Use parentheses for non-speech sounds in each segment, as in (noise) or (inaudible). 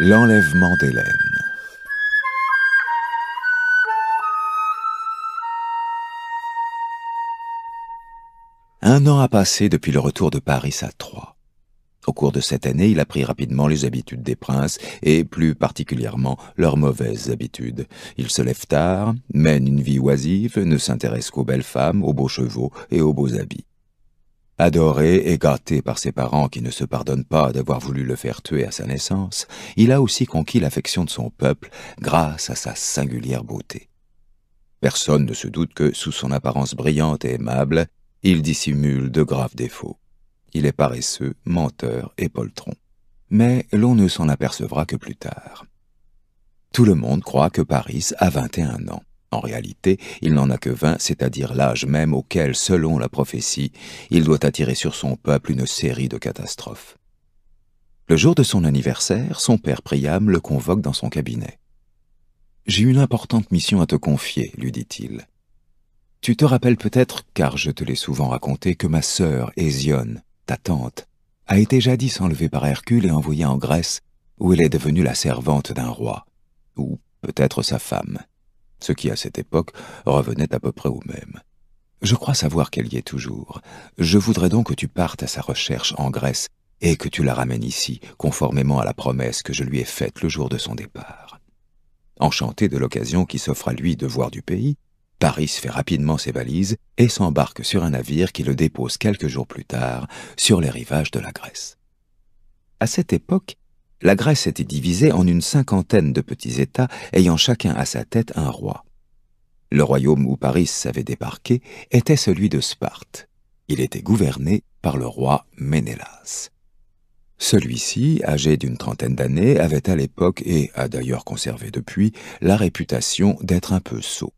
L'enlèvement d'Hélène. Un an a passé depuis le retour de Paris à Troyes. Au cours de cette année, il a pris rapidement les habitudes des princes, et plus particulièrement leurs mauvaises habitudes. Il se lève tard, mène une vie oisive, ne s'intéresse qu'aux belles femmes, aux beaux chevaux et aux beaux habits. Adoré et gâté par ses parents qui ne se pardonnent pas d'avoir voulu le faire tuer à sa naissance, il a aussi conquis l'affection de son peuple grâce à sa singulière beauté. Personne ne se doute que, sous son apparence brillante et aimable, il dissimule de graves défauts. Il est paresseux, menteur et poltron. Mais l'on ne s'en apercevra que plus tard. Tout le monde croit que Paris a 21 ans. En réalité, il n'en a que vingt, c'est-à-dire l'âge même auquel, selon la prophétie, il doit attirer sur son peuple une série de catastrophes. Le jour de son anniversaire, son père Priam le convoque dans son cabinet. « J'ai une importante mission à te confier, lui dit-il. Tu te rappelles peut-être, car je te l'ai souvent raconté, que ma sœur, Hésione, ta tante, a été jadis enlevée par Hercule et envoyée en Grèce, où elle est devenue la servante d'un roi, ou peut-être sa femme ce qui à cette époque revenait à peu près au même. Je crois savoir qu'elle y est toujours. Je voudrais donc que tu partes à sa recherche en Grèce et que tu la ramènes ici, conformément à la promesse que je lui ai faite le jour de son départ. Enchanté de l'occasion qui s'offre à lui de voir du pays, Paris fait rapidement ses valises et s'embarque sur un navire qui le dépose quelques jours plus tard sur les rivages de la Grèce. À cette époque, la Grèce était divisée en une cinquantaine de petits États ayant chacun à sa tête un roi. Le royaume où Paris s'avait débarqué était celui de Sparte. Il était gouverné par le roi Ménélas. Celui-ci, âgé d'une trentaine d'années, avait à l'époque, et a d'ailleurs conservé depuis, la réputation d'être un peu sot.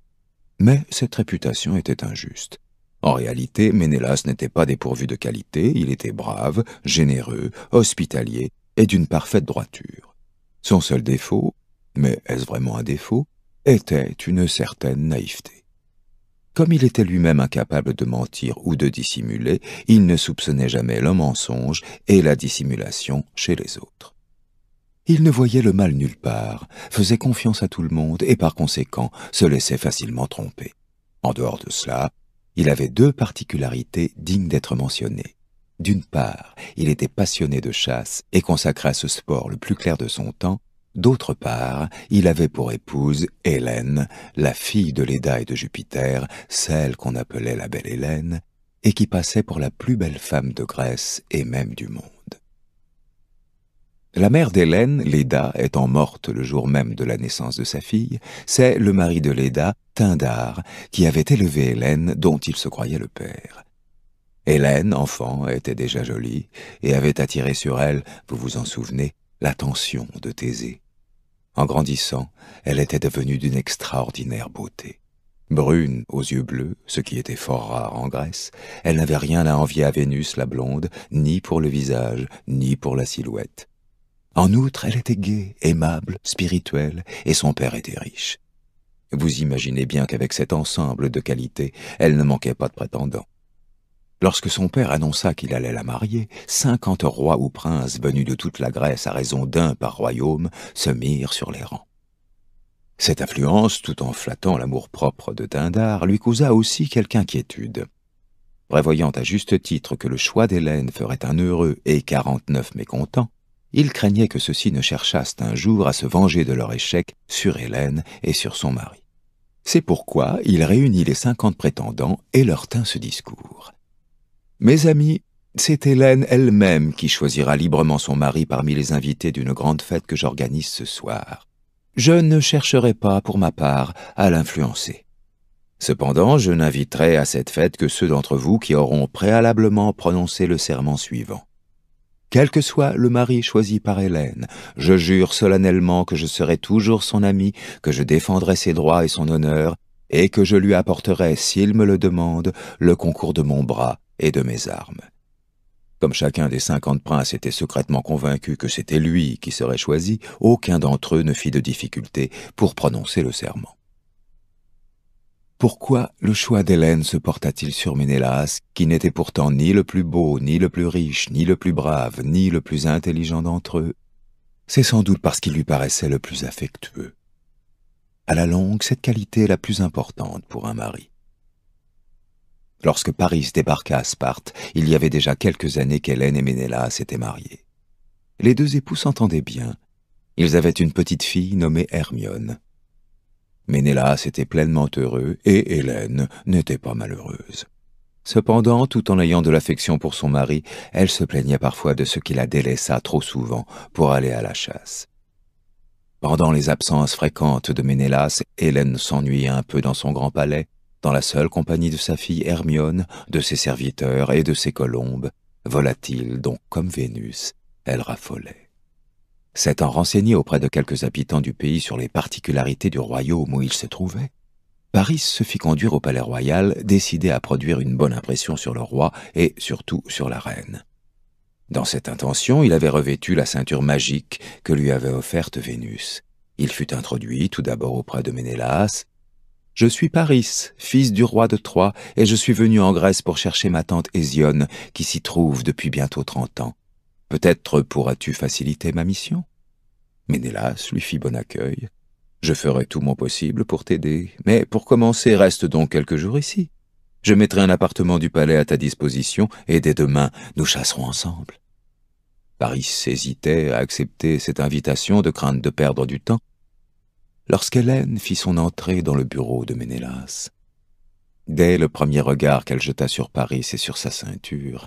Mais cette réputation était injuste. En réalité, Ménélas n'était pas dépourvu de qualité, il était brave, généreux, hospitalier, et d'une parfaite droiture. Son seul défaut, mais est-ce vraiment un défaut, était une certaine naïveté. Comme il était lui-même incapable de mentir ou de dissimuler, il ne soupçonnait jamais le mensonge et la dissimulation chez les autres. Il ne voyait le mal nulle part, faisait confiance à tout le monde et par conséquent se laissait facilement tromper. En dehors de cela, il avait deux particularités dignes d'être mentionnées. D'une part, il était passionné de chasse et à ce sport le plus clair de son temps, D'autre part, il avait pour épouse Hélène, la fille de Léda et de Jupiter, celle qu'on appelait la belle Hélène, et qui passait pour la plus belle femme de Grèce et même du monde. La mère d'Hélène, Léda, étant morte le jour même de la naissance de sa fille, c'est le mari de Léda, Tindar, qui avait élevé Hélène, dont il se croyait le père. Hélène, enfant, était déjà jolie, et avait attiré sur elle, vous vous en souvenez, l'attention de Thésée. En grandissant, elle était devenue d'une extraordinaire beauté. Brune, aux yeux bleus, ce qui était fort rare en Grèce, elle n'avait rien à envier à Vénus la blonde, ni pour le visage, ni pour la silhouette. En outre, elle était gaie, aimable, spirituelle, et son père était riche. Vous imaginez bien qu'avec cet ensemble de qualités, elle ne manquait pas de prétendants. Lorsque son père annonça qu'il allait la marier, cinquante rois ou princes venus de toute la Grèce à raison d'un par royaume se mirent sur les rangs. Cette influence, tout en flattant l'amour-propre de Tindar, lui causa aussi quelque inquiétude. Prévoyant à juste titre que le choix d'Hélène ferait un heureux et quarante-neuf mécontents, il craignait que ceux-ci ne cherchassent un jour à se venger de leur échec sur Hélène et sur son mari. C'est pourquoi il réunit les cinquante prétendants et leur tint ce discours. Mes amis, c'est Hélène elle-même qui choisira librement son mari parmi les invités d'une grande fête que j'organise ce soir. Je ne chercherai pas, pour ma part, à l'influencer. Cependant, je n'inviterai à cette fête que ceux d'entre vous qui auront préalablement prononcé le serment suivant. Quel que soit le mari choisi par Hélène, je jure solennellement que je serai toujours son ami, que je défendrai ses droits et son honneur, et que je lui apporterai, s'il me le demande, le concours de mon bras, et de mes armes. Comme chacun des cinquante princes était secrètement convaincu que c'était lui qui serait choisi, aucun d'entre eux ne fit de difficulté pour prononcer le serment. Pourquoi le choix d'Hélène se porta-t-il sur Ménélas, qui n'était pourtant ni le plus beau, ni le plus riche, ni le plus brave, ni le plus intelligent d'entre eux C'est sans doute parce qu'il lui paraissait le plus affectueux. À la longue, cette qualité est la plus importante pour un mari. Lorsque Paris débarqua à Sparte, il y avait déjà quelques années qu'Hélène et Ménélas étaient mariés. Les deux époux s'entendaient bien. Ils avaient une petite fille nommée Hermione. Ménélas était pleinement heureux et Hélène n'était pas malheureuse. Cependant, tout en ayant de l'affection pour son mari, elle se plaignait parfois de ce qui la délaissa trop souvent pour aller à la chasse. Pendant les absences fréquentes de Ménélas, Hélène s'ennuyait un peu dans son grand palais, dans la seule compagnie de sa fille Hermione, de ses serviteurs et de ses colombes, volatiles donc comme Vénus, elle raffolait. S'étant renseigné auprès de quelques habitants du pays sur les particularités du royaume où il se trouvait, Paris se fit conduire au palais royal, décidé à produire une bonne impression sur le roi et surtout sur la reine. Dans cette intention, il avait revêtu la ceinture magique que lui avait offerte Vénus. Il fut introduit tout d'abord auprès de Ménélas, je suis Paris, fils du roi de Troie, et je suis venu en Grèce pour chercher ma tante Hésione, qui s'y trouve depuis bientôt trente ans. Peut-être pourras-tu faciliter ma mission Ménélas lui fit bon accueil. Je ferai tout mon possible pour t'aider, mais pour commencer, reste donc quelques jours ici. Je mettrai un appartement du palais à ta disposition, et dès demain, nous chasserons ensemble. Paris hésitait à accepter cette invitation de crainte de perdre du temps, lorsqu'Hélène fit son entrée dans le bureau de Ménélas. Dès le premier regard qu'elle jeta sur Paris et sur sa ceinture,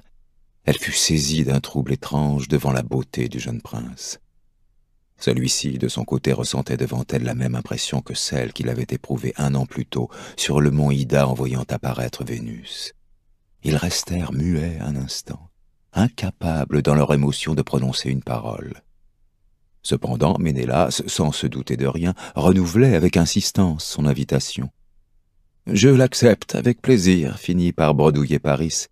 elle fut saisie d'un trouble étrange devant la beauté du jeune prince. Celui-ci, de son côté, ressentait devant elle la même impression que celle qu'il avait éprouvée un an plus tôt sur le mont Ida en voyant apparaître Vénus. Ils restèrent muets un instant, incapables dans leur émotion de prononcer une parole. Cependant, Ménélas, sans se douter de rien, renouvelait avec insistance son invitation. Je l'accepte avec plaisir, finit par bredouiller Paris,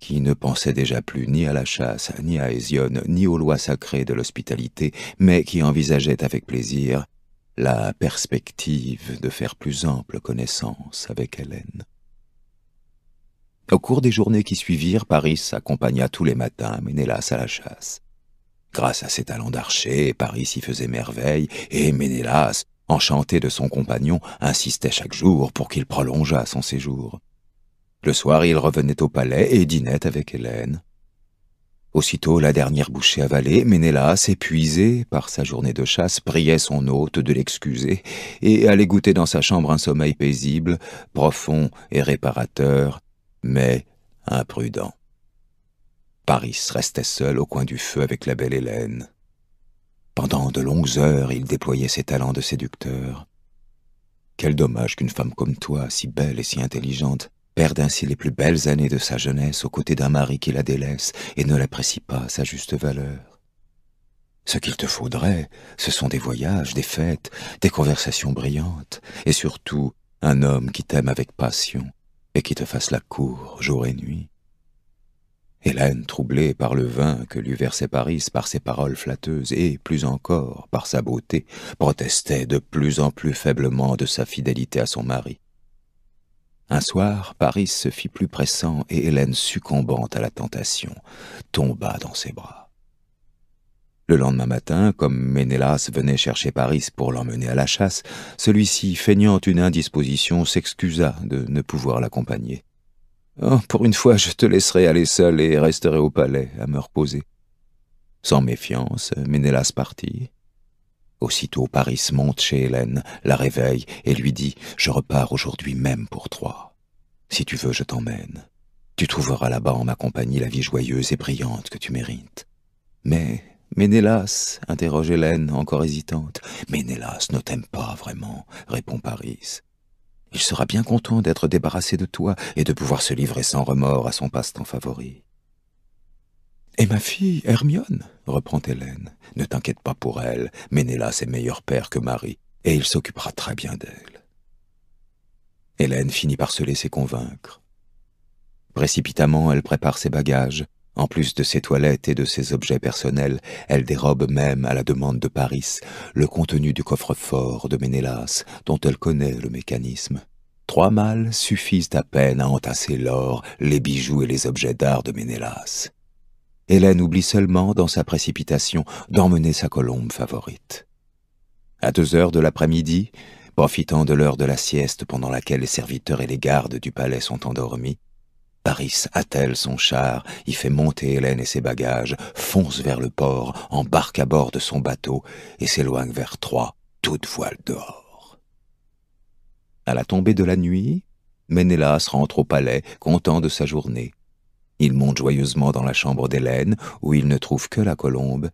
qui ne pensait déjà plus ni à la chasse, ni à Hésione, ni aux lois sacrées de l'hospitalité, mais qui envisageait avec plaisir la perspective de faire plus ample connaissance avec Hélène. Au cours des journées qui suivirent, Paris accompagna tous les matins Ménélas à la chasse. Grâce à ses talents d'archer, Paris s'y faisait merveille, et Ménélas, enchanté de son compagnon, insistait chaque jour pour qu'il prolongeât son séjour. Le soir, il revenait au palais et dînait avec Hélène. Aussitôt la dernière bouchée avalée, Ménélas, épuisé par sa journée de chasse, priait son hôte de l'excuser et allait goûter dans sa chambre un sommeil paisible, profond et réparateur, mais imprudent. Paris restait seul au coin du feu avec la belle Hélène. Pendant de longues heures, il déployait ses talents de séducteur. Quel dommage qu'une femme comme toi, si belle et si intelligente, perde ainsi les plus belles années de sa jeunesse aux côtés d'un mari qui la délaisse et ne l'apprécie pas à sa juste valeur. Ce qu'il te faudrait, ce sont des voyages, des fêtes, des conversations brillantes, et surtout un homme qui t'aime avec passion et qui te fasse la cour jour et nuit. Hélène, troublée par le vin que lui versait Paris par ses paroles flatteuses et, plus encore, par sa beauté, protestait de plus en plus faiblement de sa fidélité à son mari. Un soir, Paris se fit plus pressant et Hélène, succombant à la tentation, tomba dans ses bras. Le lendemain matin, comme Ménélas venait chercher Paris pour l'emmener à la chasse, celui-ci, feignant une indisposition, s'excusa de ne pouvoir l'accompagner. Oh, pour une fois, je te laisserai aller seul et resterai au palais à me reposer. Sans méfiance, Ménélas partit. Aussitôt Paris monte chez Hélène, la réveille et lui dit Je repars aujourd'hui même pour toi. Si tu veux, je t'emmène. Tu trouveras là-bas en ma compagnie la vie joyeuse et brillante que tu mérites. Mais Ménélas, interroge Hélène, encore hésitante. Ménélas ne t'aime pas vraiment, répond Paris. Il sera bien content d'être débarrassé de toi et de pouvoir se livrer sans remords à son passe-temps favori. Et ma fille, Hermione, reprend Hélène, ne t'inquiète pas pour elle, Ménélas est meilleur père que Marie, et il s'occupera très bien d'elle. Hélène finit par se laisser convaincre. Précipitamment, elle prépare ses bagages en plus de ses toilettes et de ses objets personnels, elle dérobe même, à la demande de Paris, le contenu du coffre-fort de Ménélas, dont elle connaît le mécanisme. Trois mâles suffisent à peine à entasser l'or, les bijoux et les objets d'art de Ménélas. Hélène oublie seulement, dans sa précipitation, d'emmener sa colombe favorite. À deux heures de l'après-midi, profitant de l'heure de la sieste pendant laquelle les serviteurs et les gardes du palais sont endormis, Paris attelle son char, y fait monter Hélène et ses bagages, fonce vers le port, embarque à bord de son bateau et s'éloigne vers Troie, toute voile dehors. À la tombée de la nuit, Ménélas rentre au palais, content de sa journée. Il monte joyeusement dans la chambre d'Hélène, où il ne trouve que la colombe,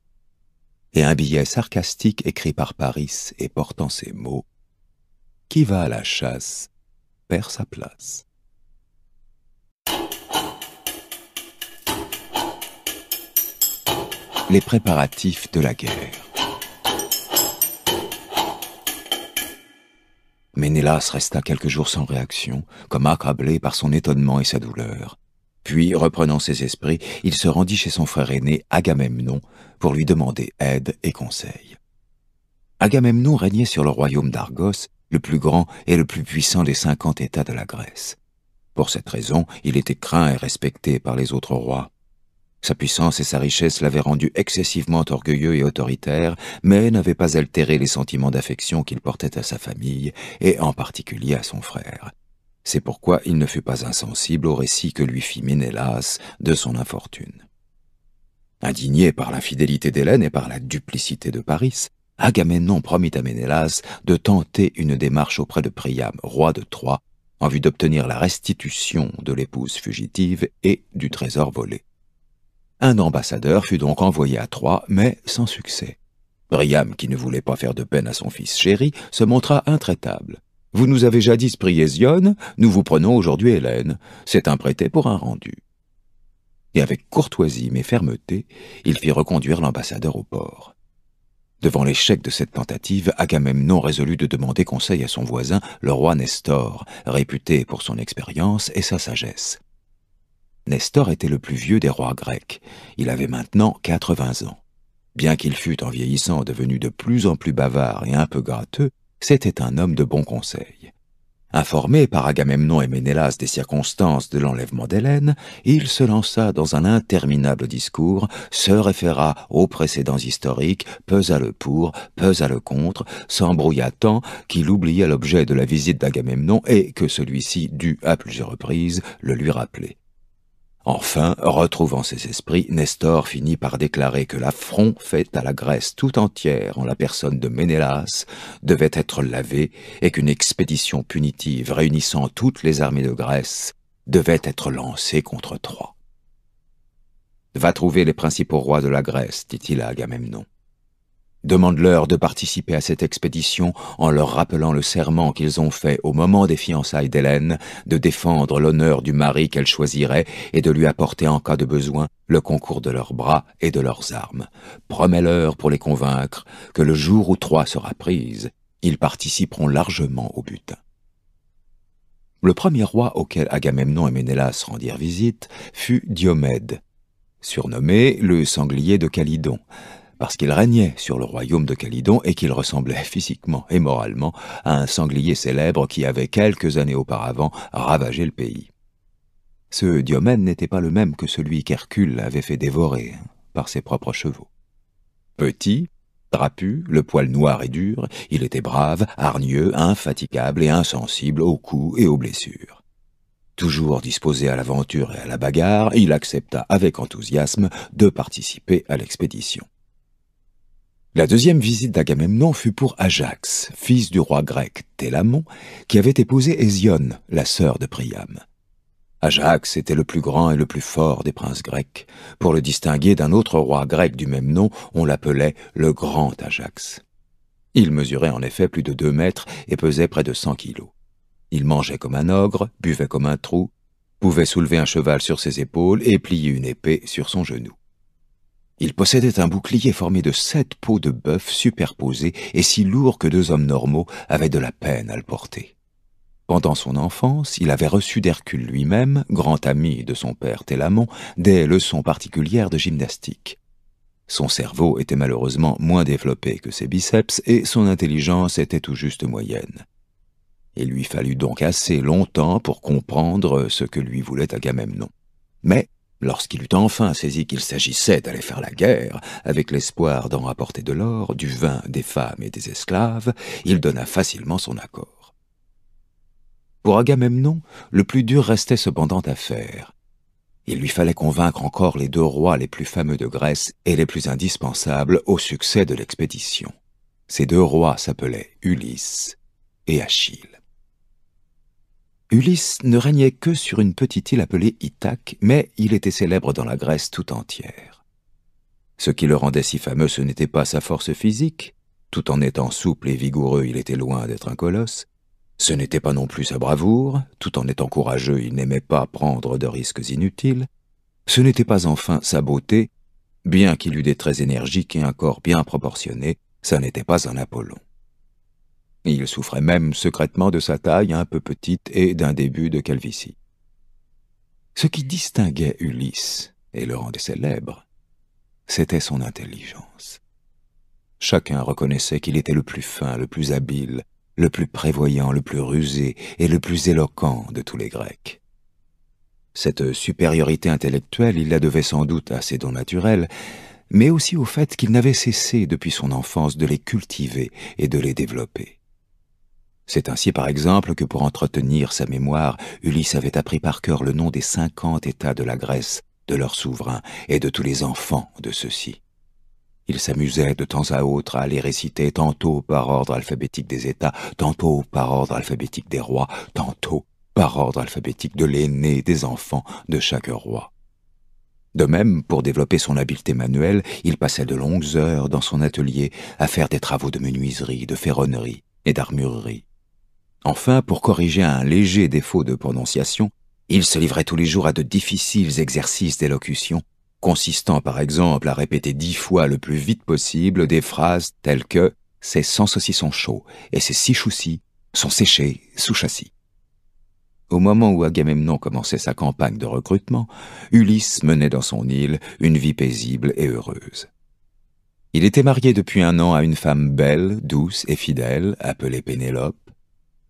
et un billet sarcastique écrit par Paris et portant ces mots Qui va à la chasse perd sa place. les préparatifs de la guerre. Ménélas resta quelques jours sans réaction, comme accablé par son étonnement et sa douleur. Puis, reprenant ses esprits, il se rendit chez son frère aîné, Agamemnon, pour lui demander aide et conseil. Agamemnon régnait sur le royaume d'Argos, le plus grand et le plus puissant des cinquante États de la Grèce. Pour cette raison, il était craint et respecté par les autres rois. Sa puissance et sa richesse l'avaient rendu excessivement orgueilleux et autoritaire, mais n'avaient pas altéré les sentiments d'affection qu'il portait à sa famille, et en particulier à son frère. C'est pourquoi il ne fut pas insensible au récit que lui fit Ménélas de son infortune. Indigné par l'infidélité d'Hélène et par la duplicité de Paris, Agamemnon promit à Ménélas de tenter une démarche auprès de Priam, roi de Troie, en vue d'obtenir la restitution de l'épouse fugitive et du trésor volé. Un ambassadeur fut donc envoyé à Troyes, mais sans succès. Briam, qui ne voulait pas faire de peine à son fils chéri, se montra intraitable. Vous nous avez jadis prié, Hésione, nous vous prenons aujourd'hui Hélène. C'est un prêté pour un rendu. Et avec courtoisie mais fermeté, il fit reconduire l'ambassadeur au port. Devant l'échec de cette tentative, Agamemnon résolut de demander conseil à son voisin, le roi Nestor, réputé pour son expérience et sa sagesse. Nestor était le plus vieux des rois grecs. Il avait maintenant 80 ans. Bien qu'il fût en vieillissant devenu de plus en plus bavard et un peu gratteux, c'était un homme de bon conseil. Informé par Agamemnon et Ménélas des circonstances de l'enlèvement d'Hélène, il se lança dans un interminable discours, se référa aux précédents historiques, pesa le pour, pesa le contre, s'embrouilla tant qu'il oublia l'objet de la visite d'Agamemnon et que celui-ci dut à plusieurs reprises le lui rappeler. Enfin, retrouvant ses esprits, Nestor finit par déclarer que l'affront fait à la Grèce tout entière en la personne de Ménélas devait être lavé et qu'une expédition punitive réunissant toutes les armées de Grèce devait être lancée contre Troie. « Va trouver les principaux rois de la Grèce, dit-il à Agamemnon. Demande-leur de participer à cette expédition en leur rappelant le serment qu'ils ont fait au moment des fiançailles d'Hélène de défendre l'honneur du mari qu'elle choisirait et de lui apporter en cas de besoin le concours de leurs bras et de leurs armes. Promets-leur pour les convaincre que le jour où Troie sera prise, ils participeront largement au butin. Le premier roi auquel Agamemnon et Ménélas rendirent visite fut Diomède, surnommé le sanglier de Calydon, parce qu'il régnait sur le royaume de Calydon et qu'il ressemblait (laughs) physiquement et moralement à un sanglier célèbre qui avait quelques années auparavant ravagé le pays. Ce Diomène n'était pas le même que celui qu'Hercule avait fait dévorer par ses propres chevaux. Petit, drapu, le poil noir et dur, il était brave, hargneux, infatigable et insensible aux coups et aux blessures. Toujours disposé à l'aventure et à la bagarre, il accepta avec enthousiasme de participer à l'expédition. La deuxième visite d'Agamemnon fut pour Ajax, fils du roi grec Télamon, qui avait épousé Hésione, la sœur de Priam. Ajax était le plus grand et le plus fort des princes grecs. Pour le distinguer d'un autre roi grec du même nom, on l'appelait le grand Ajax. Il mesurait en effet plus de deux mètres et pesait près de cent kilos. Il mangeait comme un ogre, buvait comme un trou, pouvait soulever un cheval sur ses épaules et plier une épée sur son genou. Il possédait un bouclier formé de sept peaux de bœuf superposées et si lourd que deux hommes normaux avaient de la peine à le porter. Pendant son enfance, il avait reçu d'Hercule lui-même, grand ami de son père Télamon, des leçons particulières de gymnastique. Son cerveau était malheureusement moins développé que ses biceps et son intelligence était tout juste moyenne. Il lui fallut donc assez longtemps pour comprendre ce que lui voulait Agamemnon. Mais Lorsqu'il eut enfin saisi qu'il s'agissait d'aller faire la guerre, avec l'espoir d'en rapporter de l'or, du vin, des femmes et des esclaves, il donna facilement son accord. Pour Agamemnon, le plus dur restait cependant à faire. Il lui fallait convaincre encore les deux rois les plus fameux de Grèce et les plus indispensables au succès de l'expédition. Ces deux rois s'appelaient Ulysse et Achille. Ulysse ne régnait que sur une petite île appelée Ithaque, mais il était célèbre dans la Grèce tout entière. Ce qui le rendait si fameux, ce n'était pas sa force physique, tout en étant souple et vigoureux, il était loin d'être un colosse, ce n'était pas non plus sa bravoure, tout en étant courageux, il n'aimait pas prendre de risques inutiles, ce n'était pas enfin sa beauté, bien qu'il eût des traits énergiques et un corps bien proportionné, ça n'était pas un Apollon. Il souffrait même secrètement de sa taille un peu petite et d'un début de calvitie. Ce qui distinguait Ulysse et le rendait célèbre, c'était son intelligence. Chacun reconnaissait qu'il était le plus fin, le plus habile, le plus prévoyant, le plus rusé et le plus éloquent de tous les Grecs. Cette supériorité intellectuelle, il la devait sans doute à ses dons naturels, mais aussi au fait qu'il n'avait cessé depuis son enfance de les cultiver et de les développer. C'est ainsi par exemple que pour entretenir sa mémoire, Ulysse avait appris par cœur le nom des cinquante États de la Grèce, de leurs souverains et de tous les enfants de ceux-ci. Il s'amusait de temps à autre à les réciter tantôt par ordre alphabétique des États, tantôt par ordre alphabétique des rois, tantôt par ordre alphabétique de l'aîné des enfants de chaque roi. De même, pour développer son habileté manuelle, il passait de longues heures dans son atelier à faire des travaux de menuiserie, de ferronnerie et d'armurerie. Enfin, pour corriger un léger défaut de prononciation, il se livrait tous les jours à de difficiles exercices d'élocution, consistant par exemple à répéter dix fois le plus vite possible des phrases telles que ces cent sont chauds et ces six choucis sont séchés sous châssis. Au moment où Agamemnon commençait sa campagne de recrutement, Ulysse menait dans son île une vie paisible et heureuse. Il était marié depuis un an à une femme belle, douce et fidèle, appelée Pénélope,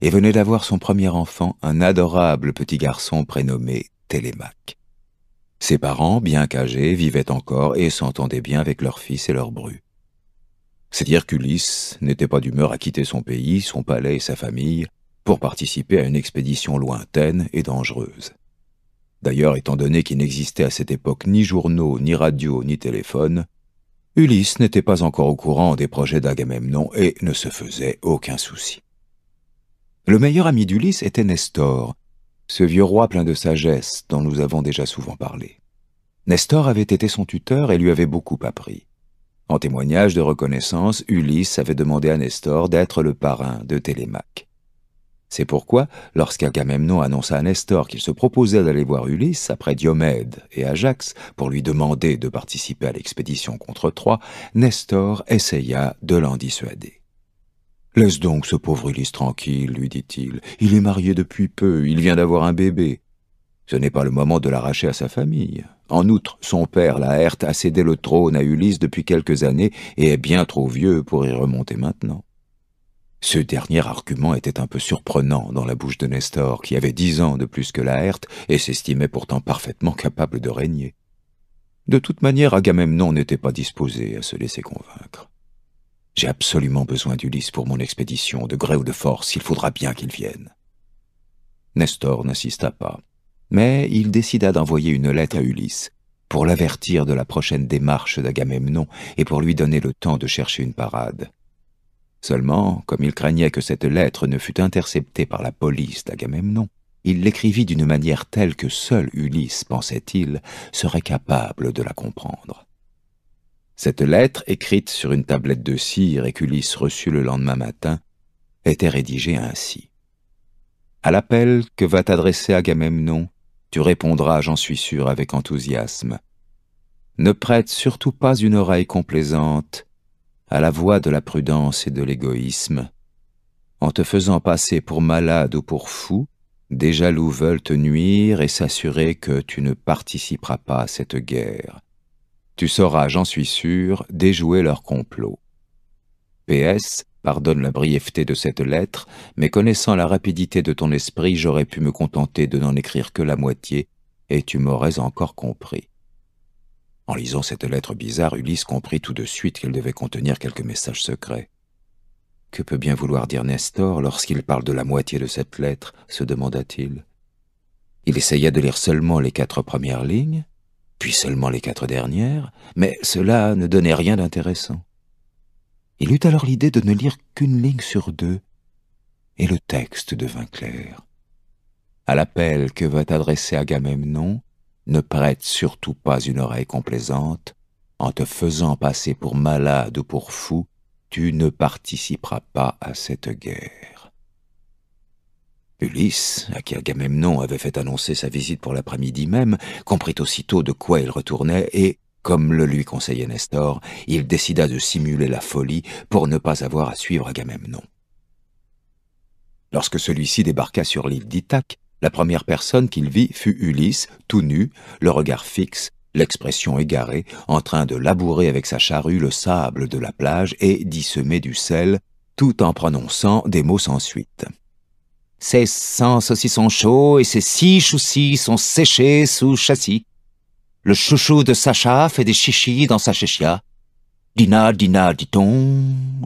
et venait d'avoir son premier enfant, un adorable petit garçon prénommé Télémaque. Ses parents, bien qu'âgés, vivaient encore et s'entendaient bien avec leur fils et leur bru. C'est dire qu'Ulysse n'était pas d'humeur à quitter son pays, son palais et sa famille pour participer à une expédition lointaine et dangereuse. D'ailleurs, étant donné qu'il n'existait à cette époque ni journaux, ni radio, ni téléphone, Ulysse n'était pas encore au courant des projets d'Agamemnon et ne se faisait aucun souci. Le meilleur ami d'Ulysse était Nestor, ce vieux roi plein de sagesse dont nous avons déjà souvent parlé. Nestor avait été son tuteur et lui avait beaucoup appris. En témoignage de reconnaissance, Ulysse avait demandé à Nestor d'être le parrain de Télémaque. C'est pourquoi, lorsqu'Agamemnon annonça à Nestor qu'il se proposait d'aller voir Ulysse après Diomède et Ajax pour lui demander de participer à l'expédition contre Troie, Nestor essaya de l'en dissuader. Laisse donc ce pauvre Ulysse tranquille, lui dit-il. Il est marié depuis peu, il vient d'avoir un bébé. Ce n'est pas le moment de l'arracher à sa famille. En outre, son père, la a cédé le trône à Ulysse depuis quelques années et est bien trop vieux pour y remonter maintenant. Ce dernier argument était un peu surprenant dans la bouche de Nestor, qui avait dix ans de plus que la et s'estimait pourtant parfaitement capable de régner. De toute manière, Agamemnon n'était pas disposé à se laisser convaincre. J'ai absolument besoin d'Ulysse pour mon expédition, de gré ou de force, il faudra bien qu'il vienne. Nestor n'insista pas, mais il décida d'envoyer une lettre à Ulysse, pour l'avertir de la prochaine démarche d'Agamemnon et pour lui donner le temps de chercher une parade. Seulement, comme il craignait que cette lettre ne fût interceptée par la police d'Agamemnon, il l'écrivit d'une manière telle que seul Ulysse, pensait-il, serait capable de la comprendre. Cette lettre, écrite sur une tablette de cire et qu'Ulysse reçut le lendemain matin, était rédigée ainsi. À l'appel que va t'adresser Agamemnon, tu répondras, j'en suis sûr, avec enthousiasme. Ne prête surtout pas une oreille complaisante à la voix de la prudence et de l'égoïsme. En te faisant passer pour malade ou pour fou, des jaloux veulent te nuire et s'assurer que tu ne participeras pas à cette guerre. Tu sauras, j'en suis sûr, déjouer leur complot. PS, pardonne la brièveté de cette lettre, mais connaissant la rapidité de ton esprit, j'aurais pu me contenter de n'en écrire que la moitié, et tu m'aurais encore compris. En lisant cette lettre bizarre, Ulysse comprit tout de suite qu'elle devait contenir quelques messages secrets. « Que peut bien vouloir dire Nestor lorsqu'il parle de la moitié de cette lettre se demanda-t-il. Il essaya de lire seulement les quatre premières lignes, puis seulement les quatre dernières, mais cela ne donnait rien d'intéressant. Il eut alors l'idée de ne lire qu'une ligne sur deux, et le texte devint clair. À l'appel que va t'adresser Agamemnon, ne prête surtout pas une oreille complaisante, en te faisant passer pour malade ou pour fou, tu ne participeras pas à cette guerre. Ulysse, à qui Agamemnon avait fait annoncer sa visite pour l'après-midi même, comprit aussitôt de quoi il retournait et, comme le lui conseillait Nestor, il décida de simuler la folie pour ne pas avoir à suivre Agamemnon. Lorsque celui-ci débarqua sur l'île d'Ithaque, la première personne qu'il vit fut Ulysse, tout nu, le regard fixe, l'expression égarée, en train de labourer avec sa charrue le sable de la plage et d'y semer du sel, tout en prononçant des mots sans suite. Ces aussi sont chauds et ces six choucis sont séchés sous châssis. Le chouchou de Sacha fait des chichis dans sa chéchia. Dina, dina, dit-on,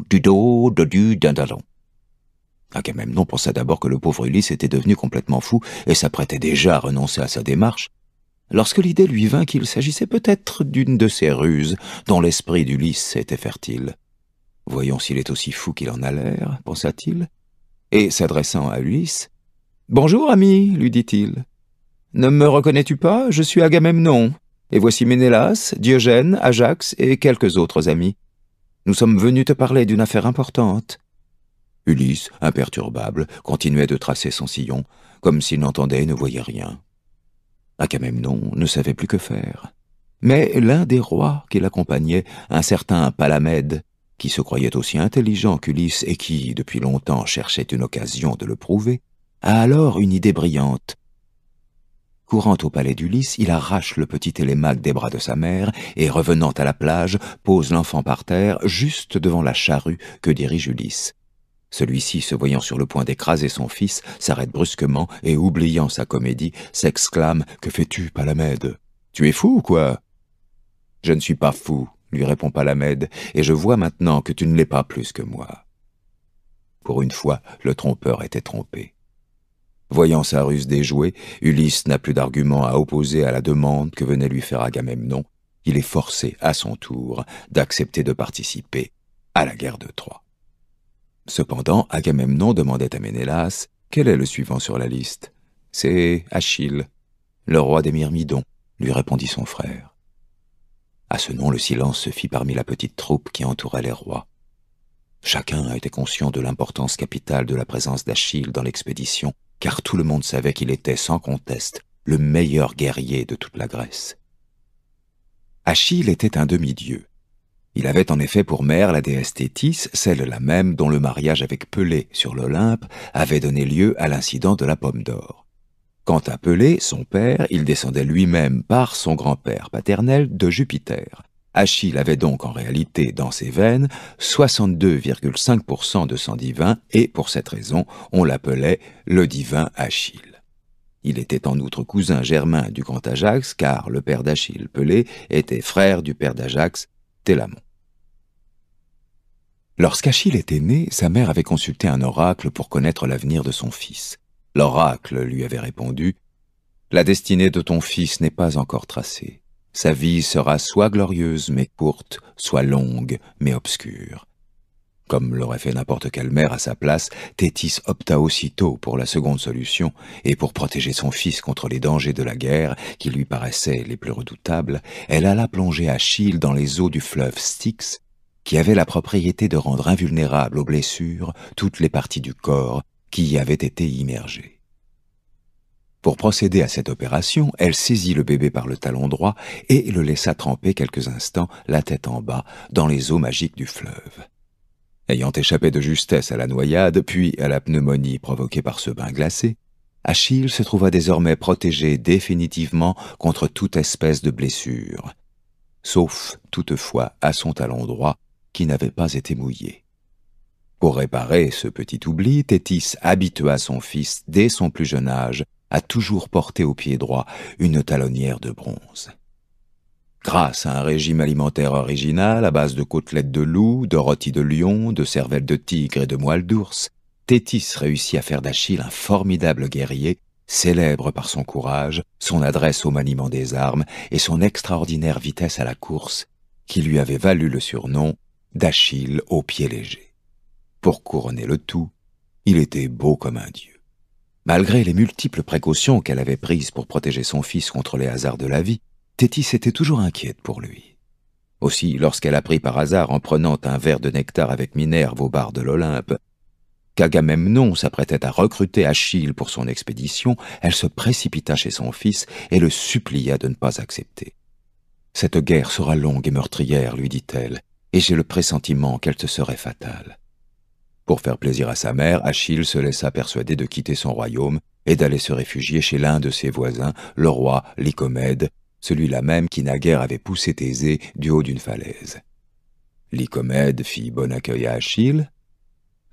du dos, dodu, d'un dindalon. Agamemnon pensa d'abord que le pauvre Ulysse était devenu complètement fou et s'apprêtait déjà à renoncer à sa démarche, lorsque l'idée lui vint qu'il s'agissait peut-être d'une de ces ruses dont l'esprit d'Ulysse était fertile. Voyons s'il est aussi fou qu'il en a l'air, pensa-t-il, et s'adressant à Ulysse, Bonjour, ami, lui dit-il. Ne me reconnais-tu pas Je suis Agamemnon, et voici Ménélas, Diogène, Ajax et quelques autres amis. Nous sommes venus te parler d'une affaire importante. Ulysse, imperturbable, continuait de tracer son sillon, comme s'il n'entendait et ne voyait rien. Agamemnon ne savait plus que faire. Mais l'un des rois qui l'accompagnait, un certain Palamède, qui se croyait aussi intelligent qu'Ulysse et qui, depuis longtemps, cherchait une occasion de le prouver, a alors une idée brillante. Courant au palais d'Ulysse, il arrache le petit Télémaque des bras de sa mère et, revenant à la plage, pose l'enfant par terre, juste devant la charrue que dirige Ulysse. Celui-ci, se voyant sur le point d'écraser son fils, s'arrête brusquement et, oubliant sa comédie, s'exclame « Que fais-tu, Palamède Tu es fou, ou quoi ?»« Je ne suis pas fou, lui répond Palamède, et je vois maintenant que tu ne l'es pas plus que moi. Pour une fois, le trompeur était trompé. Voyant sa ruse déjouée, Ulysse n'a plus d'argument à opposer à la demande que venait lui faire Agamemnon. Il est forcé, à son tour, d'accepter de participer à la guerre de Troie. Cependant, Agamemnon demandait à Ménélas Quel est le suivant sur la liste C'est Achille, le roi des Myrmidons, lui répondit son frère. À ce nom, le silence se fit parmi la petite troupe qui entourait les rois. Chacun était conscient de l'importance capitale de la présence d'Achille dans l'expédition, car tout le monde savait qu'il était sans conteste le meilleur guerrier de toute la Grèce. Achille était un demi-dieu. Il avait en effet pour mère la déesse Thétis, celle-là même dont le mariage avec Pelée sur l'Olympe avait donné lieu à l'incident de la pomme d'or. Quand appelé son père, il descendait lui-même par son grand-père paternel de Jupiter. Achille avait donc en réalité dans ses veines 62,5% de sang divin et pour cette raison on l'appelait le divin Achille. Il était en outre cousin germain du grand Ajax car le père d'Achille, Pelé, était frère du père d'Ajax, Télamon. Lorsqu'Achille était né, sa mère avait consulté un oracle pour connaître l'avenir de son fils. L'oracle lui avait répondu La destinée de ton fils n'est pas encore tracée. Sa vie sera soit glorieuse mais courte, soit longue mais obscure. Comme l'aurait fait n'importe quelle mère à sa place, Tétis opta aussitôt pour la seconde solution, et pour protéger son fils contre les dangers de la guerre, qui lui paraissaient les plus redoutables, elle alla plonger Achille dans les eaux du fleuve Styx, qui avait la propriété de rendre invulnérables aux blessures toutes les parties du corps, qui y avait été immergé. Pour procéder à cette opération, elle saisit le bébé par le talon droit et le laissa tremper quelques instants, la tête en bas, dans les eaux magiques du fleuve. Ayant échappé de justesse à la noyade, puis à la pneumonie provoquée par ce bain glacé, Achille se trouva désormais protégé définitivement contre toute espèce de blessure, sauf toutefois à son talon droit qui n'avait pas été mouillé. Pour réparer ce petit oubli, Tétis habitua son fils dès son plus jeune âge à toujours porter au pied droit une talonnière de bronze. Grâce à un régime alimentaire original à base de côtelettes de loup, de rôtis de lion, de cervelles de tigre et de moelle d'ours, Tétis réussit à faire d'Achille un formidable guerrier, célèbre par son courage, son adresse au maniement des armes et son extraordinaire vitesse à la course, qui lui avait valu le surnom d'Achille au pied léger. Pour couronner le tout, il était beau comme un dieu. Malgré les multiples précautions qu'elle avait prises pour protéger son fils contre les hasards de la vie, Tétis était toujours inquiète pour lui. Aussi, lorsqu'elle apprit par hasard, en prenant un verre de nectar avec Minerve au bar de l'Olympe, qu'Agamemnon s'apprêtait à recruter Achille pour son expédition, elle se précipita chez son fils et le supplia de ne pas accepter. Cette guerre sera longue et meurtrière, lui dit-elle, et j'ai le pressentiment qu'elle te serait fatale. Pour faire plaisir à sa mère, Achille se laissa persuader de quitter son royaume et d'aller se réfugier chez l'un de ses voisins, le roi Lycomède, celui-là même qui naguère avait poussé Thésée du haut d'une falaise. Lycomède fit bon accueil à Achille.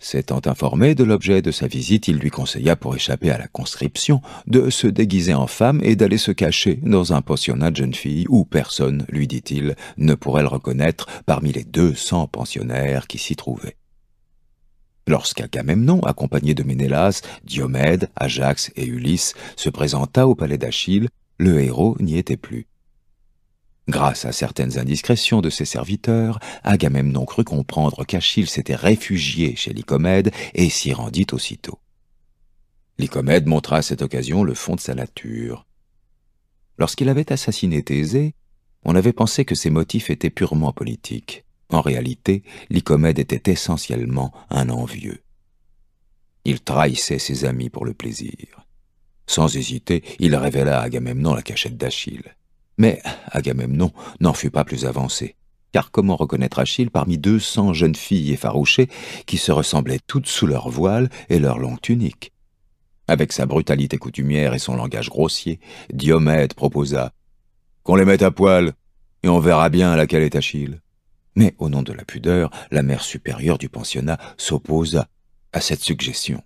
S'étant informé de l'objet de sa visite, il lui conseilla pour échapper à la conscription de se déguiser en femme et d'aller se cacher dans un pensionnat de jeune fille où personne, lui dit-il, ne pourrait le reconnaître parmi les deux cents pensionnaires qui s'y trouvaient. Lorsqu'Agamemnon, accompagné de Ménélas, Diomède, Ajax et Ulysse, se présenta au palais d'Achille, le héros n'y était plus. Grâce à certaines indiscrétions de ses serviteurs, Agamemnon crut comprendre qu'Achille s'était réfugié chez Lycomède et s'y rendit aussitôt. Lycomède montra à cette occasion le fond de sa nature. Lorsqu'il avait assassiné Thésée, on avait pensé que ses motifs étaient purement politiques. En réalité, Lycomède était essentiellement un envieux. Il trahissait ses amis pour le plaisir. Sans hésiter, il révéla à Agamemnon la cachette d'Achille. Mais Agamemnon n'en fut pas plus avancé. Car comment reconnaître Achille parmi deux cents jeunes filles effarouchées qui se ressemblaient toutes sous leur voile et leur longue tunique Avec sa brutalité coutumière et son langage grossier, Diomède proposa Qu'on les mette à poil, et on verra bien laquelle est Achille. Mais au nom de la pudeur, la mère supérieure du pensionnat s'oppose à cette suggestion.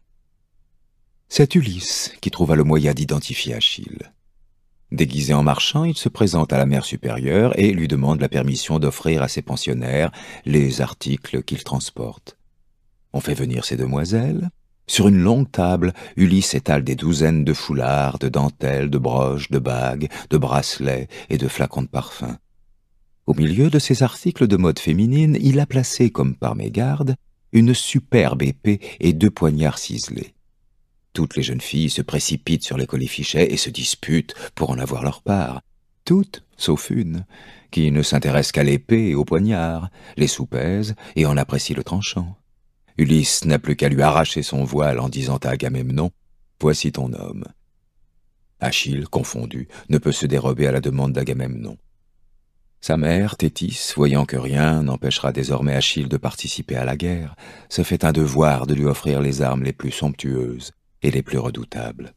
C'est Ulysse qui trouva le moyen d'identifier Achille. Déguisé en marchand, il se présente à la mère supérieure et lui demande la permission d'offrir à ses pensionnaires les articles qu'il transporte. On fait venir ces demoiselles. Sur une longue table, Ulysse étale des douzaines de foulards, de dentelles, de broches, de bagues, de bracelets et de flacons de parfums. Au milieu de ces articles de mode féminine, il a placé, comme par mégarde, une superbe épée et deux poignards ciselés. Toutes les jeunes filles se précipitent sur les colifichets et se disputent pour en avoir leur part. Toutes, sauf une, qui ne s'intéresse qu'à l'épée et au poignard, les soupèse et en apprécie le tranchant. Ulysse n'a plus qu'à lui arracher son voile en disant à Agamemnon Voici ton homme. Achille, confondu, ne peut se dérober à la demande d'Agamemnon. Sa mère, Thétis, voyant que rien n'empêchera désormais Achille de participer à la guerre, se fait un devoir de lui offrir les armes les plus somptueuses et les plus redoutables.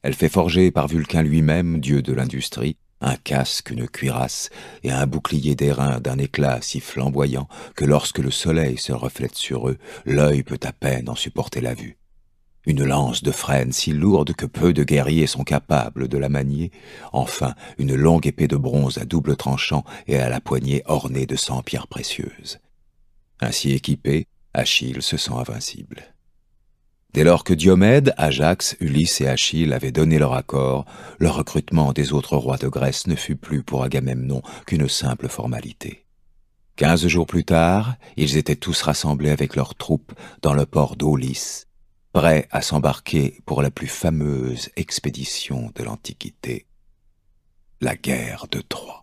Elle fait forger par Vulcain lui-même, dieu de l'industrie, un casque, une cuirasse et un bouclier d'airain d'un éclat si flamboyant que lorsque le soleil se reflète sur eux, l'œil peut à peine en supporter la vue une lance de frêne si lourde que peu de guerriers sont capables de la manier, enfin une longue épée de bronze à double tranchant et à la poignée ornée de cent pierres précieuses. Ainsi équipé, Achille se sent invincible. Dès lors que Diomède, Ajax, Ulysse et Achille avaient donné leur accord, le recrutement des autres rois de Grèce ne fut plus pour Agamemnon qu'une simple formalité. Quinze jours plus tard, ils étaient tous rassemblés avec leurs troupes dans le port d'Aulis, prêt à s'embarquer pour la plus fameuse expédition de l'Antiquité, la guerre de Troie.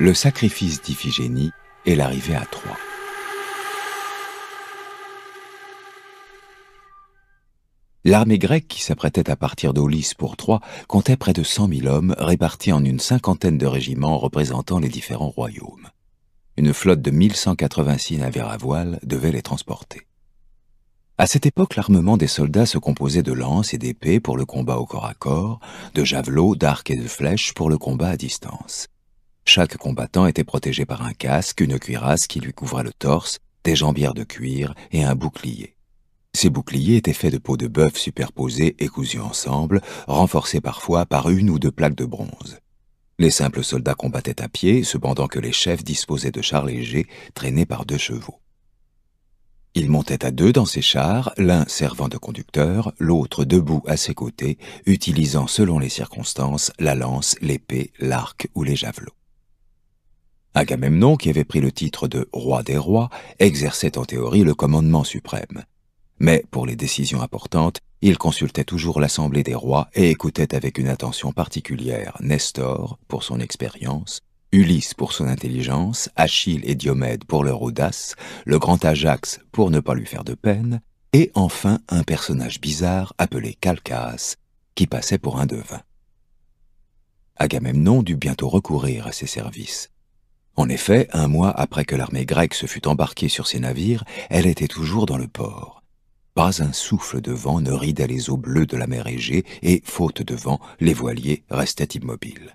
le sacrifice d'Iphigénie et l'arrivée à Troie. L'armée grecque qui s'apprêtait à partir d'Aulis pour Troie comptait près de 100 000 hommes répartis en une cinquantaine de régiments représentant les différents royaumes une flotte de 1186 navires à voile devait les transporter. À cette époque, l'armement des soldats se composait de lances et d'épées pour le combat au corps à corps, de javelots, d'arcs et de flèches pour le combat à distance. Chaque combattant était protégé par un casque, une cuirasse qui lui couvrait le torse, des jambières de cuir et un bouclier. Ces boucliers étaient faits de peaux de bœuf superposées et cousues ensemble, renforcées parfois par une ou deux plaques de bronze. Les simples soldats combattaient à pied, cependant que les chefs disposaient de chars légers traînés par deux chevaux. Ils montaient à deux dans ces chars, l'un servant de conducteur, l'autre debout à ses côtés, utilisant selon les circonstances la lance, l'épée, l'arc ou les javelots. Agamemnon, qui avait pris le titre de roi des rois, exerçait en théorie le commandement suprême. Mais pour les décisions importantes, il consultait toujours l'Assemblée des rois et écoutait avec une attention particulière Nestor pour son expérience, Ulysse pour son intelligence, Achille et Diomède pour leur audace, le grand Ajax pour ne pas lui faire de peine, et enfin un personnage bizarre appelé Calcas, qui passait pour un devin. Agamemnon dut bientôt recourir à ses services. En effet, un mois après que l'armée grecque se fut embarquée sur ses navires, elle était toujours dans le port. Pas un souffle de vent ne ridait les eaux bleues de la mer Égée et, faute de vent, les voiliers restaient immobiles.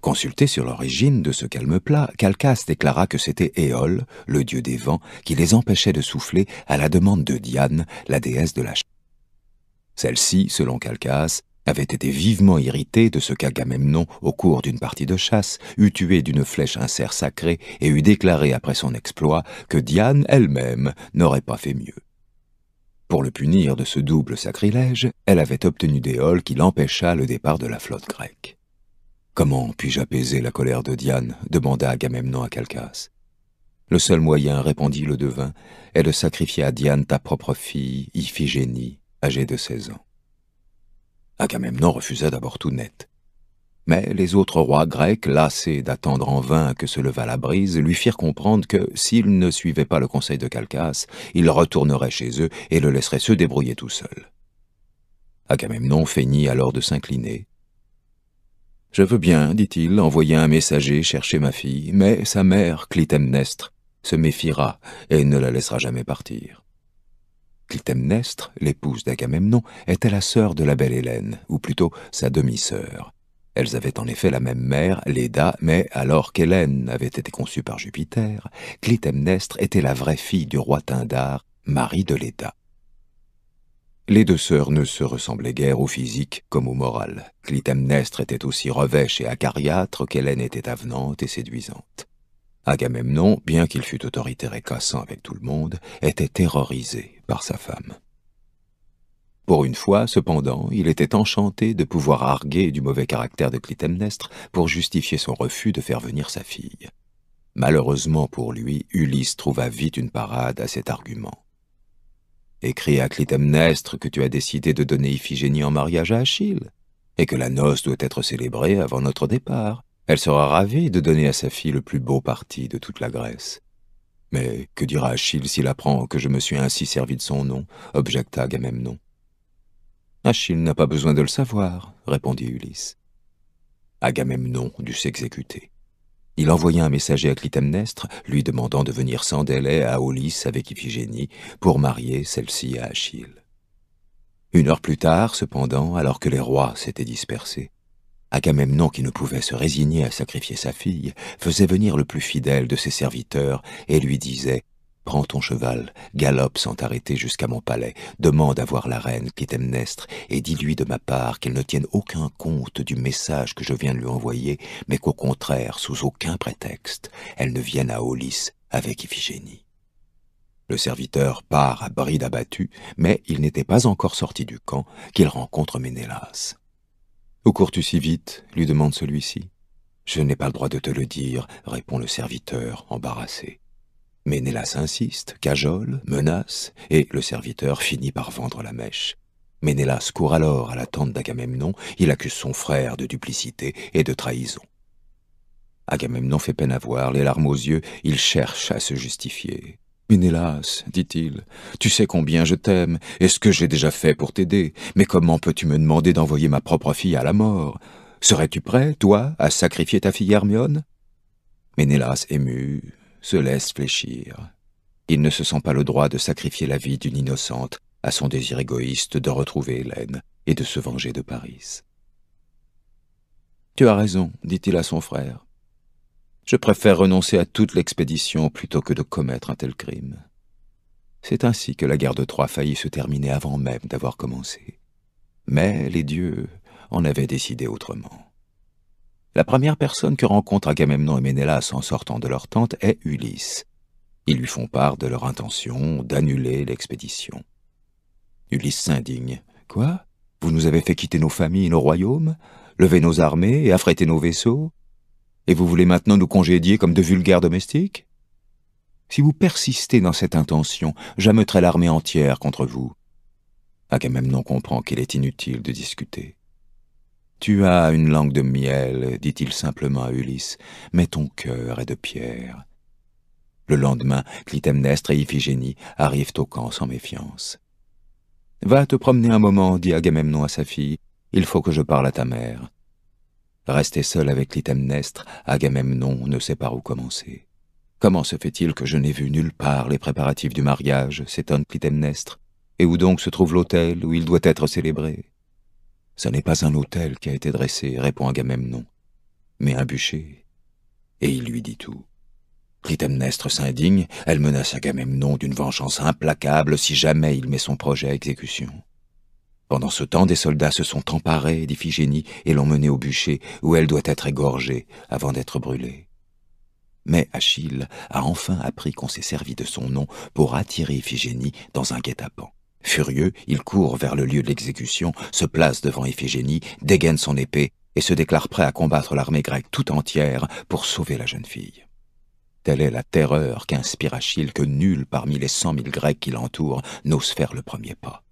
Consulté sur l'origine de ce calme plat, Calcas déclara que c'était Éole, le dieu des vents, qui les empêchait de souffler à la demande de Diane, la déesse de la chasse. Celle-ci, selon Calcas, avait été vivement irritée de ce qu'Agamemnon, au cours d'une partie de chasse, eût tué d'une flèche un cerf sacré et eût déclaré après son exploit que Diane elle-même n'aurait pas fait mieux. Pour le punir de ce double sacrilège, elle avait obtenu des halls qui l'empêcha le départ de la flotte grecque. Comment puis-je apaiser la colère de Diane demanda Agamemnon à Calcas. Le seul moyen, répondit le devin, est de sacrifier à Diane ta propre fille, Iphigénie, âgée de seize ans. Agamemnon refusa d'abord tout net. Mais les autres rois grecs, lassés d'attendre en vain que se levât la brise, lui firent comprendre que, s'ils ne suivaient pas le conseil de Calcas, ils retourneraient chez eux et le laisseraient se débrouiller tout seul. Agamemnon feignit alors de s'incliner. « Je veux bien, dit-il, envoyer un messager chercher ma fille, mais sa mère, Clytemnestre, se méfiera et ne la laissera jamais partir. » Clytemnestre, l'épouse d'Agamemnon, était la sœur de la belle Hélène, ou plutôt sa demi-sœur. Elles avaient en effet la même mère, Léda, mais alors qu'Hélène avait été conçue par Jupiter, Clytemnestre était la vraie fille du roi Tindar, mari de Léda. Les deux sœurs ne se ressemblaient guère au physique comme au moral. Clytemnestre était aussi revêche et acariâtre qu'Hélène était avenante et séduisante. Agamemnon, bien qu'il fût autoritaire et cassant avec tout le monde, était terrorisé par sa femme. Pour une fois, cependant, il était enchanté de pouvoir arguer du mauvais caractère de Clytemnestre pour justifier son refus de faire venir sa fille. Malheureusement pour lui, Ulysse trouva vite une parade à cet argument. Écris à Clytemnestre que tu as décidé de donner Iphigénie en mariage à Achille, et que la noce doit être célébrée avant notre départ. Elle sera ravie de donner à sa fille le plus beau parti de toute la Grèce. Mais que dira Achille s'il apprend que je me suis ainsi servi de son nom objecta Agamemnon. Achille n'a pas besoin de le savoir, répondit Ulysse. Agamemnon dut s'exécuter. Il envoya un messager à Clytemnestre, lui demandant de venir sans délai à Aulis avec Iphigénie pour marier celle-ci à Achille. Une heure plus tard, cependant, alors que les rois s'étaient dispersés, Agamemnon, qui ne pouvait se résigner à sacrifier sa fille, faisait venir le plus fidèle de ses serviteurs et lui disait Prends ton cheval, galope sans t'arrêter jusqu'à mon palais, demande à voir la reine qui t'aimnestre, et dis-lui de ma part qu'elle ne tienne aucun compte du message que je viens de lui envoyer, mais qu'au contraire, sous aucun prétexte, elle ne vienne à Aulis avec Iphigénie. Le serviteur part à bride abattue, mais il n'était pas encore sorti du camp qu'il rencontre Ménélas. Où cours-tu si vite lui demande celui-ci. Je n'ai pas le droit de te le dire, répond le serviteur, embarrassé. Ménélas insiste, cajole, menace, et le serviteur finit par vendre la mèche. Ménélas court alors à la tente d'Agamemnon, il accuse son frère de duplicité et de trahison. Agamemnon fait peine à voir, les larmes aux yeux, il cherche à se justifier. Ménélas, dit-il, tu sais combien je t'aime, et ce que j'ai déjà fait pour t'aider, mais comment peux-tu me demander d'envoyer ma propre fille à la mort Serais-tu prêt, toi, à sacrifier ta fille Hermione Ménélas, ému, se laisse fléchir. Il ne se sent pas le droit de sacrifier la vie d'une innocente à son désir égoïste de retrouver Hélène et de se venger de Paris. Tu as raison, dit-il à son frère. Je préfère renoncer à toute l'expédition plutôt que de commettre un tel crime. C'est ainsi que la guerre de Troie faillit se terminer avant même d'avoir commencé. Mais les dieux en avaient décidé autrement. La première personne que rencontrent Agamemnon et Ménélas en sortant de leur tente est Ulysse. Ils lui font part de leur intention d'annuler l'expédition. Ulysse s'indigne. Quoi Vous nous avez fait quitter nos familles et nos royaumes, lever nos armées et affréter nos vaisseaux Et vous voulez maintenant nous congédier comme de vulgaires domestiques Si vous persistez dans cette intention, j'ameuterai l'armée entière contre vous. Agamemnon comprend qu'il est inutile de discuter. Tu as une langue de miel, dit-il simplement à Ulysse, mais ton cœur est de pierre. Le lendemain, Clytemnestre et Iphigénie arrivent au camp sans méfiance. « Va te promener un moment, dit Agamemnon à sa fille. Il faut que je parle à ta mère. » Resté seul avec Clytemnestre, Agamemnon ne sait par où commencer. « Comment se fait-il que je n'ai vu nulle part les préparatifs du mariage ?» s'étonne Clytemnestre. « Et où donc se trouve l'autel où il doit être célébré ?» Ce n'est pas un hôtel qui a été dressé, répond Agamemnon, mais un bûcher. Et il lui dit tout. Clytemnestre s'indigne, elle menace Agamemnon d'une vengeance implacable si jamais il met son projet à exécution. Pendant ce temps, des soldats se sont emparés d'Iphigénie et l'ont menée au bûcher, où elle doit être égorgée avant d'être brûlée. Mais Achille a enfin appris qu'on s'est servi de son nom pour attirer Iphigénie dans un guet-apens. Furieux, il court vers le lieu de l'exécution, se place devant Iphigénie, dégaine son épée et se déclare prêt à combattre l'armée grecque tout entière pour sauver la jeune fille. Telle est la terreur qu'inspire Achille que nul parmi les cent mille Grecs qui l'entourent n'ose faire le premier pas.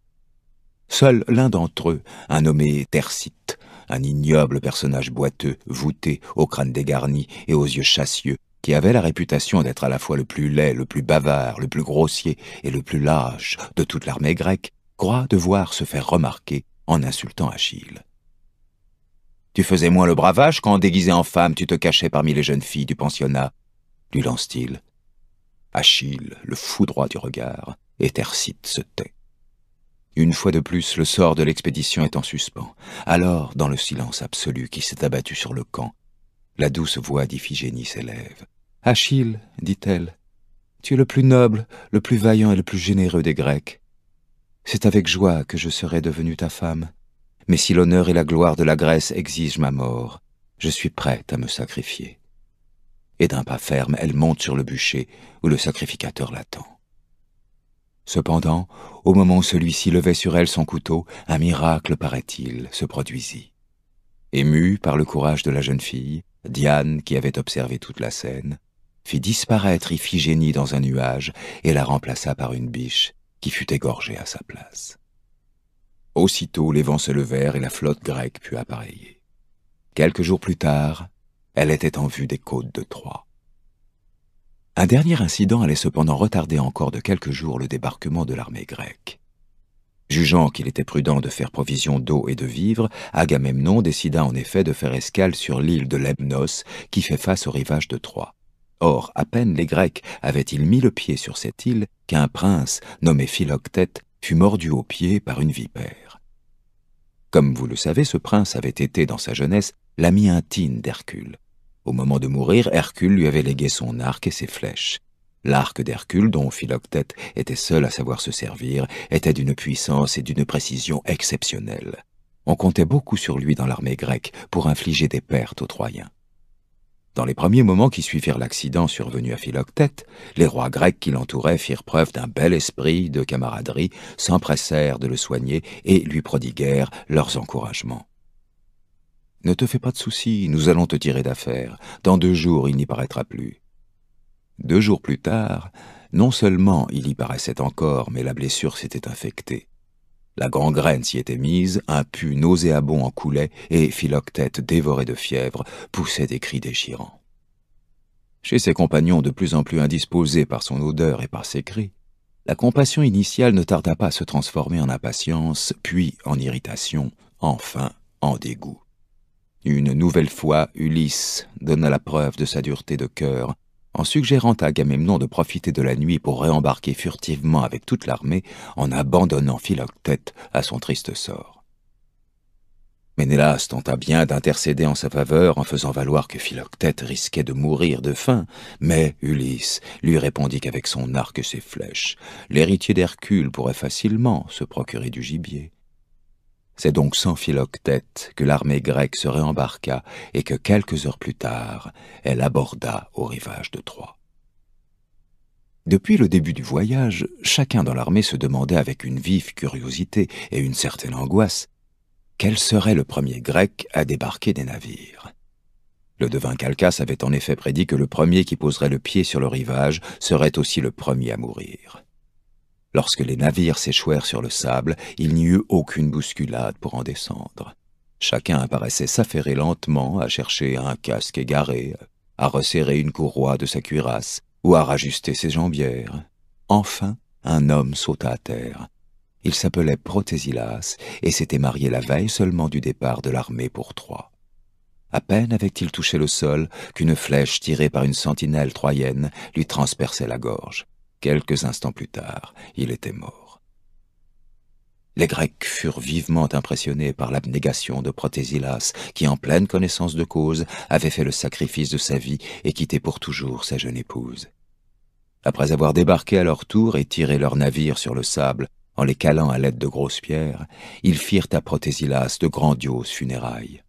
Seul l'un d'entre eux, un nommé Tercite, un ignoble personnage boiteux, voûté, au crâne dégarni et aux yeux chassieux, qui avait la réputation d'être à la fois le plus laid, le plus bavard, le plus grossier et le plus lâche de toute l'armée grecque, croit devoir se faire remarquer en insultant Achille. Tu faisais moins le bravage quand, déguisé en femme, tu te cachais parmi les jeunes filles du pensionnat, lui lance-t-il. Achille, le foudroi droit du regard, étercite se tait. Une fois de plus, le sort de l'expédition est en suspens. Alors, dans le silence absolu qui s'est abattu sur le camp, la douce voix d'Iphigénie s'élève. Achille, dit-elle, tu es le plus noble, le plus vaillant et le plus généreux des Grecs. C'est avec joie que je serai devenue ta femme. Mais si l'honneur et la gloire de la Grèce exigent ma mort, je suis prête à me sacrifier. Et d'un pas ferme, elle monte sur le bûcher où le sacrificateur l'attend. Cependant, au moment où celui-ci levait sur elle son couteau, un miracle, paraît-il, se produisit. Émue par le courage de la jeune fille, Diane, qui avait observé toute la scène, fit disparaître Iphigénie dans un nuage et la remplaça par une biche qui fut égorgée à sa place. Aussitôt les vents se levèrent et la flotte grecque put appareiller. Quelques jours plus tard, elle était en vue des côtes de Troie. Un dernier incident allait cependant retarder encore de quelques jours le débarquement de l'armée grecque. Jugeant qu'il était prudent de faire provision d'eau et de vivres, Agamemnon décida en effet de faire escale sur l'île de Lemnos qui fait face au rivage de Troie. Or, à peine les Grecs avaient-ils mis le pied sur cette île qu'un prince, nommé Philoctète, fut mordu au pied par une vipère. Comme vous le savez, ce prince avait été, dans sa jeunesse, l'ami intime d'Hercule. Au moment de mourir, Hercule lui avait légué son arc et ses flèches. L'arc d'Hercule, dont Philoctète était seul à savoir se servir, était d'une puissance et d'une précision exceptionnelles. On comptait beaucoup sur lui dans l'armée grecque pour infliger des pertes aux Troyens. Dans les premiers moments qui suivirent l'accident survenu à Philoctète, les rois grecs qui l'entouraient firent preuve d'un bel esprit de camaraderie, s'empressèrent de le soigner et lui prodiguèrent leurs encouragements. Ne te fais pas de soucis, nous allons te tirer d'affaire. Dans deux jours, il n'y paraîtra plus. Deux jours plus tard, non seulement il y paraissait encore, mais la blessure s'était infectée. La gangrène s'y était mise, un pu nauséabond en coulait, et Philoctète, dévoré de fièvre, poussait des cris déchirants. Chez ses compagnons, de plus en plus indisposés par son odeur et par ses cris, la compassion initiale ne tarda pas à se transformer en impatience, puis en irritation, enfin en dégoût. Une nouvelle fois, Ulysse donna la preuve de sa dureté de cœur en suggérant à Agamemnon de profiter de la nuit pour réembarquer furtivement avec toute l'armée en abandonnant Philoctète à son triste sort. Ménélas tenta bien d'intercéder en sa faveur en faisant valoir que Philoctète risquait de mourir de faim, mais Ulysse lui répondit qu'avec son arc et ses flèches, l'héritier d'Hercule pourrait facilement se procurer du gibier. C'est donc sans Philoctète que l'armée grecque se réembarqua et que quelques heures plus tard, elle aborda au rivage de Troie. Depuis le début du voyage, chacun dans l'armée se demandait avec une vive curiosité et une certaine angoisse quel serait le premier grec à débarquer des navires. Le devin Calcas avait en effet prédit que le premier qui poserait le pied sur le rivage serait aussi le premier à mourir. Lorsque les navires s'échouèrent sur le sable, il n'y eut aucune bousculade pour en descendre. Chacun apparaissait s'affairer lentement à chercher un casque égaré, à resserrer une courroie de sa cuirasse ou à rajuster ses jambières. Enfin, un homme sauta à terre. Il s'appelait Protésilas et s'était marié la veille seulement du départ de l'armée pour Troie. À peine avait-il touché le sol qu'une flèche tirée par une sentinelle troyenne lui transperçait la gorge. Quelques instants plus tard, il était mort. Les Grecs furent vivement impressionnés par l'abnégation de Protésilas, qui, en pleine connaissance de cause, avait fait le sacrifice de sa vie et quitté pour toujours sa jeune épouse. Après avoir débarqué à leur tour et tiré leur navire sur le sable, en les calant à l'aide de grosses pierres, ils firent à Protésilas de grandioses funérailles.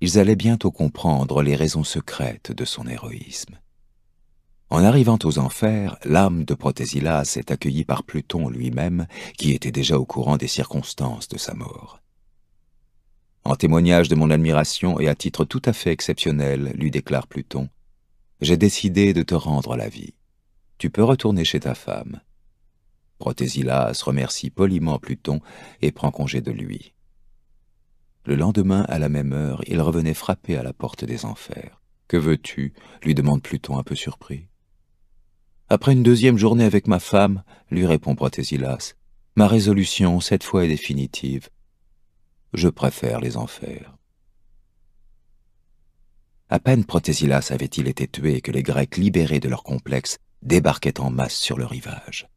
Ils allaient bientôt comprendre les raisons secrètes de son héroïsme. En arrivant aux enfers, l'âme de Protésilas est accueillie par Pluton lui-même, qui était déjà au courant des circonstances de sa mort. En témoignage de mon admiration et à titre tout à fait exceptionnel, lui déclare Pluton, j'ai décidé de te rendre la vie. Tu peux retourner chez ta femme. Protésilas remercie poliment Pluton et prend congé de lui. Le lendemain, à la même heure, il revenait frapper à la porte des enfers. Que veux-tu lui demande Pluton un peu surpris. Après une deuxième journée avec ma femme, lui répond Protésilas, ma résolution cette fois est définitive. Je préfère les enfers. À peine Protésilas avait-il été tué que les Grecs libérés de leur complexe débarquaient en masse sur le rivage.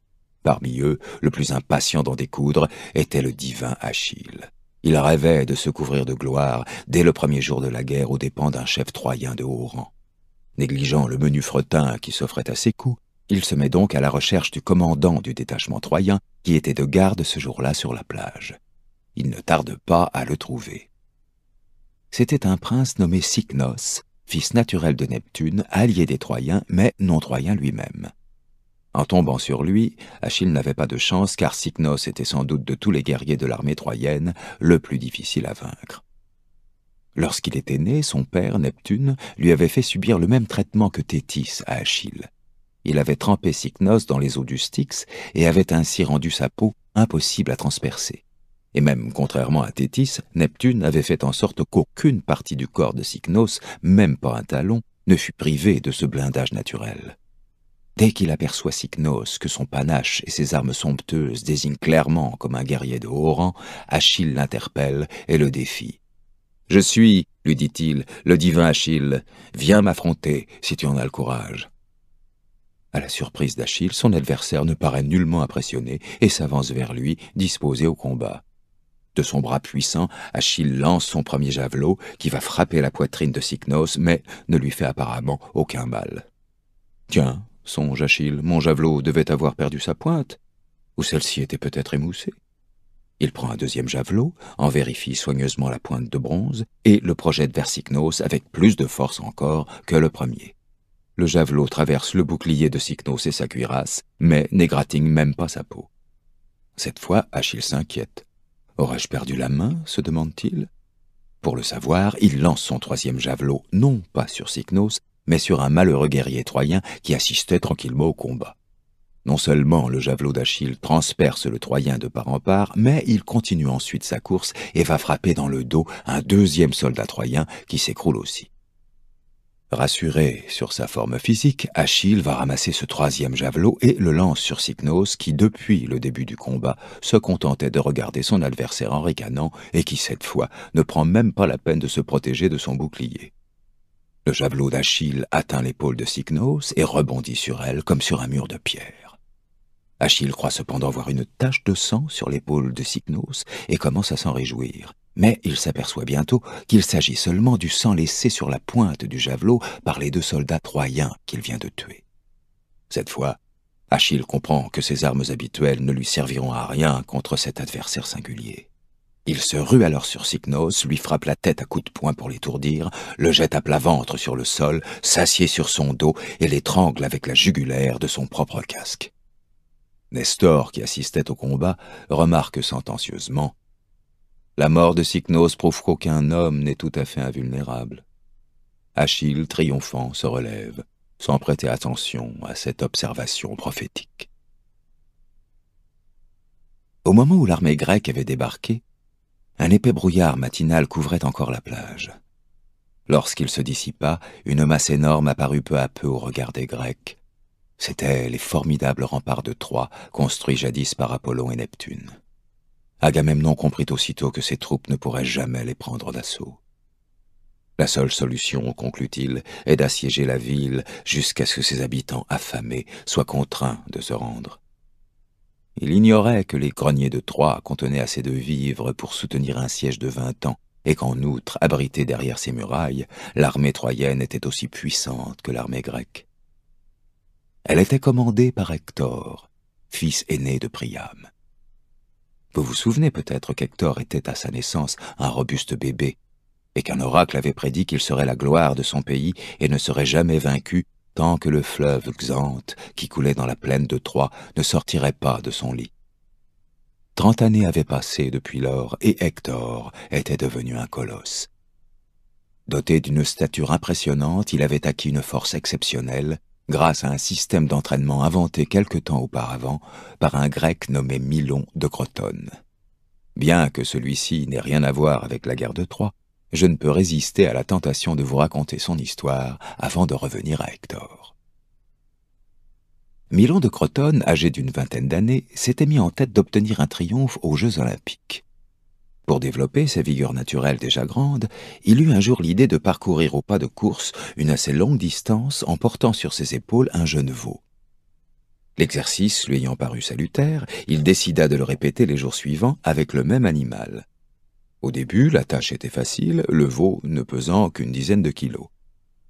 Parmi eux, le plus impatient d'en découdre était le divin Achille. Il rêvait de se couvrir de gloire dès le premier jour de la guerre aux dépens d'un chef troyen de haut rang. Négligeant le menu fretin qui s'offrait à ses coups, il se met donc à la recherche du commandant du détachement troyen qui était de garde ce jour-là sur la plage. Il ne tarde pas à le trouver. C'était un prince nommé Cycnos, fils naturel de Neptune, allié des Troyens, mais non Troyen lui-même. En tombant sur lui, Achille n'avait pas de chance car Cycnos était sans doute de tous les guerriers de l'armée troyenne le plus difficile à vaincre. Lorsqu'il était né, son père, Neptune, lui avait fait subir le même traitement que Tétis à Achille. Il avait trempé Cycnos dans les eaux du Styx et avait ainsi rendu sa peau impossible à transpercer. Et même, contrairement à Thétis, Neptune avait fait en sorte qu'aucune partie du corps de Cycnos, même pas un talon, ne fût privée de ce blindage naturel. Dès qu'il aperçoit Cycnos, que son panache et ses armes somptueuses désignent clairement comme un guerrier de haut rang, Achille l'interpelle et le défie. « Je suis, lui dit-il, le divin Achille. Viens m'affronter si tu en as le courage. » À la surprise d'Achille, son adversaire ne paraît nullement impressionné et s'avance vers lui, disposé au combat. De son bras puissant, Achille lance son premier javelot, qui va frapper la poitrine de Cycnos, mais ne lui fait apparemment aucun mal. Tiens, songe Achille, mon javelot devait avoir perdu sa pointe, ou celle-ci était peut-être émoussée. Il prend un deuxième javelot, en vérifie soigneusement la pointe de bronze, et le projette vers Cycnos avec plus de force encore que le premier. Le javelot traverse le bouclier de Cycnos et sa cuirasse, mais n'égratigne même pas sa peau. Cette fois, Achille s'inquiète. Aurais-je perdu la main se demande-t-il. Pour le savoir, il lance son troisième javelot, non pas sur Cycnos, mais sur un malheureux guerrier troyen qui assistait tranquillement au combat. Non seulement le javelot d'Achille transperce le Troyen de part en part, mais il continue ensuite sa course et va frapper dans le dos un deuxième soldat troyen qui s'écroule aussi. Rassuré sur sa forme physique, Achille va ramasser ce troisième javelot et le lance sur Cygnos qui, depuis le début du combat, se contentait de regarder son adversaire en ricanant et qui, cette fois, ne prend même pas la peine de se protéger de son bouclier. Le javelot d'Achille atteint l'épaule de Cygnos et rebondit sur elle comme sur un mur de pierre. Achille croit cependant voir une tache de sang sur l'épaule de Cygnos et commence à s'en réjouir. Mais il s'aperçoit bientôt qu'il s'agit seulement du sang laissé sur la pointe du javelot par les deux soldats troyens qu'il vient de tuer. Cette fois, Achille comprend que ses armes habituelles ne lui serviront à rien contre cet adversaire singulier. Il se rue alors sur Cygnos, lui frappe la tête à coups de poing pour l'étourdir, le jette à plat ventre sur le sol, s'assied sur son dos et l'étrangle avec la jugulaire de son propre casque. Nestor, qui assistait au combat, remarque sentencieusement la mort de Cycnos prouve qu'aucun homme n'est tout à fait invulnérable. Achille, triomphant, se relève, sans prêter attention à cette observation prophétique. Au moment où l'armée grecque avait débarqué, un épais brouillard matinal couvrait encore la plage. Lorsqu'il se dissipa, une masse énorme apparut peu à peu au regard des Grecs. C'étaient les formidables remparts de Troie, construits jadis par Apollon et Neptune. Agamemnon comprit aussitôt que ses troupes ne pourraient jamais les prendre d'assaut. La seule solution, conclut-il, est d'assiéger la ville jusqu'à ce que ses habitants affamés soient contraints de se rendre. Il ignorait que les greniers de Troie contenaient assez de vivres pour soutenir un siège de vingt ans, et qu'en outre, abritée derrière ses murailles, l'armée troyenne était aussi puissante que l'armée grecque. Elle était commandée par Hector, fils aîné de Priam. Vous vous souvenez peut-être qu'Hector était à sa naissance un robuste bébé, et qu'un oracle avait prédit qu'il serait la gloire de son pays et ne serait jamais vaincu tant que le fleuve Xanthe qui coulait dans la plaine de Troie, ne sortirait pas de son lit. Trente années avaient passé depuis lors, et Hector était devenu un colosse. Doté d'une stature impressionnante, il avait acquis une force exceptionnelle, grâce à un système d'entraînement inventé quelque temps auparavant par un grec nommé Milon de Crotone. Bien que celui-ci n'ait rien à voir avec la guerre de Troie, je ne peux résister à la tentation de vous raconter son histoire avant de revenir à Hector. Milon de Crotone, âgé d'une vingtaine d'années, s'était mis en tête d'obtenir un triomphe aux Jeux olympiques. Pour développer sa vigueur naturelle déjà grande, il eut un jour l'idée de parcourir au pas de course une assez longue distance en portant sur ses épaules un jeune veau. L'exercice lui ayant paru salutaire, il décida de le répéter les jours suivants avec le même animal. Au début, la tâche était facile, le veau ne pesant qu'une dizaine de kilos.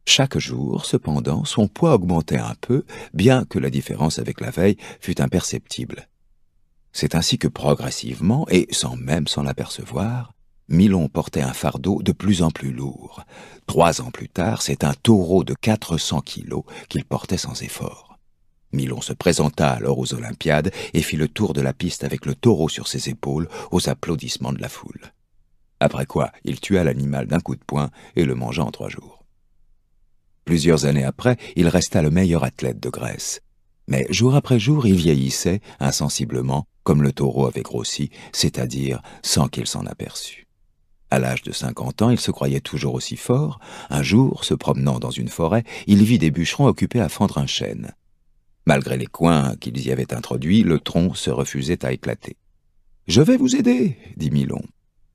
Chaque jour, cependant, son poids augmentait un peu, bien que la différence avec la veille fût imperceptible. C'est ainsi que progressivement, et sans même s'en apercevoir, Milon portait un fardeau de plus en plus lourd. Trois ans plus tard, c'est un taureau de 400 kilos qu'il portait sans effort. Milon se présenta alors aux Olympiades et fit le tour de la piste avec le taureau sur ses épaules aux applaudissements de la foule. Après quoi, il tua l'animal d'un coup de poing et le mangea en trois jours. Plusieurs années après, il resta le meilleur athlète de Grèce. Mais jour après jour, il vieillissait, insensiblement, comme le taureau avait grossi, c'est-à-dire sans qu'il s'en aperçût. À l'âge de cinquante ans, il se croyait toujours aussi fort. Un jour, se promenant dans une forêt, il vit des bûcherons occupés à fendre un chêne. Malgré les coins qu'ils y avaient introduits, le tronc se refusait à éclater. « Je vais vous aider !» dit Milon.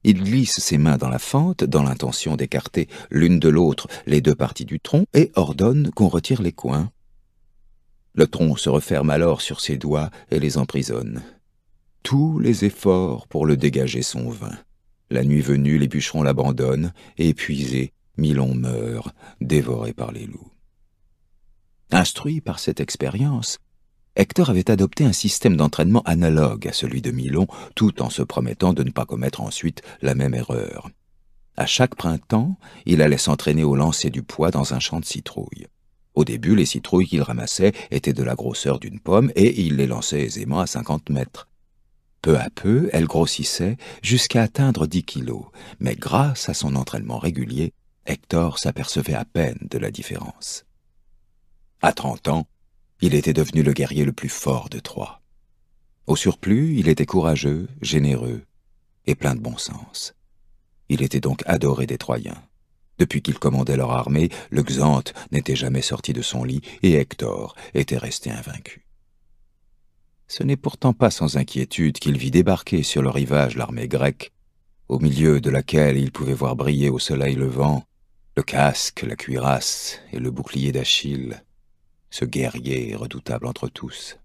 Il glisse ses mains dans la fente, dans l'intention d'écarter l'une de l'autre les deux parties du tronc, et ordonne qu'on retire les coins. Le tronc se referme alors sur ses doigts et les emprisonne tous les efforts pour le dégager sont vains. La nuit venue, les bûcherons l'abandonnent, et épuisés, Milon meurt, dévoré par les loups. Instruit par cette expérience, Hector avait adopté un système d'entraînement analogue à celui de Milon, tout en se promettant de ne pas commettre ensuite la même erreur. À chaque printemps, il allait s'entraîner au lancer du poids dans un champ de citrouilles. Au début, les citrouilles qu'il ramassait étaient de la grosseur d'une pomme et il les lançait aisément à 50 mètres. Peu à peu, elle grossissait jusqu'à atteindre dix kilos, mais grâce à son entraînement régulier, Hector s'apercevait à peine de la différence. À trente ans, il était devenu le guerrier le plus fort de Troie. Au surplus, il était courageux, généreux et plein de bon sens. Il était donc adoré des Troyens. Depuis qu'il commandait leur armée, le Xanthe n'était jamais sorti de son lit et Hector était resté invaincu ce n'est pourtant pas sans inquiétude qu'il vit débarquer sur le rivage l'armée grecque, au milieu de laquelle il pouvait voir briller au soleil levant le casque, la cuirasse et le bouclier d'Achille, ce guerrier redoutable entre tous.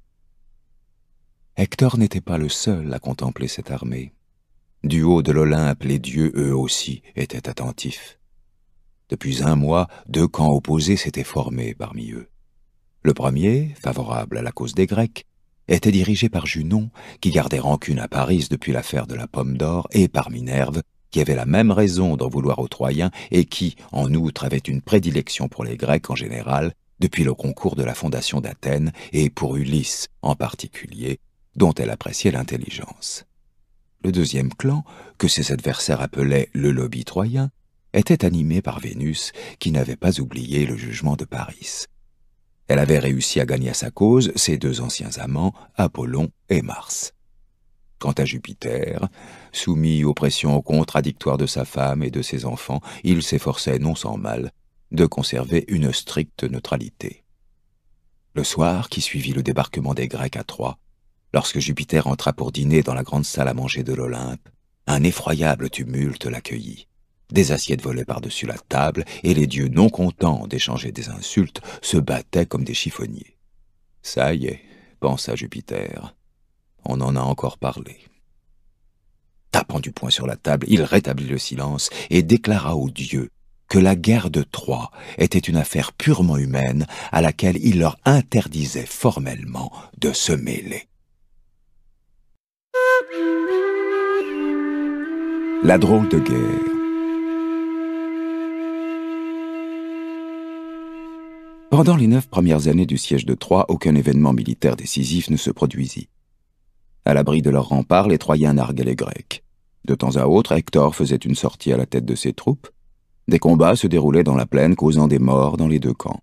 Hector n'était pas le seul à contempler cette armée. Du haut de l'Olympe, les dieux, eux aussi, étaient attentifs. Depuis un mois, deux camps opposés s'étaient formés parmi eux. Le premier, favorable à la cause des Grecs, était dirigé par Junon, qui gardait rancune à Paris depuis l'affaire de la Pomme d'Or, et par Minerve, qui avait la même raison d'en vouloir aux Troyens et qui, en outre, avait une prédilection pour les Grecs en général, depuis le concours de la fondation d'Athènes, et pour Ulysse en particulier, dont elle appréciait l'intelligence. Le deuxième clan, que ses adversaires appelaient le lobby troyen, était animé par Vénus, qui n'avait pas oublié le jugement de Paris. Elle avait réussi à gagner à sa cause ses deux anciens amants, Apollon et Mars. Quant à Jupiter, soumis aux pressions contradictoires de sa femme et de ses enfants, il s'efforçait, non sans mal, de conserver une stricte neutralité. Le soir qui suivit le débarquement des Grecs à Troie, lorsque Jupiter entra pour dîner dans la grande salle à manger de l'Olympe, un effroyable tumulte l'accueillit. Des assiettes volaient par-dessus la table, et les dieux non contents d'échanger des insultes se battaient comme des chiffonniers. Ça y est, pensa Jupiter. On en a encore parlé. Tapant du poing sur la table, il rétablit le silence et déclara aux dieux que la guerre de Troie était une affaire purement humaine à laquelle il leur interdisait formellement de se mêler. La drôle de guerre Pendant les neuf premières années du siège de Troie, aucun événement militaire décisif ne se produisit. À l'abri de leurs remparts, les Troyens narguaient les Grecs. De temps à autre, Hector faisait une sortie à la tête de ses troupes. Des combats se déroulaient dans la plaine, causant des morts dans les deux camps.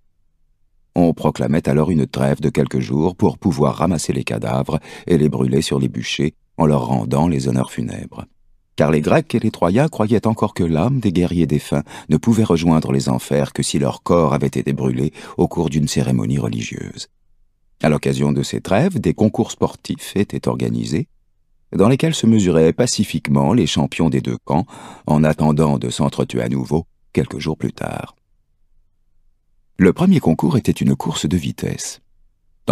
On proclamait alors une trêve de quelques jours pour pouvoir ramasser les cadavres et les brûler sur les bûchers en leur rendant les honneurs funèbres car les Grecs et les Troyens croyaient encore que l'âme des guerriers défunts ne pouvait rejoindre les enfers que si leur corps avait été brûlé au cours d'une cérémonie religieuse. À l'occasion de ces trêves, des concours sportifs étaient organisés, dans lesquels se mesuraient pacifiquement les champions des deux camps, en attendant de s'entretuer à nouveau quelques jours plus tard. Le premier concours était une course de vitesse.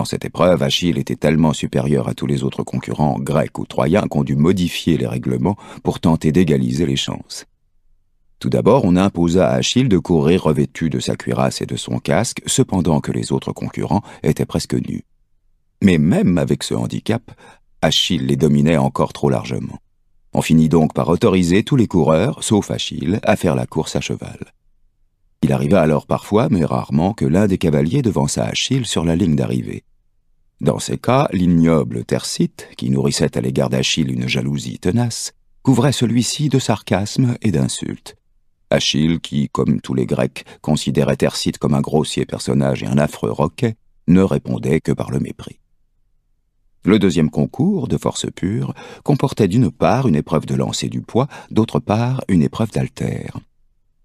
Dans cette épreuve, Achille était tellement supérieur à tous les autres concurrents grecs ou troyens qu'on dut modifier les règlements pour tenter d'égaliser les chances. Tout d'abord, on imposa à Achille de courir revêtu de sa cuirasse et de son casque, cependant que les autres concurrents étaient presque nus. Mais même avec ce handicap, Achille les dominait encore trop largement. On finit donc par autoriser tous les coureurs, sauf Achille, à faire la course à cheval. Il arriva alors parfois, mais rarement, que l'un des cavaliers devança Achille sur la ligne d'arrivée. Dans ces cas, l'ignoble Tercite, qui nourrissait à l'égard d'Achille une jalousie tenace, couvrait celui-ci de sarcasmes et d'insultes. Achille, qui, comme tous les Grecs, considérait Tercite comme un grossier personnage et un affreux roquet, ne répondait que par le mépris. Le deuxième concours, de force pure, comportait d'une part une épreuve de lancer du poids, d'autre part une épreuve d'altère.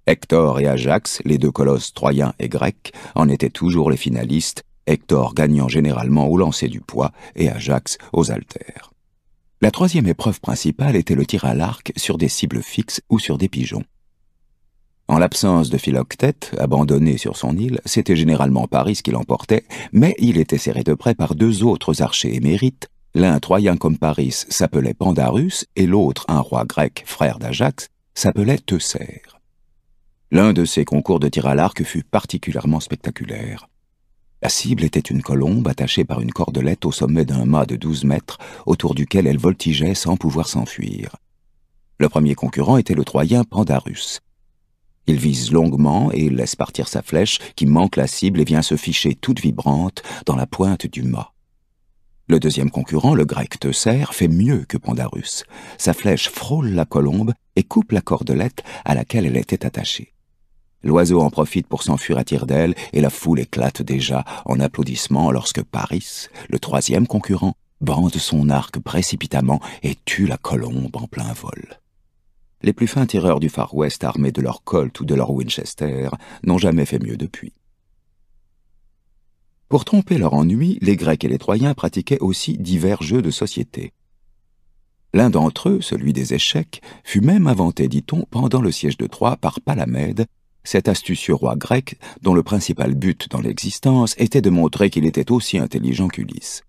Hector et Ajax, les deux colosses troyens et grecs, en étaient toujours les finalistes, Hector gagnant généralement au lancer du poids et Ajax aux haltères. La troisième épreuve principale était le tir à l'arc sur des cibles fixes ou sur des pigeons. En l'absence de Philoctète, abandonné sur son île, c'était généralement Paris qui l'emportait, mais il était serré de près par deux autres archers émérites, l'un troyen comme Paris s'appelait Pandarus et l'autre, un roi grec, frère d'Ajax, s'appelait Teucer. L'un de ces concours de tir à l'arc fut particulièrement spectaculaire. La cible était une colombe attachée par une cordelette au sommet d'un mât de 12 mètres autour duquel elle voltigeait sans pouvoir s'enfuir. Le premier concurrent était le Troyen Pandarus. Il vise longuement et laisse partir sa flèche qui manque la cible et vient se ficher toute vibrante dans la pointe du mât. Le deuxième concurrent, le grec Teucer, fait mieux que Pandarus. Sa flèche frôle la colombe et coupe la cordelette à laquelle elle était attachée. L'oiseau en profite pour s'enfuir à tire d'aile et la foule éclate déjà en applaudissements lorsque Paris, le troisième concurrent, bande son arc précipitamment et tue la colombe en plein vol. Les plus fins tireurs du Far West armés de leur Colt ou de leur Winchester n'ont jamais fait mieux depuis. Pour tromper leur ennui, les Grecs et les Troyens pratiquaient aussi divers jeux de société. L'un d'entre eux, celui des échecs, fut même inventé, dit-on, pendant le siège de Troie par Palamède, cet astucieux roi grec, dont le principal but dans l'existence était de montrer qu'il était aussi intelligent qu'Ulysse.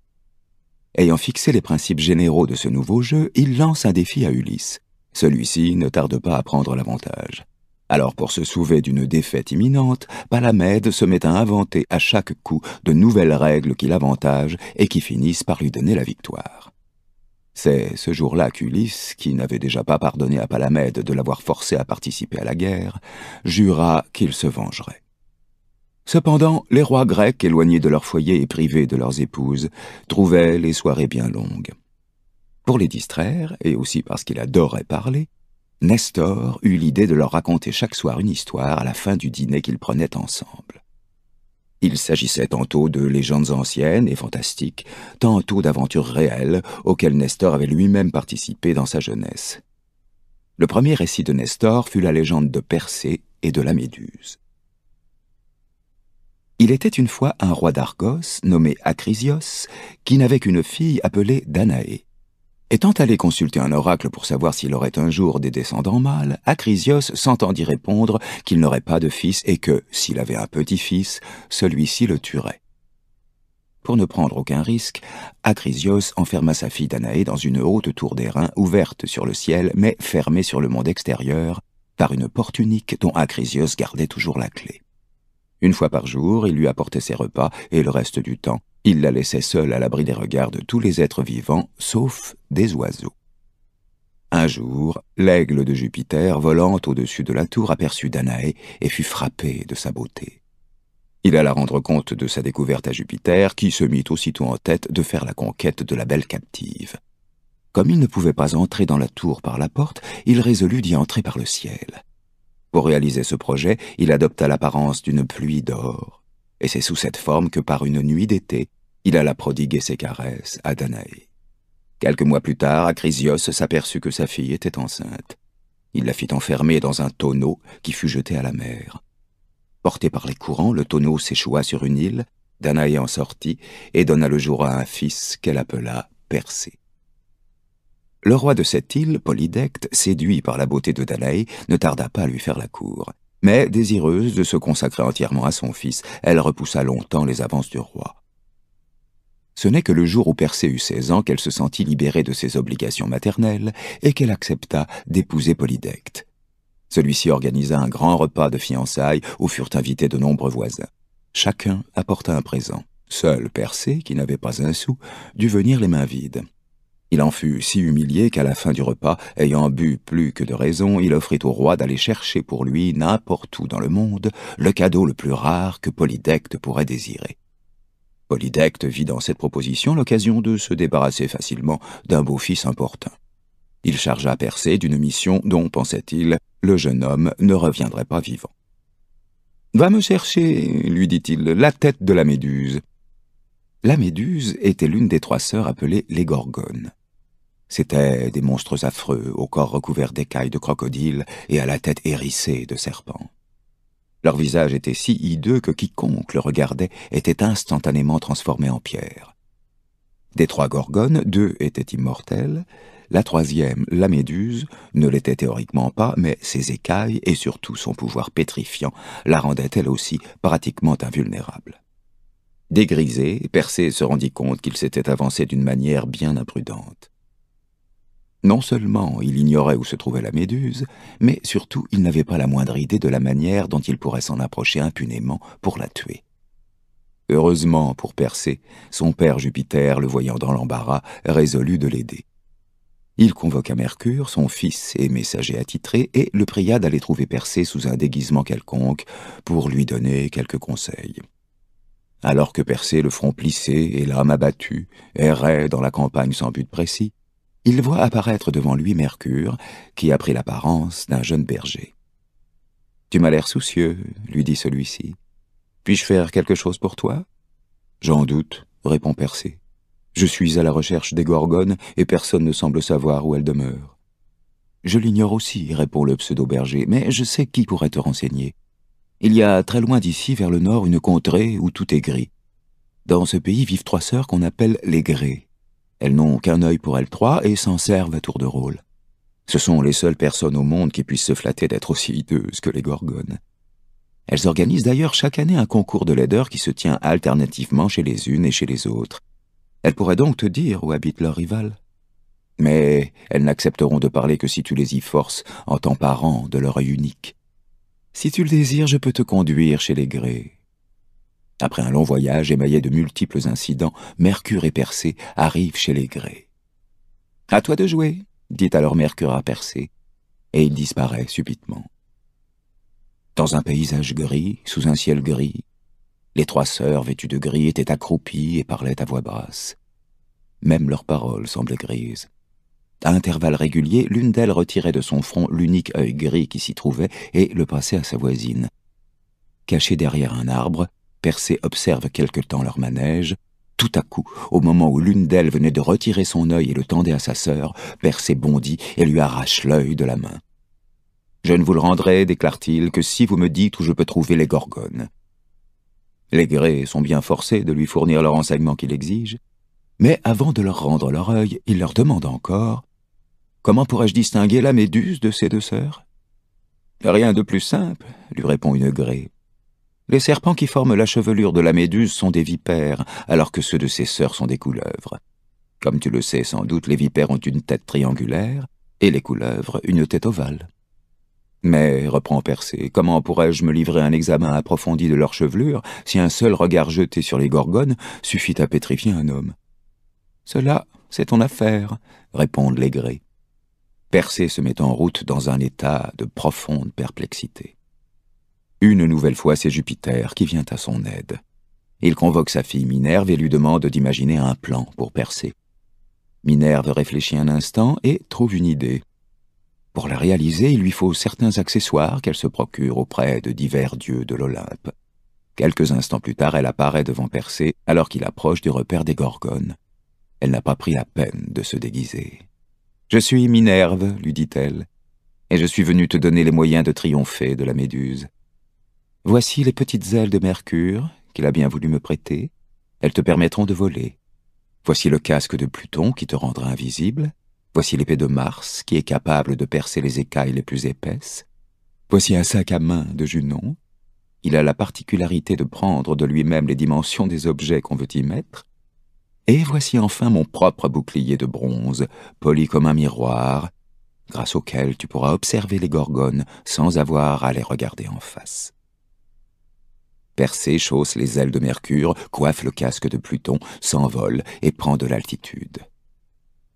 Ayant fixé les principes généraux de ce nouveau jeu, il lance un défi à Ulysse. Celui-ci ne tarde pas à prendre l'avantage. Alors pour se sauver d'une défaite imminente, Palamède se met à inventer à chaque coup de nouvelles règles qui l'avantagent et qui finissent par lui donner la victoire. C'est ce jour-là qu'Ulysse, qui n'avait déjà pas pardonné à Palamède de l'avoir forcé à participer à la guerre, jura qu'il se vengerait. Cependant, les rois grecs, éloignés de leur foyer et privés de leurs épouses, trouvaient les soirées bien longues. Pour les distraire, et aussi parce qu'il adorait parler, Nestor eut l'idée de leur raconter chaque soir une histoire à la fin du dîner qu'ils prenaient ensemble. Il s'agissait tantôt de légendes anciennes et fantastiques, tantôt d'aventures réelles auxquelles Nestor avait lui-même participé dans sa jeunesse. Le premier récit de Nestor fut la légende de Persée et de la Méduse. Il était une fois un roi d'Argos, nommé Acrisios, qui n'avait qu'une fille appelée Danaé. Étant allé consulter un oracle pour savoir s'il aurait un jour des descendants mâles, Acrisios s'entendit répondre qu'il n'aurait pas de fils et que, s'il avait un petit-fils, celui-ci le tuerait. Pour ne prendre aucun risque, Acrisios enferma sa fille Danaé dans une haute tour d'airain ouverte sur le ciel mais fermée sur le monde extérieur par une porte unique dont Acrisios gardait toujours la clé. Une fois par jour, il lui apportait ses repas et le reste du temps, il la laissait seule à l'abri des regards de tous les êtres vivants, sauf des oiseaux. Un jour, l'aigle de Jupiter, volant au-dessus de la tour, aperçut Danaé et fut frappé de sa beauté. Il alla rendre compte de sa découverte à Jupiter, qui se mit aussitôt en tête de faire la conquête de la belle captive. Comme il ne pouvait pas entrer dans la tour par la porte, il résolut d'y entrer par le ciel. Pour réaliser ce projet, il adopta l'apparence d'une pluie d'or, et c'est sous cette forme que par une nuit d'été, il alla prodiguer ses caresses à Danaé. Quelques mois plus tard, Acrisios s'aperçut que sa fille était enceinte. Il la fit enfermer dans un tonneau qui fut jeté à la mer. Porté par les courants, le tonneau s'échoua sur une île, Danaé en sortit et donna le jour à un fils qu'elle appela Persée. Le roi de cette île, Polydecte, séduit par la beauté de Danaé, ne tarda pas à lui faire la cour. Mais, désireuse de se consacrer entièrement à son fils, elle repoussa longtemps les avances du roi. Ce n'est que le jour où Persée eut 16 ans qu'elle se sentit libérée de ses obligations maternelles et qu'elle accepta d'épouser Polydecte. Celui-ci organisa un grand repas de fiançailles où furent invités de nombreux voisins. Chacun apporta un présent. Seul Persée, qui n'avait pas un sou, dut venir les mains vides. Il en fut si humilié qu'à la fin du repas, ayant bu plus que de raison, il offrit au roi d'aller chercher pour lui, n'importe où dans le monde, le cadeau le plus rare que Polydecte pourrait désirer. Polydecte vit dans cette proposition l'occasion de se débarrasser facilement d'un beau-fils importun Il chargea Persée d'une mission dont, pensait-il, le jeune homme ne reviendrait pas vivant. « Va me chercher, lui dit-il, la tête de la Méduse. » La Méduse était l'une des trois sœurs appelées les Gorgones. C'étaient des monstres affreux, au corps recouvert d'écailles de crocodile et à la tête hérissée de serpents. Leur visage était si hideux que quiconque le regardait était instantanément transformé en pierre. Des trois gorgones, deux étaient immortelles, la troisième, la méduse, ne l'était théoriquement pas, mais ses écailles et surtout son pouvoir pétrifiant la rendaient elle aussi pratiquement invulnérable. Dégrisé, Percé se rendit compte qu'il s'était avancé d'une manière bien imprudente. Non seulement il ignorait où se trouvait la méduse, mais surtout il n'avait pas la moindre idée de la manière dont il pourrait s'en approcher impunément pour la tuer. Heureusement pour Percé, son père Jupiter, le voyant dans l'embarras, résolut de l'aider. Il convoqua Mercure, son fils et messager attitré, et le pria d'aller trouver Percé sous un déguisement quelconque pour lui donner quelques conseils. Alors que Percée, le front plissé et l'âme abattue, errait dans la campagne sans but précis, il voit apparaître devant lui Mercure, qui a pris l'apparence d'un jeune berger. « Tu m'as l'air soucieux, » lui dit celui-ci. « Puis-je faire quelque chose pour toi ?»« J'en doute, » répond Percé. Je suis à la recherche des gorgones, et personne ne semble savoir où elles demeurent. »« Je l'ignore aussi, » répond le pseudo-berger, « mais je sais qui pourrait te renseigner. » Il y a très loin d'ici, vers le nord, une contrée où tout est gris. Dans ce pays vivent trois sœurs qu'on appelle les Grés. Elles n'ont qu'un œil pour elles trois et s'en servent à tour de rôle. Ce sont les seules personnes au monde qui puissent se flatter d'être aussi hideuses que les gorgones. Elles organisent d'ailleurs chaque année un concours de laideur qui se tient alternativement chez les unes et chez les autres. Elles pourraient donc te dire où habite leur rival. Mais elles n'accepteront de parler que si tu les y forces en t'emparant de leur œil unique. Si tu le désires, je peux te conduire chez les grés. Après un long voyage émaillé de multiples incidents, Mercure et Percé arrivent chez les Grès. À toi de jouer, dit alors Mercure à Percé, et il disparaît subitement. Dans un paysage gris, sous un ciel gris, les trois sœurs vêtues de gris étaient accroupies et parlaient à voix basse. Même leurs paroles semblaient grises. À intervalles réguliers, l'une d'elles retirait de son front l'unique œil gris qui s'y trouvait et le passait à sa voisine. Cachée derrière un arbre, Persée observe quelque temps leur manège. Tout à coup, au moment où l'une d'elles venait de retirer son œil et le tendait à sa sœur, Persée bondit et lui arrache l'œil de la main. Je ne vous le rendrai, déclare-t-il, que si vous me dites où je peux trouver les gorgones. Les grès sont bien forcés de lui fournir le renseignement qu'il exige, mais avant de leur rendre leur œil, il leur demande encore Comment pourrais-je distinguer la méduse de ses deux sœurs Rien de plus simple, lui répond une grée. Les serpents qui forment la chevelure de la méduse sont des vipères, alors que ceux de ses sœurs sont des couleuvres. Comme tu le sais sans doute, les vipères ont une tête triangulaire et les couleuvres une tête ovale. Mais, reprend Percé, comment pourrais-je me livrer à un examen approfondi de leur chevelure si un seul regard jeté sur les gorgones suffit à pétrifier un homme Cela, c'est ton affaire, répondent les grès. Percé se met en route dans un état de profonde perplexité. Une nouvelle fois, c'est Jupiter qui vient à son aide. Il convoque sa fille Minerve et lui demande d'imaginer un plan pour percer. Minerve réfléchit un instant et trouve une idée. Pour la réaliser, il lui faut certains accessoires qu'elle se procure auprès de divers dieux de l'Olympe. Quelques instants plus tard, elle apparaît devant percé alors qu'il approche du repère des Gorgones. Elle n'a pas pris la peine de se déguiser. « Je suis Minerve, lui dit-elle, et je suis venue te donner les moyens de triompher de la Méduse. Voici les petites ailes de Mercure, qu'il a bien voulu me prêter. Elles te permettront de voler. Voici le casque de Pluton qui te rendra invisible. Voici l'épée de Mars qui est capable de percer les écailles les plus épaisses. Voici un sac à main de Junon. Il a la particularité de prendre de lui-même les dimensions des objets qu'on veut y mettre. Et voici enfin mon propre bouclier de bronze, poli comme un miroir, grâce auquel tu pourras observer les gorgones sans avoir à les regarder en face. Percé chausse les ailes de Mercure, coiffe le casque de Pluton, s'envole et prend de l'altitude.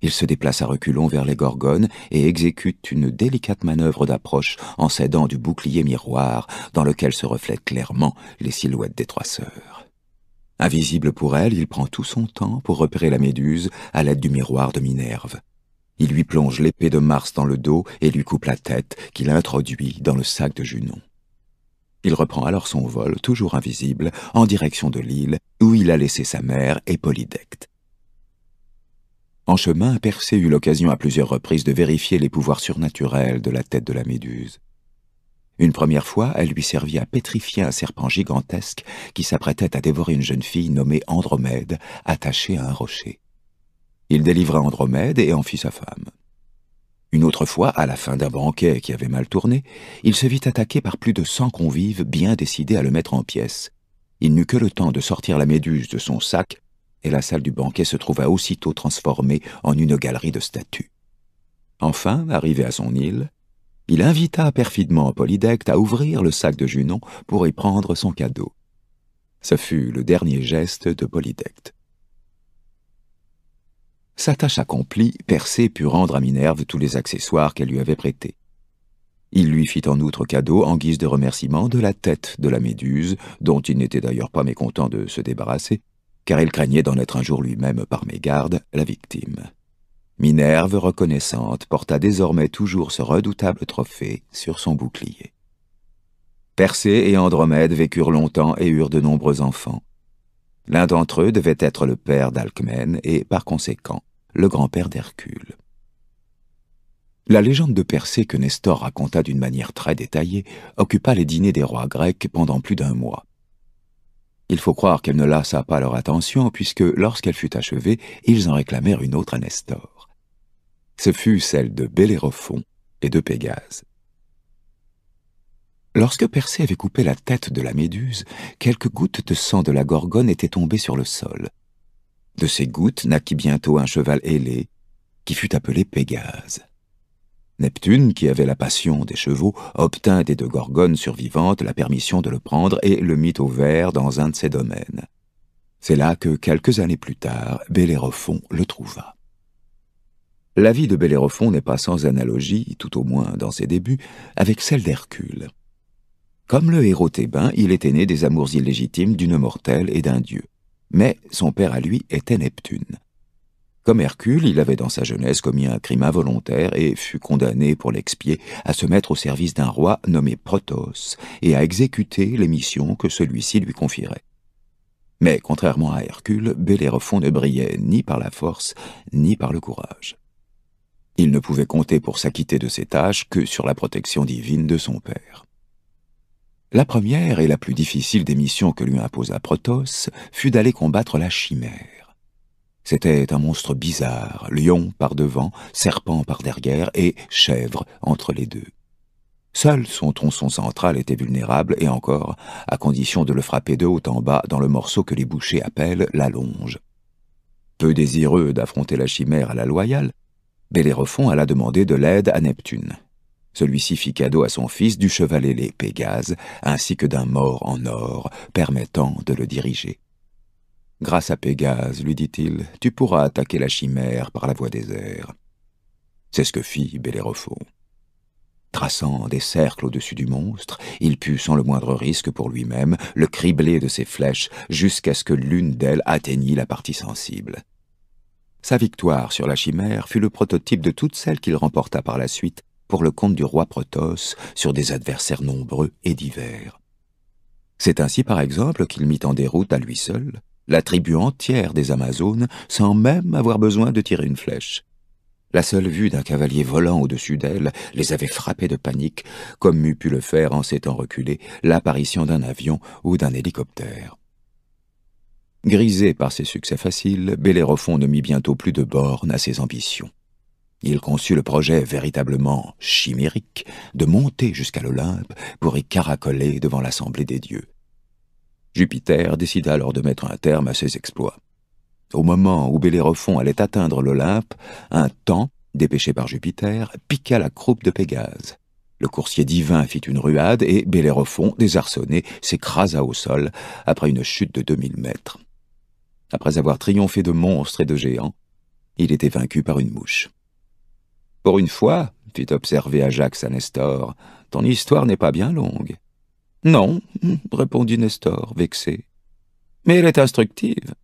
Il se déplace à reculons vers les Gorgones et exécute une délicate manœuvre d'approche en s'aidant du bouclier miroir dans lequel se reflètent clairement les silhouettes des trois sœurs. Invisible pour elle, il prend tout son temps pour repérer la méduse à l'aide du miroir de Minerve. Il lui plonge l'épée de Mars dans le dos et lui coupe la tête qu'il introduit dans le sac de Junon. Il reprend alors son vol, toujours invisible, en direction de l'île où il a laissé sa mère et Polydecte. En chemin, Persée eut l'occasion à plusieurs reprises de vérifier les pouvoirs surnaturels de la tête de la Méduse. Une première fois, elle lui servit à pétrifier un serpent gigantesque qui s'apprêtait à dévorer une jeune fille nommée Andromède, attachée à un rocher. Il délivra Andromède et en fit sa femme. Une autre fois, à la fin d'un banquet qui avait mal tourné, il se vit attaqué par plus de cent convives bien décidés à le mettre en pièces. Il n'eut que le temps de sortir la méduse de son sac, et la salle du banquet se trouva aussitôt transformée en une galerie de statues. Enfin, arrivé à son île, il invita perfidement Polydecte à ouvrir le sac de Junon pour y prendre son cadeau. Ce fut le dernier geste de Polydecte. Sa tâche accomplie, Persée put rendre à Minerve tous les accessoires qu'elle lui avait prêtés. Il lui fit en outre cadeau, en guise de remerciement, de la tête de la Méduse, dont il n'était d'ailleurs pas mécontent de se débarrasser, car il craignait d'en être un jour lui-même par mégarde la victime. Minerve, reconnaissante, porta désormais toujours ce redoutable trophée sur son bouclier. Persée et Andromède vécurent longtemps et eurent de nombreux enfants. L'un d'entre eux devait être le père d'Alcmène et, par conséquent, le grand-père d'Hercule. La légende de Persée que Nestor raconta d'une manière très détaillée occupa les dîners des rois grecs pendant plus d'un mois. Il faut croire qu'elle ne lassa pas leur attention, puisque lorsqu'elle fut achevée, ils en réclamèrent une autre à Nestor. Ce fut celle de Bélérophon et de Pégase. Lorsque Persée avait coupé la tête de la Méduse, quelques gouttes de sang de la gorgone étaient tombées sur le sol. De ces gouttes naquit bientôt un cheval ailé, qui fut appelé Pégase. Neptune, qui avait la passion des chevaux, obtint des deux gorgones survivantes la permission de le prendre et le mit au vert dans un de ses domaines. C'est là que, quelques années plus tard, Bélérophon le trouva. La vie de Bélérophon n'est pas sans analogie, tout au moins dans ses débuts, avec celle d'Hercule. Comme le héros thébain, il était né des amours illégitimes d'une mortelle et d'un dieu mais son père à lui était Neptune. Comme Hercule, il avait dans sa jeunesse commis un crime involontaire et fut condamné pour l'expier à se mettre au service d'un roi nommé Protos et à exécuter les missions que celui-ci lui confierait. Mais contrairement à Hercule, Bellérophon ne brillait ni par la force ni par le courage. Il ne pouvait compter pour s'acquitter de ses tâches que sur la protection divine de son père. La première et la plus difficile des missions que lui imposa Protos fut d'aller combattre la chimère. C'était un monstre bizarre, lion par devant, serpent par derrière et chèvre entre les deux. Seul son tronçon central était vulnérable et encore, à condition de le frapper de haut en bas dans le morceau que les bouchers appellent la longe. Peu désireux d'affronter la chimère à la loyale, Bellérophon alla demander de l'aide à Neptune. Celui-ci fit cadeau à son fils du cheval ailé Pégase, ainsi que d'un mort en or permettant de le diriger. « Grâce à Pégase, lui dit-il, tu pourras attaquer la chimère par la voie des airs. » C'est ce que fit Bellérophon. Traçant des cercles au-dessus du monstre, il put, sans le moindre risque pour lui-même, le cribler de ses flèches jusqu'à ce que l'une d'elles atteignît la partie sensible. Sa victoire sur la chimère fut le prototype de toutes celles qu'il remporta par la suite, pour le compte du roi Protos sur des adversaires nombreux et divers. C'est ainsi par exemple qu'il mit en déroute à lui seul la tribu entière des Amazones sans même avoir besoin de tirer une flèche. La seule vue d'un cavalier volant au-dessus d'elle les avait frappés de panique, comme eût pu le faire en s'étant reculé l'apparition d'un avion ou d'un hélicoptère. Grisé par ses succès faciles, Bélérophon ne mit bientôt plus de bornes à ses ambitions. Il conçut le projet véritablement chimérique de monter jusqu'à l'Olympe pour y caracoler devant l'assemblée des dieux. Jupiter décida alors de mettre un terme à ses exploits. Au moment où Bellérophon allait atteindre l'Olympe, un temps, dépêché par Jupiter, piqua la croupe de Pégase. Le coursier divin fit une ruade et Bellérophon, désarçonné, s'écrasa au sol après une chute de 2000 mètres. Après avoir triomphé de monstres et de géants, il était vaincu par une mouche. Pour une fois, fit observer Ajax à Nestor, ton histoire n'est pas bien longue. Non, répondit Nestor, vexé, mais elle est instructive.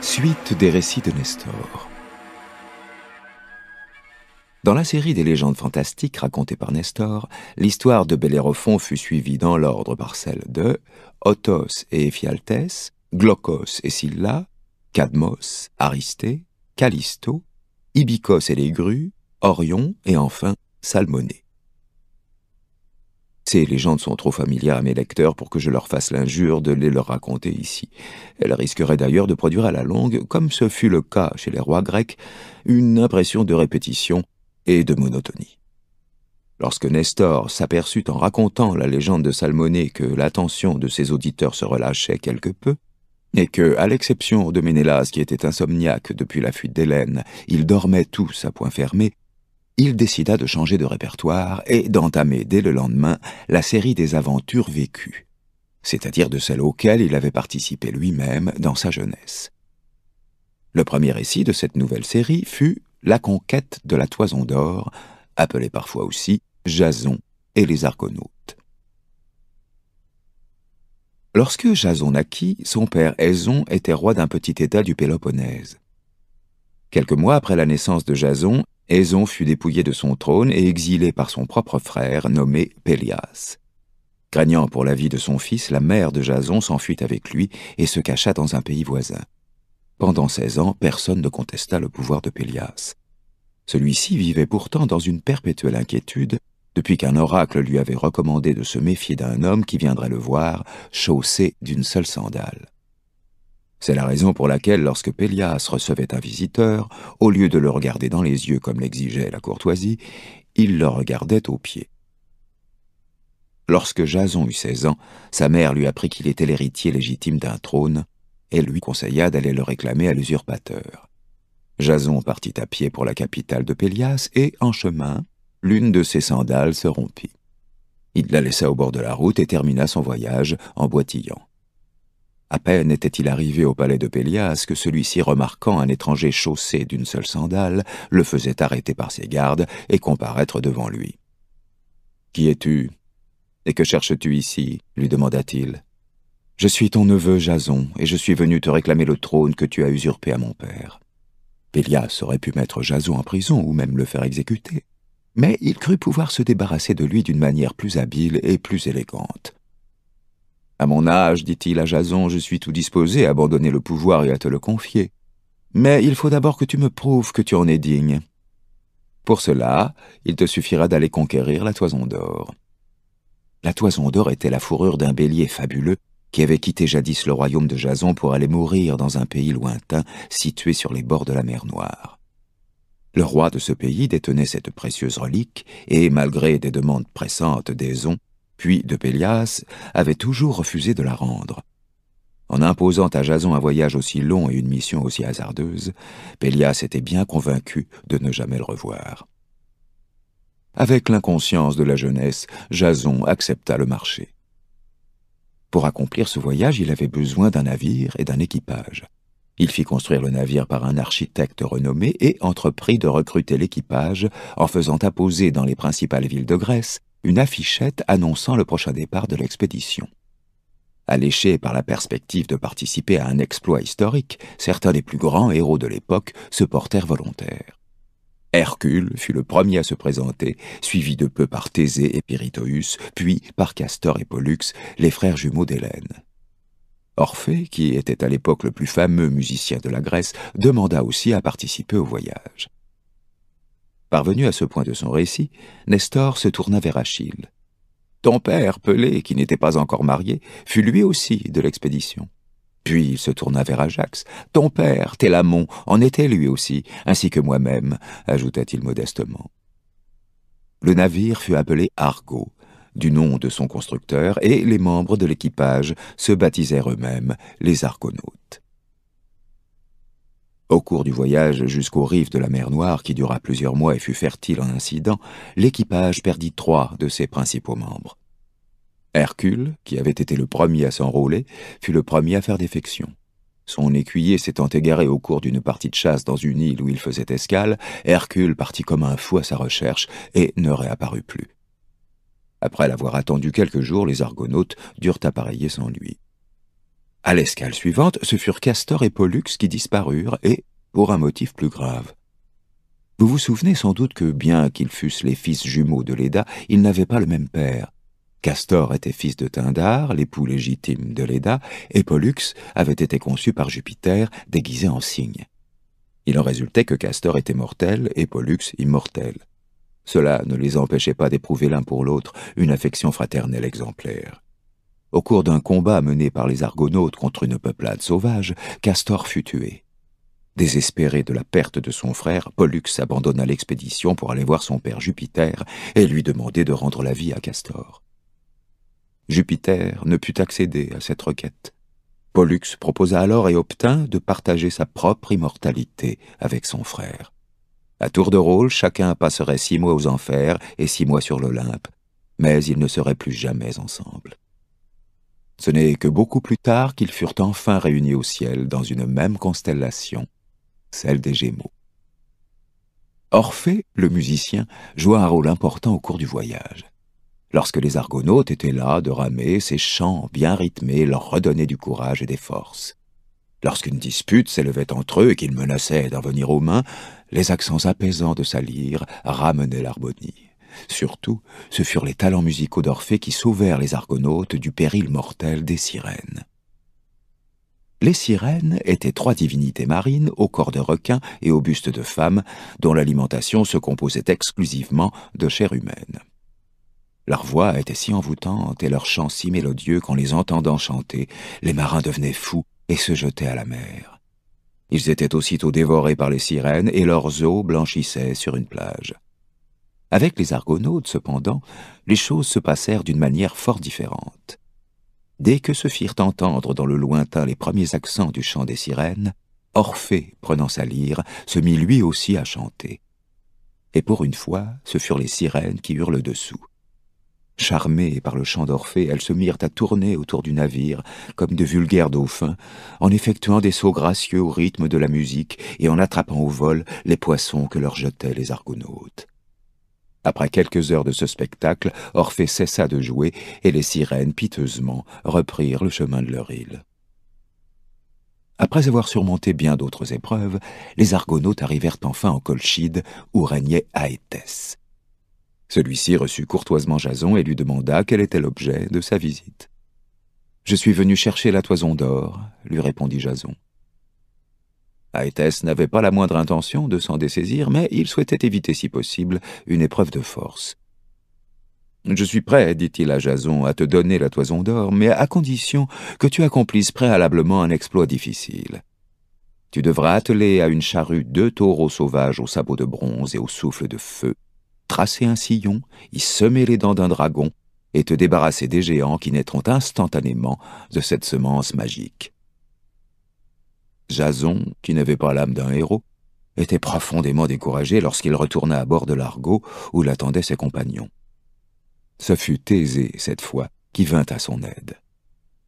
Suite des récits de Nestor. Dans la série des légendes fantastiques racontées par Nestor, l'histoire de Bellérophon fut suivie dans l'ordre par celle de Otos et Phialtès, Glaucos et Scylla, Cadmos, Aristée, Callisto, Ibicos et les grues, Orion et enfin Salmonée. Ces légendes sont trop familières à mes lecteurs pour que je leur fasse l'injure de les leur raconter ici. Elles risqueraient d'ailleurs de produire à la longue, comme ce fut le cas chez les rois grecs, une impression de répétition et de monotonie. Lorsque Nestor s'aperçut en racontant la légende de Salmonée que l'attention de ses auditeurs se relâchait quelque peu, et que, à l'exception de Ménélas qui était insomniaque depuis la fuite d'Hélène, ils dormaient tous à point fermé, il décida de changer de répertoire et d'entamer dès le lendemain la série des aventures vécues, c'est-à-dire de celles auxquelles il avait participé lui-même dans sa jeunesse. Le premier récit de cette nouvelle série fut la conquête de la toison d'or, appelée parfois aussi Jason et les Argonautes. Lorsque Jason naquit, son père Aison était roi d'un petit état du Péloponnèse. Quelques mois après la naissance de Jason, Aison fut dépouillé de son trône et exilé par son propre frère nommé Pélias. Craignant pour la vie de son fils, la mère de Jason s'enfuit avec lui et se cacha dans un pays voisin. Pendant seize ans, personne ne contesta le pouvoir de Pélias. Celui-ci vivait pourtant dans une perpétuelle inquiétude depuis qu'un oracle lui avait recommandé de se méfier d'un homme qui viendrait le voir chaussé d'une seule sandale. C'est la raison pour laquelle lorsque Pélias recevait un visiteur, au lieu de le regarder dans les yeux comme l'exigeait la courtoisie, il le regardait aux pieds. Lorsque Jason eut seize ans, sa mère lui apprit qu'il était l'héritier légitime d'un trône et lui conseilla d'aller le réclamer à l'usurpateur. Jason partit à pied pour la capitale de Pélias, et, en chemin, l'une de ses sandales se rompit. Il la laissa au bord de la route et termina son voyage en boitillant. À peine était-il arrivé au palais de Pélias que celui-ci, remarquant un étranger chaussé d'une seule sandale, le faisait arrêter par ses gardes et comparaître devant lui. « Qui es-tu Et que cherches-tu ici » lui demanda-t-il. Je suis ton neveu Jason, et je suis venu te réclamer le trône que tu as usurpé à mon père. Pélias aurait pu mettre Jason en prison ou même le faire exécuter, mais il crut pouvoir se débarrasser de lui d'une manière plus habile et plus élégante. À mon âge, dit-il à Jason, je suis tout disposé à abandonner le pouvoir et à te le confier. Mais il faut d'abord que tu me prouves que tu en es digne. Pour cela, il te suffira d'aller conquérir la toison d'or. La toison d'or était la fourrure d'un bélier fabuleux qui avait quitté jadis le royaume de Jason pour aller mourir dans un pays lointain situé sur les bords de la mer Noire. Le roi de ce pays détenait cette précieuse relique, et, malgré des demandes pressantes d'Aison, puis de Pélias, avait toujours refusé de la rendre. En imposant à Jason un voyage aussi long et une mission aussi hasardeuse, Pélias était bien convaincu de ne jamais le revoir. Avec l'inconscience de la jeunesse, Jason accepta le marché. Pour accomplir ce voyage, il avait besoin d'un navire et d'un équipage. Il fit construire le navire par un architecte renommé et entreprit de recruter l'équipage en faisant apposer dans les principales villes de Grèce une affichette annonçant le prochain départ de l'expédition. Alléchés par la perspective de participer à un exploit historique, certains des plus grands héros de l'époque se portèrent volontaires. Hercule fut le premier à se présenter, suivi de peu par Thésée et pirithoüs, puis par Castor et Pollux, les frères jumeaux d'Hélène. Orphée, qui était à l'époque le plus fameux musicien de la Grèce, demanda aussi à participer au voyage. Parvenu à ce point de son récit, Nestor se tourna vers Achille. Ton père, Pelé, qui n'était pas encore marié, fut lui aussi de l'expédition. Puis il se tourna vers Ajax. Ton père, Télamon, en était lui aussi, ainsi que moi-même, ajouta-t-il modestement. Le navire fut appelé Argo, du nom de son constructeur, et les membres de l'équipage se baptisèrent eux-mêmes les Argonautes. Au cours du voyage jusqu'aux rives de la mer Noire, qui dura plusieurs mois et fut fertile en incidents, l'équipage perdit trois de ses principaux membres. Hercule, qui avait été le premier à s'enrôler, fut le premier à faire défection. Son écuyer s'étant égaré au cours d'une partie de chasse dans une île où il faisait escale, Hercule partit comme un fou à sa recherche et ne réapparut plus. Après l'avoir attendu quelques jours, les Argonautes durent appareiller sans lui. À l'escale suivante, ce furent Castor et Pollux qui disparurent, et pour un motif plus grave. Vous vous souvenez sans doute que, bien qu'ils fussent les fils jumeaux de Léda, ils n'avaient pas le même père, Castor était fils de Tindar, l'époux légitime de Leda, et Pollux avait été conçu par Jupiter, déguisé en cygne. Il en résultait que Castor était mortel et Pollux immortel. Cela ne les empêchait pas d'éprouver l'un pour l'autre une affection fraternelle exemplaire. Au cours d'un combat mené par les Argonautes contre une peuplade sauvage, Castor fut tué. Désespéré de la perte de son frère, Pollux abandonna l'expédition pour aller voir son père Jupiter et lui demander de rendre la vie à Castor. Jupiter ne put accéder à cette requête. Pollux proposa alors et obtint de partager sa propre immortalité avec son frère. À tour de rôle, chacun passerait six mois aux enfers et six mois sur l'Olympe, mais ils ne seraient plus jamais ensemble. Ce n'est que beaucoup plus tard qu'ils furent enfin réunis au ciel dans une même constellation, celle des Gémeaux. Orphée, le musicien, joua un rôle important au cours du voyage lorsque les argonautes étaient là de ramer, ces chants bien rythmés leur redonnaient du courage et des forces. Lorsqu'une dispute s'élevait entre eux et qu'ils menaçaient d'en venir aux mains, les accents apaisants de sa lyre ramenaient l'harmonie. Surtout, ce furent les talents musicaux d'Orphée qui sauvèrent les argonautes du péril mortel des sirènes. Les sirènes étaient trois divinités marines au corps de requin et au buste de femme, dont l'alimentation se composait exclusivement de chair humaine. Leur voix était si envoûtante et leur chant si mélodieux qu'en les entendant chanter, les marins devenaient fous et se jetaient à la mer. Ils étaient aussitôt dévorés par les sirènes et leurs eaux blanchissaient sur une plage. Avec les argonautes, cependant, les choses se passèrent d'une manière fort différente. Dès que se firent entendre dans le lointain les premiers accents du chant des sirènes, Orphée, prenant sa lyre, se mit lui aussi à chanter. Et pour une fois, ce furent les sirènes qui eurent le dessous. Charmées par le chant d'Orphée, elles se mirent à tourner autour du navire, comme de vulgaires dauphins, en effectuant des sauts gracieux au rythme de la musique et en attrapant au vol les poissons que leur jetaient les argonautes. Après quelques heures de ce spectacle, Orphée cessa de jouer, et les sirènes, piteusement, reprirent le chemin de leur île. Après avoir surmonté bien d'autres épreuves, les Argonautes arrivèrent enfin en Colchide, où régnait Aétès. Celui-ci reçut courtoisement Jason et lui demanda quel était l'objet de sa visite. Je suis venu chercher la toison d'or, lui répondit Jason. Aétès n'avait pas la moindre intention de s'en dessaisir, mais il souhaitait éviter, si possible, une épreuve de force. Je suis prêt, dit-il à Jason, à te donner la toison d'or, mais à condition que tu accomplisses préalablement un exploit difficile. Tu devras atteler à une charrue deux taureaux sauvages aux sabots de bronze et au souffle de feu, tracer un sillon, y semer les dents d'un dragon, et te débarrasser des géants qui naîtront instantanément de cette semence magique. Jason, qui n'avait pas l'âme d'un héros, était profondément découragé lorsqu'il retourna à bord de l'argot où l'attendaient ses compagnons. Ce fut Thésée, cette fois, qui vint à son aide.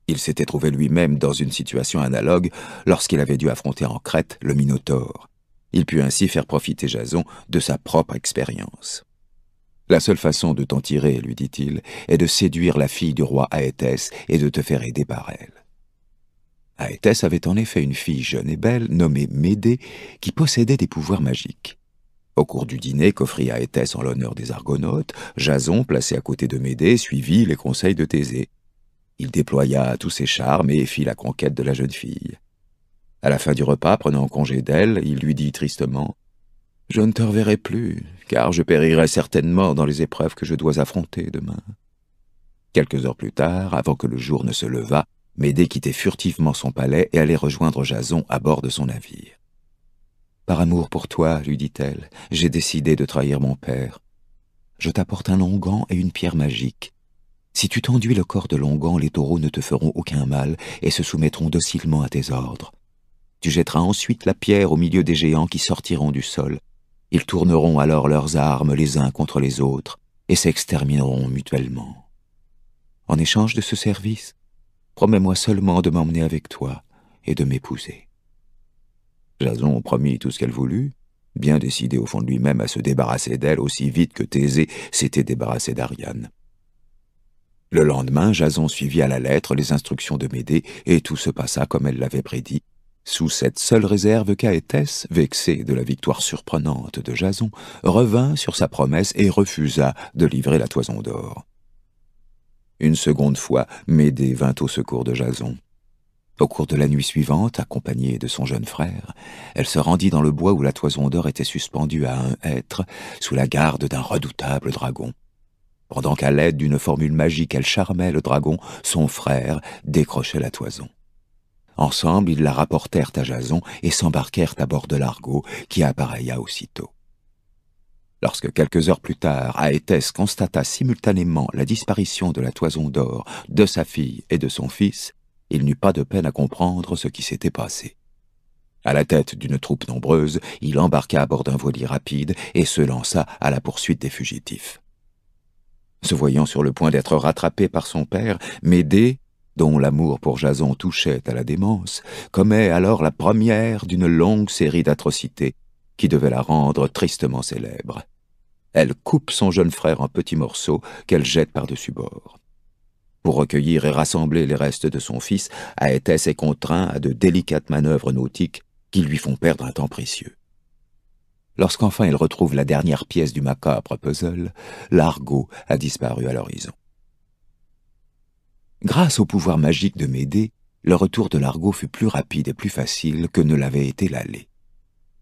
Il s'était trouvé lui-même dans une situation analogue lorsqu'il avait dû affronter en Crète le Minotaure. Il put ainsi faire profiter Jason de sa propre expérience. La seule façon de t'en tirer, lui dit-il, est de séduire la fille du roi Aétès et de te faire aider par elle. Aétès avait en effet une fille jeune et belle, nommée Médée, qui possédait des pouvoirs magiques. Au cours du dîner qu'offrit Aétès en l'honneur des Argonautes, Jason, placé à côté de Médée, suivit les conseils de Thésée. Il déploya tous ses charmes et fit la conquête de la jeune fille. À la fin du repas, prenant congé d'elle, il lui dit tristement je ne te reverrai plus, car je périrai certainement dans les épreuves que je dois affronter demain. Quelques heures plus tard, avant que le jour ne se levât, Médée quittait furtivement son palais et allait rejoindre Jason à bord de son navire. Par amour pour toi, lui dit-elle, j'ai décidé de trahir mon père. Je t'apporte un longan et une pierre magique. Si tu t'enduis le corps de longan, les taureaux ne te feront aucun mal et se soumettront docilement à tes ordres. Tu jetteras ensuite la pierre au milieu des géants qui sortiront du sol, ils tourneront alors leurs armes les uns contre les autres et s'extermineront mutuellement. En échange de ce service, promets-moi seulement de m'emmener avec toi et de m'épouser. Jason promit tout ce qu'elle voulut, bien décidé au fond de lui-même à se débarrasser d'elle aussi vite que Thésée s'était débarrassé d'Ariane. Le lendemain, Jason suivit à la lettre les instructions de Médée, et tout se passa comme elle l'avait prédit, sous cette seule réserve qu'Aétès, vexé de la victoire surprenante de Jason, revint sur sa promesse et refusa de livrer la toison d'or. Une seconde fois, Médée vint au secours de Jason. Au cours de la nuit suivante, accompagnée de son jeune frère, elle se rendit dans le bois où la toison d'or était suspendue à un être sous la garde d'un redoutable dragon. Pendant qu'à l'aide d'une formule magique elle charmait le dragon, son frère décrochait la toison. Ensemble, ils la rapportèrent à Jason et s'embarquèrent à bord de l'argot, qui appareilla aussitôt. Lorsque quelques heures plus tard, Aétès constata simultanément la disparition de la toison d'or, de sa fille et de son fils, il n'eut pas de peine à comprendre ce qui s'était passé. À la tête d'une troupe nombreuse, il embarqua à bord d'un voilier rapide et se lança à la poursuite des fugitifs. Se voyant sur le point d'être rattrapé par son père, Médée, dont l'amour pour Jason touchait à la démence, commet alors la première d'une longue série d'atrocités qui devait la rendre tristement célèbre. Elle coupe son jeune frère en petits morceaux qu'elle jette par-dessus bord. Pour recueillir et rassembler les restes de son fils, Aétès est contraint à de délicates manœuvres nautiques qui lui font perdre un temps précieux. Lorsqu'enfin il retrouve la dernière pièce du macabre puzzle, l'argot a disparu à l'horizon. Grâce au pouvoir magique de Médée, le retour de l'argot fut plus rapide et plus facile que ne l'avait été l'aller.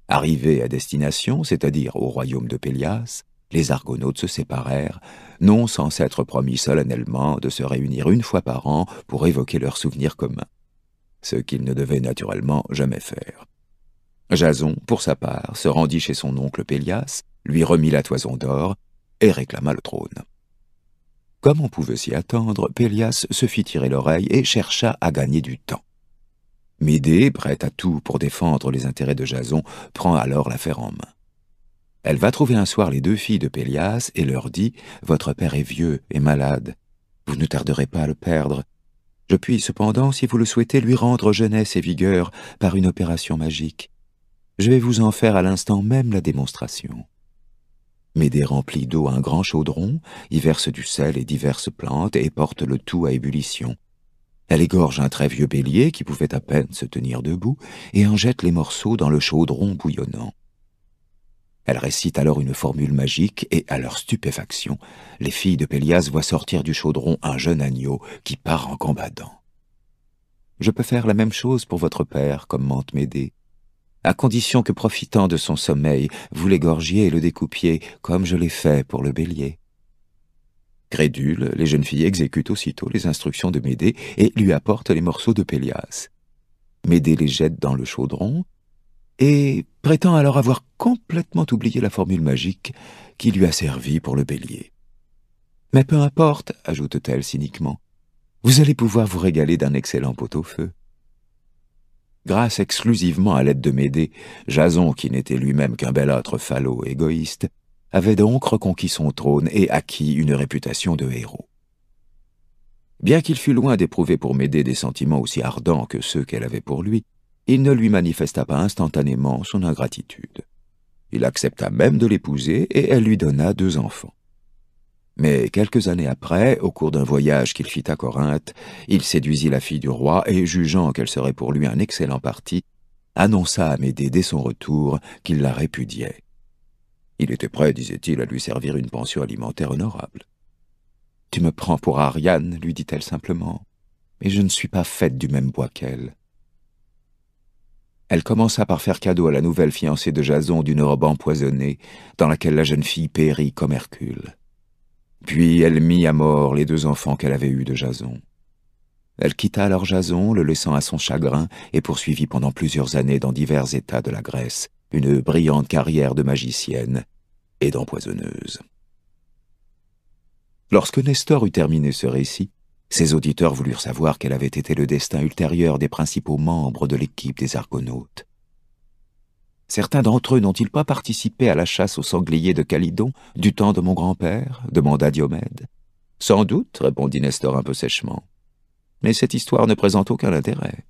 Arrivés à destination, c'est-à-dire au royaume de Pélias, les argonautes se séparèrent, non sans s'être promis solennellement de se réunir une fois par an pour évoquer leurs souvenirs communs, ce qu'ils ne devaient naturellement jamais faire. Jason, pour sa part, se rendit chez son oncle Pélias, lui remit la toison d'or et réclama le trône. Comme on pouvait s'y attendre, Pélias se fit tirer l'oreille et chercha à gagner du temps. Médée, prête à tout pour défendre les intérêts de Jason, prend alors l'affaire en main. Elle va trouver un soir les deux filles de Pélias et leur dit « Votre père est vieux et malade. Vous ne tarderez pas à le perdre. Je puis cependant, si vous le souhaitez, lui rendre jeunesse et vigueur par une opération magique. Je vais vous en faire à l'instant même la démonstration. » Médée remplit d'eau un grand chaudron, y verse du sel et diverses plantes, et porte le tout à ébullition. Elle égorge un très vieux bélier qui pouvait à peine se tenir debout, et en jette les morceaux dans le chaudron bouillonnant. Elle récite alors une formule magique, et à leur stupéfaction, les filles de Pélias voient sortir du chaudron un jeune agneau qui part en combattant. Je peux faire la même chose pour votre père, commente Médée à condition que profitant de son sommeil, vous l'égorgiez et le découpiez, comme je l'ai fait pour le bélier. Crédules, les jeunes filles exécutent aussitôt les instructions de Médée et lui apportent les morceaux de Pélias. Médée les jette dans le chaudron et prétend alors avoir complètement oublié la formule magique qui lui a servi pour le bélier. Mais peu importe, ajoute-t-elle cyniquement, vous allez pouvoir vous régaler d'un excellent pot-au-feu grâce exclusivement à l'aide de Médée, Jason, qui n'était lui-même qu'un bel autre falot égoïste, avait donc reconquis son trône et acquis une réputation de héros. Bien qu'il fût loin d'éprouver pour Médée des sentiments aussi ardents que ceux qu'elle avait pour lui, il ne lui manifesta pas instantanément son ingratitude. Il accepta même de l'épouser et elle lui donna deux enfants. Mais quelques années après, au cours d'un voyage qu'il fit à Corinthe, il séduisit la fille du roi et, jugeant qu'elle serait pour lui un excellent parti, annonça à Médée dès son retour qu'il la répudiait. Il était prêt, disait-il, à lui servir une pension alimentaire honorable. « Tu me prends pour Ariane, lui dit-elle simplement, mais je ne suis pas faite du même bois qu'elle. » Elle commença par faire cadeau à la nouvelle fiancée de Jason d'une robe empoisonnée, dans laquelle la jeune fille périt comme Hercule. Puis elle mit à mort les deux enfants qu'elle avait eus de Jason. Elle quitta alors Jason, le laissant à son chagrin, et poursuivit pendant plusieurs années dans divers états de la Grèce une brillante carrière de magicienne et d'empoisonneuse. Lorsque Nestor eut terminé ce récit, ses auditeurs voulurent savoir quel avait été le destin ultérieur des principaux membres de l'équipe des Argonautes. Certains d'entre eux n'ont-ils pas participé à la chasse au sanglier de Calydon du temps de mon grand-père demanda Diomède. Sans doute, répondit Nestor un peu sèchement. Mais cette histoire ne présente aucun intérêt.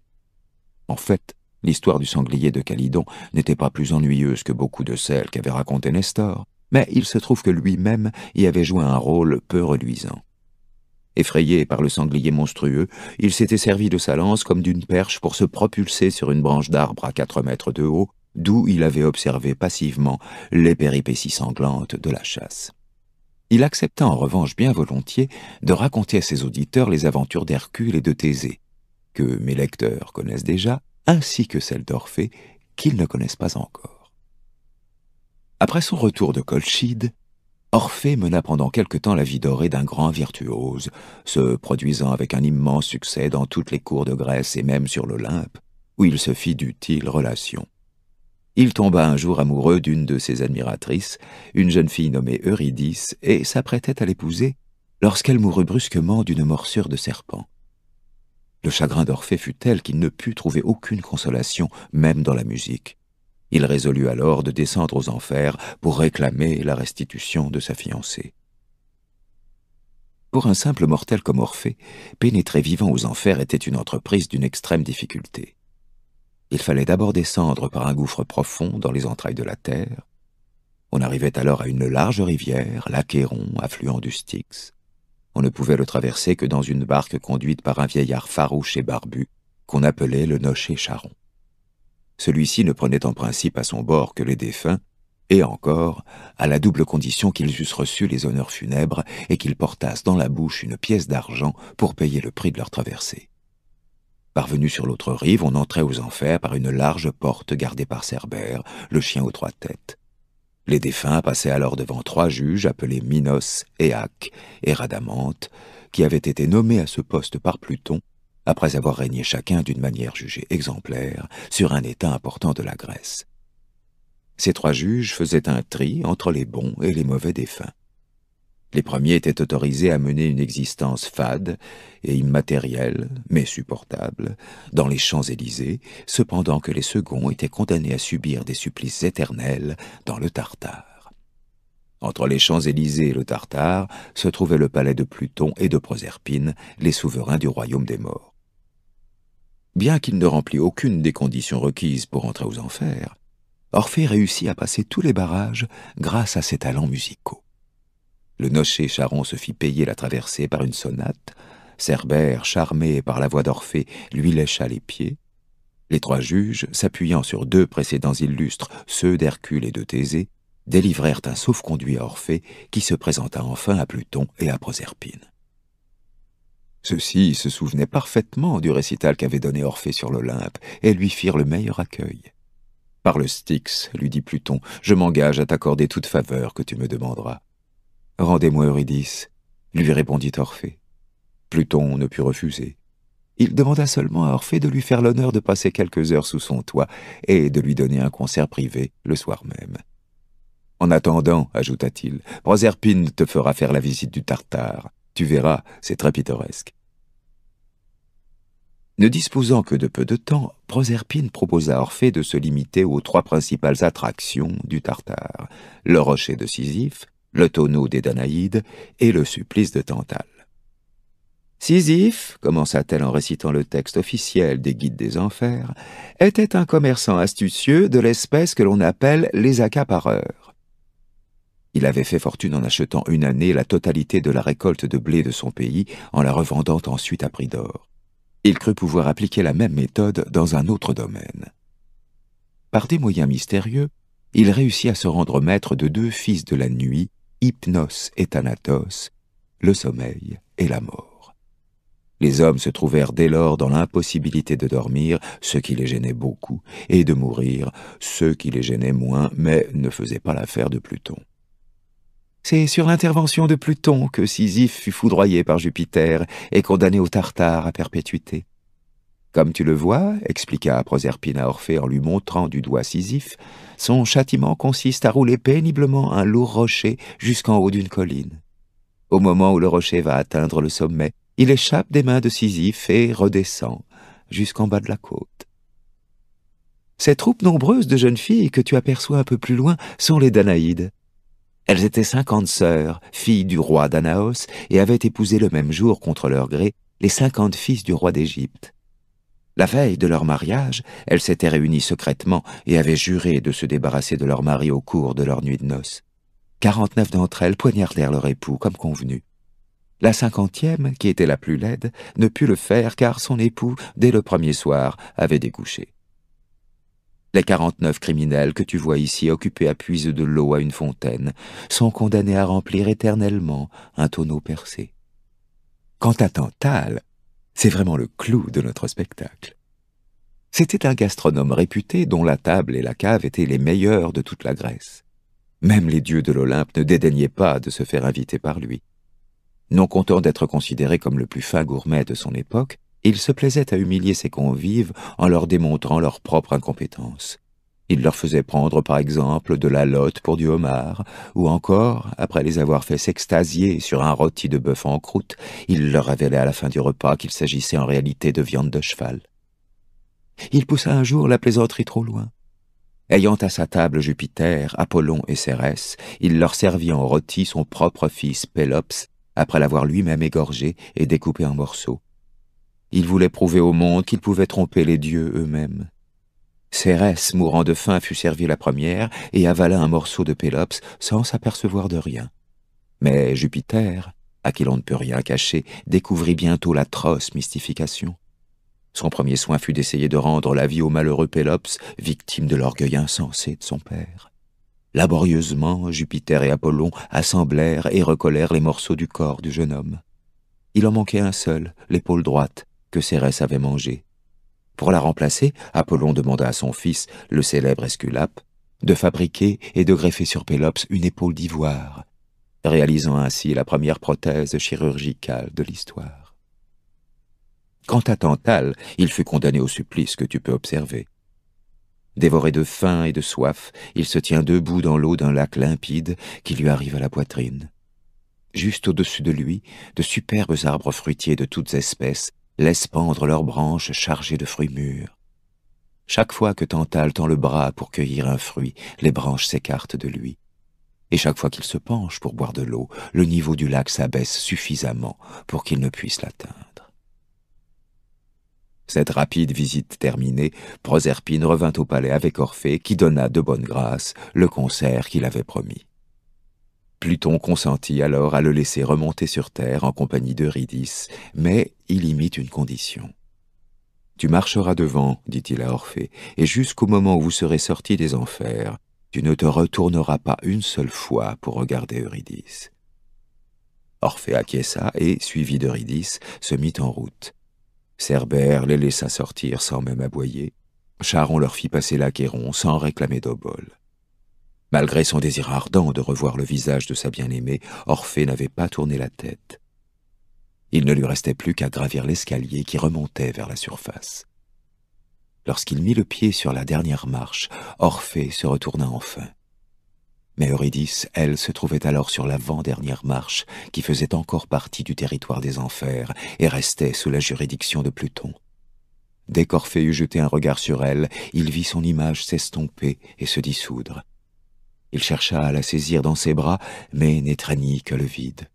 En fait, l'histoire du sanglier de Calydon n'était pas plus ennuyeuse que beaucoup de celles qu'avait racontées Nestor, mais il se trouve que lui-même y avait joué un rôle peu reluisant. Effrayé par le sanglier monstrueux, il s'était servi de sa lance comme d'une perche pour se propulser sur une branche d'arbre à quatre mètres de haut, d'où il avait observé passivement les péripéties sanglantes de la chasse. Il accepta en revanche bien volontiers de raconter à ses auditeurs les aventures d'Hercule et de Thésée, que mes lecteurs connaissent déjà, ainsi que celles d'Orphée, qu'ils ne connaissent pas encore. Après son retour de Colchide, Orphée mena pendant quelque temps la vie dorée d'un grand virtuose, se produisant avec un immense succès dans toutes les cours de Grèce et même sur l'Olympe, où il se fit d'utiles relations il tomba un jour amoureux d'une de ses admiratrices, une jeune fille nommée Eurydice, et s'apprêtait à l'épouser lorsqu'elle mourut brusquement d'une morsure de serpent. Le chagrin d'Orphée fut tel qu'il ne put trouver aucune consolation, même dans la musique. Il résolut alors de descendre aux enfers pour réclamer la restitution de sa fiancée. Pour un simple mortel comme Orphée, pénétrer vivant aux enfers était une entreprise d'une extrême difficulté. Il fallait d'abord descendre par un gouffre profond dans les entrailles de la terre. On arrivait alors à une large rivière, l'Acheron, affluent du Styx. On ne pouvait le traverser que dans une barque conduite par un vieillard farouche et barbu, qu'on appelait le nocher Charon. Celui-ci ne prenait en principe à son bord que les défunts, et encore, à la double condition qu'ils eussent reçu les honneurs funèbres et qu'ils portassent dans la bouche une pièce d'argent pour payer le prix de leur traversée. Parvenu sur l'autre rive, on entrait aux enfers par une large porte gardée par Cerbère, le chien aux trois têtes. Les défunts passaient alors devant trois juges appelés Minos, Éaque et Radamante, qui avaient été nommés à ce poste par Pluton, après avoir régné chacun d'une manière jugée exemplaire sur un état important de la Grèce. Ces trois juges faisaient un tri entre les bons et les mauvais défunts. Les premiers étaient autorisés à mener une existence fade et immatérielle, mais supportable, dans les Champs-Élysées, cependant que les seconds étaient condamnés à subir des supplices éternels dans le Tartare. Entre les Champs-Élysées et le Tartare se trouvait le palais de Pluton et de Proserpine, les souverains du royaume des morts. Bien qu'il ne remplît aucune des conditions requises pour entrer aux enfers, Orphée réussit à passer tous les barrages grâce à ses talents musicaux. Le nocher Charon se fit payer la traversée par une sonate. Cerbère, charmé par la voix d'Orphée, lui lécha les pieds. Les trois juges, s'appuyant sur deux précédents illustres, ceux d'Hercule et de Thésée, délivrèrent un sauf-conduit à Orphée, qui se présenta enfin à Pluton et à Proserpine. Ceux-ci se souvenaient parfaitement du récital qu'avait donné Orphée sur l'Olympe, et lui firent le meilleur accueil. « Par le Styx, lui dit Pluton, je m'engage à t'accorder toute faveur que tu me demanderas. Rendez-moi Eurydice, lui répondit Orphée. Pluton ne put refuser. Il demanda seulement à Orphée de lui faire l'honneur de passer quelques heures sous son toit et de lui donner un concert privé le soir même. En attendant, ajouta-t-il, Proserpine te fera faire la visite du Tartare. Tu verras, c'est très pittoresque. Ne disposant que de peu de temps, Proserpine proposa à Orphée de se limiter aux trois principales attractions du Tartare, le rocher de Sisyphe, le tonneau des Danaïdes et le supplice de Tantale. Sisyphe, commença-t-elle en récitant le texte officiel des guides des enfers, était un commerçant astucieux de l'espèce que l'on appelle les accapareurs. Il avait fait fortune en achetant une année la totalité de la récolte de blé de son pays, en la revendant ensuite à prix d'or. Il crut pouvoir appliquer la même méthode dans un autre domaine. Par des moyens mystérieux, il réussit à se rendre maître de deux fils de la nuit, hypnos et thanatos, le sommeil et la mort. Les hommes se trouvèrent dès lors dans l'impossibilité de dormir, ce qui les gênait beaucoup, et de mourir, ce qui les gênait moins, mais ne faisait pas l'affaire de Pluton. C'est sur l'intervention de Pluton que Sisyphe fut foudroyé par Jupiter et condamné au Tartare à perpétuité. Comme tu le vois, expliqua Proserpine à Orphée en lui montrant du doigt Sisyphe, son châtiment consiste à rouler péniblement un lourd rocher jusqu'en haut d'une colline. Au moment où le rocher va atteindre le sommet, il échappe des mains de Sisyphe et redescend jusqu'en bas de la côte. Ces troupes nombreuses de jeunes filles que tu aperçois un peu plus loin sont les Danaïdes. Elles étaient cinquante sœurs, filles du roi Danaos, et avaient épousé le même jour, contre leur gré, les cinquante fils du roi d'Égypte. La veille de leur mariage, elles s'étaient réunies secrètement et avaient juré de se débarrasser de leur mari au cours de leur nuit de noces. Quarante-neuf d'entre elles poignardèrent leur époux comme convenu. La cinquantième, qui était la plus laide, ne put le faire car son époux, dès le premier soir, avait découché. Les quarante-neuf criminels que tu vois ici occupés à puiser de l'eau à une fontaine sont condamnés à remplir éternellement un tonneau percé. Quant à Tantale, c'est vraiment le clou de notre spectacle. C'était un gastronome réputé dont la table et la cave étaient les meilleures de toute la Grèce. Même les dieux de l'Olympe ne dédaignaient pas de se faire inviter par lui. Non content d'être considéré comme le plus fin gourmet de son époque, il se plaisait à humilier ses convives en leur démontrant leur propre incompétence. Il leur faisait prendre par exemple de la lotte pour du homard, ou encore, après les avoir fait s'extasier sur un rôti de bœuf en croûte, il leur révélait à la fin du repas qu'il s'agissait en réalité de viande de cheval. Il poussa un jour la plaisanterie trop loin. Ayant à sa table Jupiter, Apollon et Cérès, il leur servit en rôti son propre fils Pélops, après l'avoir lui-même égorgé et découpé en morceaux. Il voulait prouver au monde qu'il pouvait tromper les dieux eux-mêmes. Cérès, mourant de faim, fut servi la première et avala un morceau de Pélops sans s'apercevoir de rien. Mais Jupiter, à qui l'on ne peut rien cacher, découvrit bientôt l'atroce mystification. Son premier soin fut d'essayer de rendre la vie au malheureux Pélops, victime de l'orgueil insensé de son père. Laborieusement, Jupiter et Apollon assemblèrent et recollèrent les morceaux du corps du jeune homme. Il en manquait un seul, l'épaule droite, que Cérès avait mangée. Pour la remplacer, Apollon demanda à son fils, le célèbre Esculape, de fabriquer et de greffer sur Pélops une épaule d'ivoire, réalisant ainsi la première prothèse chirurgicale de l'histoire. Quant à Tantale, il fut condamné au supplice que tu peux observer. Dévoré de faim et de soif, il se tient debout dans l'eau d'un lac limpide qui lui arrive à la poitrine. Juste au-dessus de lui, de superbes arbres fruitiers de toutes espèces laissent pendre leurs branches chargées de fruits mûrs. Chaque fois que Tantale tend le bras pour cueillir un fruit, les branches s'écartent de lui. Et chaque fois qu'il se penche pour boire de l'eau, le niveau du lac s'abaisse suffisamment pour qu'il ne puisse l'atteindre. Cette rapide visite terminée, Proserpine revint au palais avec Orphée, qui donna de bonne grâce le concert qu'il avait promis. Pluton consentit alors à le laisser remonter sur Terre en compagnie d'Eurydice, mais il mit une condition. Tu marcheras devant, dit-il à Orphée, et jusqu'au moment où vous serez sortis des enfers, tu ne te retourneras pas une seule fois pour regarder Eurydice. Orphée acquiesça et, suivi d'Eurydice, se mit en route. Cerbère les laissa sortir sans même aboyer. Charon leur fit passer l'Achéron sans réclamer d'obol. Malgré son désir ardent de revoir le visage de sa bien-aimée, Orphée n'avait pas tourné la tête. Il ne lui restait plus qu'à gravir l'escalier qui remontait vers la surface. Lorsqu'il mit le pied sur la dernière marche, Orphée se retourna enfin. Mais Eurydice, elle, se trouvait alors sur l'avant-dernière marche, qui faisait encore partie du territoire des enfers et restait sous la juridiction de Pluton. Dès qu'Orphée eut jeté un regard sur elle, il vit son image s'estomper et se dissoudre. Il chercha à la saisir dans ses bras, mais n'étreignit que le vide.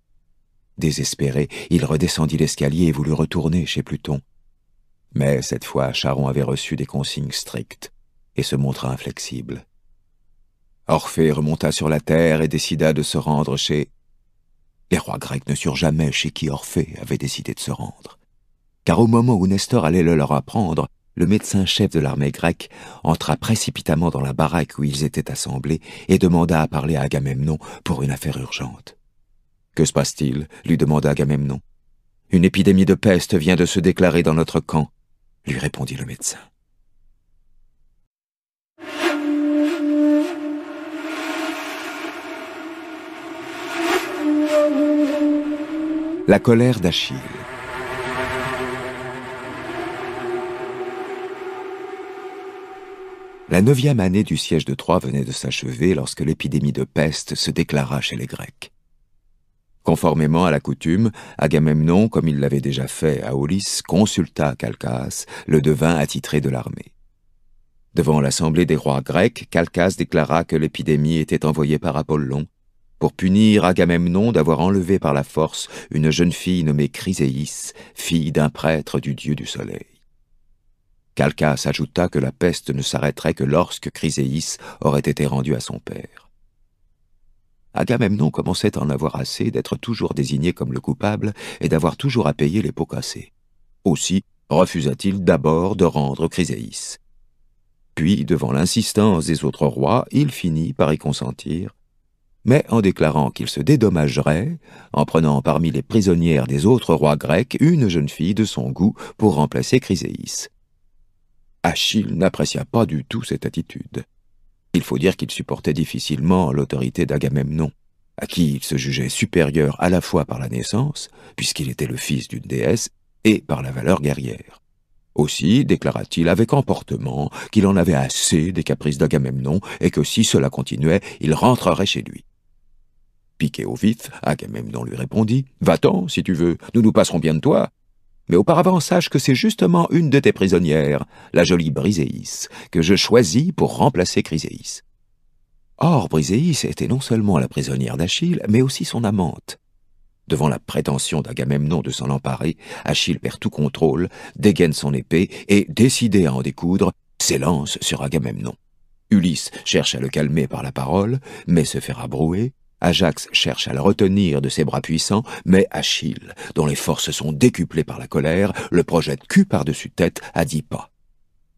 Désespéré, il redescendit l'escalier et voulut retourner chez Pluton. Mais cette fois, Charon avait reçu des consignes strictes et se montra inflexible. Orphée remonta sur la terre et décida de se rendre chez... Les rois grecs ne surent jamais chez qui Orphée avait décidé de se rendre. Car au moment où Nestor allait le leur apprendre, le médecin-chef de l'armée grecque entra précipitamment dans la baraque où ils étaient assemblés et demanda à parler à Agamemnon pour une affaire urgente. Que se passe-t-il lui demanda Agamemnon. Une épidémie de peste vient de se déclarer dans notre camp, lui répondit le médecin. La colère d'Achille. La neuvième année du siège de Troie venait de s'achever lorsque l'épidémie de peste se déclara chez les Grecs. Conformément à la coutume, Agamemnon, comme il l'avait déjà fait à Aulis, consulta Calcas, le devin attitré de l'armée. Devant l'assemblée des rois grecs, Calcas déclara que l'épidémie était envoyée par Apollon pour punir Agamemnon d'avoir enlevé par la force une jeune fille nommée Chryséis, fille d'un prêtre du dieu du soleil. Calcas ajouta que la peste ne s'arrêterait que lorsque Chryséis aurait été rendu à son père. Agamemnon commençait à en avoir assez d'être toujours désigné comme le coupable et d'avoir toujours à payer les pots cassés. Aussi refusa-t-il d'abord de rendre Chryséis. Puis, devant l'insistance des autres rois, il finit par y consentir, mais en déclarant qu'il se dédommagerait en prenant parmi les prisonnières des autres rois grecs une jeune fille de son goût pour remplacer Chryséis. Achille n'apprécia pas du tout cette attitude. Il faut dire qu'il supportait difficilement l'autorité d'Agamemnon, à qui il se jugeait supérieur à la fois par la naissance, puisqu'il était le fils d'une déesse, et par la valeur guerrière. Aussi déclara-t-il avec emportement qu'il en avait assez des caprices d'Agamemnon et que si cela continuait, il rentrerait chez lui. Piqué au vif, Agamemnon lui répondit Va-t'en, si tu veux, nous nous passerons bien de toi. Mais auparavant, sache que c'est justement une de tes prisonnières, la jolie Briséis, que je choisis pour remplacer Chryséis. Or, Briséis était non seulement la prisonnière d'Achille, mais aussi son amante. Devant la prétention d'Agamemnon de s'en emparer, Achille perd tout contrôle, dégaine son épée et, décidé à en découdre, s'élance sur Agamemnon. Ulysse cherche à le calmer par la parole, mais se fait rabrouer, Ajax cherche à le retenir de ses bras puissants, mais Achille, dont les forces sont décuplées par la colère, le projette cul par-dessus tête à dix pas.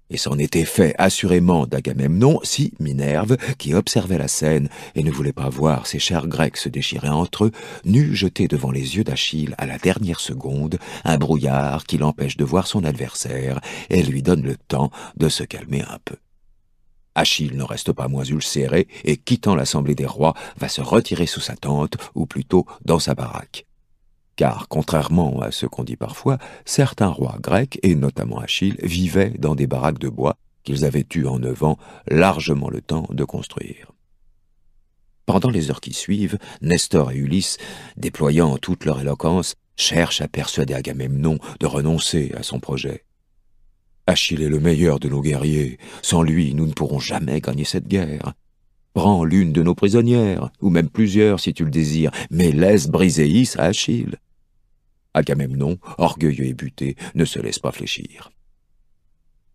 Et c'en était fait assurément d'Agamemnon si Minerve, qui observait la scène et ne voulait pas voir ses chers Grecs se déchirer entre eux, n'eût jeté devant les yeux d'Achille à la dernière seconde un brouillard qui l'empêche de voir son adversaire et lui donne le temps de se calmer un peu. Achille ne reste pas moins ulcéré et, quittant l'assemblée des rois, va se retirer sous sa tente, ou plutôt dans sa baraque. Car, contrairement à ce qu'on dit parfois, certains rois grecs, et notamment Achille, vivaient dans des baraques de bois qu'ils avaient eu en neuf ans largement le temps de construire. Pendant les heures qui suivent, Nestor et Ulysse, déployant toute leur éloquence, cherchent à persuader Agamemnon de renoncer à son projet. Achille est le meilleur de nos guerriers. Sans lui, nous ne pourrons jamais gagner cette guerre. Prends l'une de nos prisonnières, ou même plusieurs si tu le désires, mais laisse Briséis à Achille. Agamemnon, orgueilleux et buté, ne se laisse pas fléchir.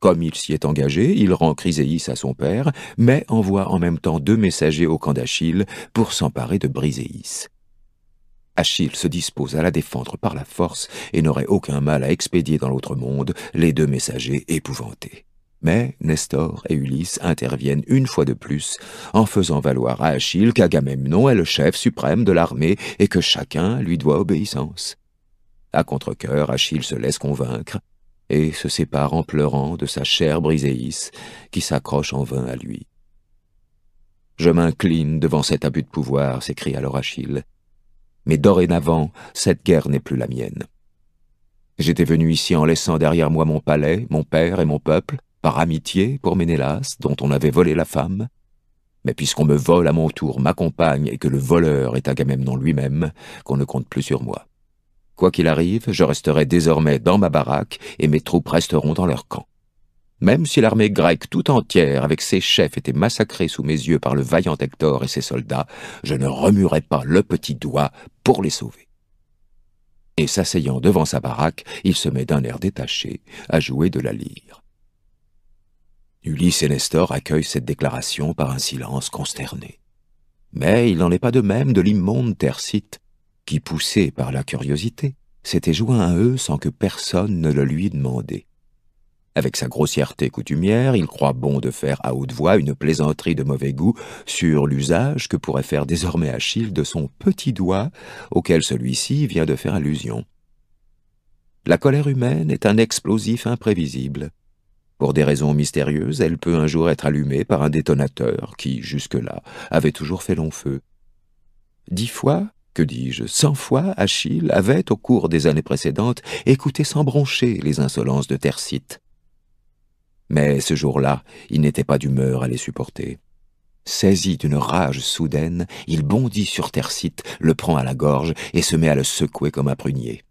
Comme il s'y est engagé, il rend Chryséis à son père, mais envoie en même temps deux messagers au camp d'Achille pour s'emparer de Briséis. Achille se dispose à la défendre par la force et n'aurait aucun mal à expédier dans l'autre monde les deux messagers épouvantés. Mais Nestor et Ulysse interviennent une fois de plus en faisant valoir à Achille qu'Agamemnon est le chef suprême de l'armée et que chacun lui doit obéissance. À contre-cœur, Achille se laisse convaincre et se sépare en pleurant de sa chère Briséis qui s'accroche en vain à lui. Je m'incline devant cet abus de pouvoir, s'écrie alors Achille, mais dorénavant, cette guerre n'est plus la mienne. J'étais venu ici en laissant derrière moi mon palais, mon père et mon peuple, par amitié pour Ménélas, dont on avait volé la femme. Mais puisqu'on me vole à mon tour ma compagne et que le voleur est Agamemnon lui-même, qu'on ne compte plus sur moi. Quoi qu'il arrive, je resterai désormais dans ma baraque et mes troupes resteront dans leur camp. Même si l'armée grecque tout entière, avec ses chefs, était massacrée sous mes yeux par le vaillant Hector et ses soldats, je ne remuerai pas le petit doigt pour les sauver. Et s'asseyant devant sa baraque, il se met d'un air détaché à jouer de la lyre. Ulysse et Nestor accueillent cette déclaration par un silence consterné. Mais il n'en est pas de même de l'immonde Tercite, qui, poussé par la curiosité, s'était joint à eux sans que personne ne le lui demandait. Avec sa grossièreté coutumière, il croit bon de faire à haute voix une plaisanterie de mauvais goût sur l'usage que pourrait faire désormais Achille de son petit doigt auquel celui-ci vient de faire allusion. La colère humaine est un explosif imprévisible. Pour des raisons mystérieuses, elle peut un jour être allumée par un détonateur qui, jusque-là, avait toujours fait long feu. Dix fois, que dis-je, cent fois, Achille avait, au cours des années précédentes, écouté sans broncher les insolences de Tercite mais ce jour-là, il n'était pas d'humeur à les supporter. Saisi d'une rage soudaine, il bondit sur Tercite, le prend à la gorge et se met à le secouer comme un prunier.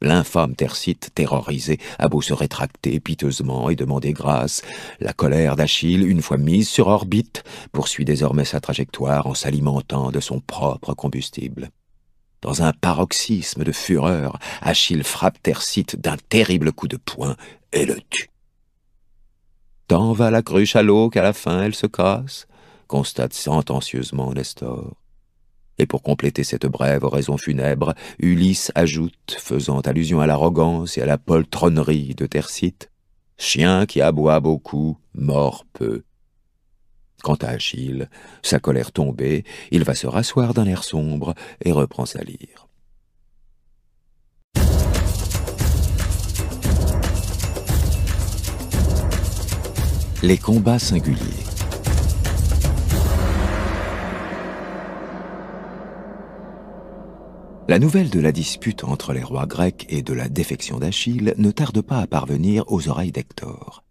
L'infâme Tercite, terrorisé, a beau se rétracter piteusement et demander grâce, la colère d'Achille, une fois mise sur orbite, poursuit désormais sa trajectoire en s'alimentant de son propre combustible. Dans un paroxysme de fureur, Achille frappe Tercite d'un terrible coup de poing et le tue. Tant va la cruche à l'eau qu'à la fin elle se casse, constate sentencieusement Nestor. Et pour compléter cette brève oraison funèbre, Ulysse ajoute, faisant allusion à l'arrogance et à la poltronnerie de Tercite, Chien qui aboie beaucoup, mort peu. Quant à Achille, sa colère tombée, il va se rasseoir d'un air sombre et reprend sa lyre. les combats singuliers. La nouvelle de la dispute entre les rois grecs et de la défection d'Achille ne tarde pas à parvenir aux oreilles d'Hector.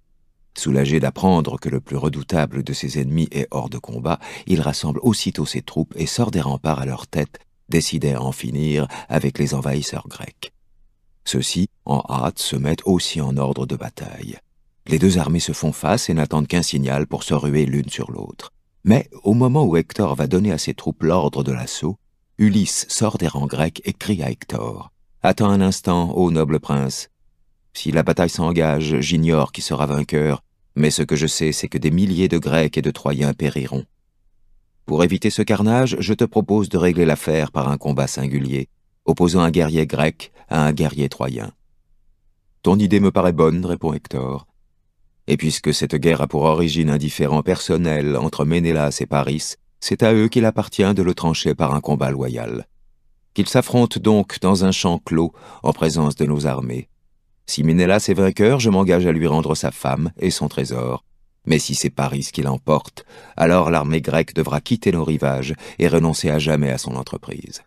Soulagé d'apprendre que le plus redoutable de ses ennemis est hors de combat, il rassemble aussitôt ses troupes et sort des remparts à leur tête, décidé à en finir avec les envahisseurs grecs. Ceux-ci, en hâte, se mettent aussi en ordre de bataille. Les deux armées se font face et n'attendent qu'un signal pour se ruer l'une sur l'autre. Mais au moment où Hector va donner à ses troupes l'ordre de l'assaut, Ulysse sort des rangs grecs et crie à Hector. Attends un instant, ô noble prince. Si la bataille s'engage, j'ignore qui sera vainqueur, mais ce que je sais, c'est que des milliers de Grecs et de Troyens périront. Pour éviter ce carnage, je te propose de régler l'affaire par un combat singulier, opposant un guerrier grec à un guerrier troyen. Ton idée me paraît bonne, répond Hector. Et puisque cette guerre a pour origine un différent personnel entre Ménélas et Paris, c'est à eux qu'il appartient de le trancher par un combat loyal. Qu'ils s'affrontent donc dans un champ clos, en présence de nos armées. Si Ménélas est vainqueur, je m'engage à lui rendre sa femme et son trésor. Mais si c'est Paris qui l'emporte, alors l'armée grecque devra quitter nos rivages et renoncer à jamais à son entreprise.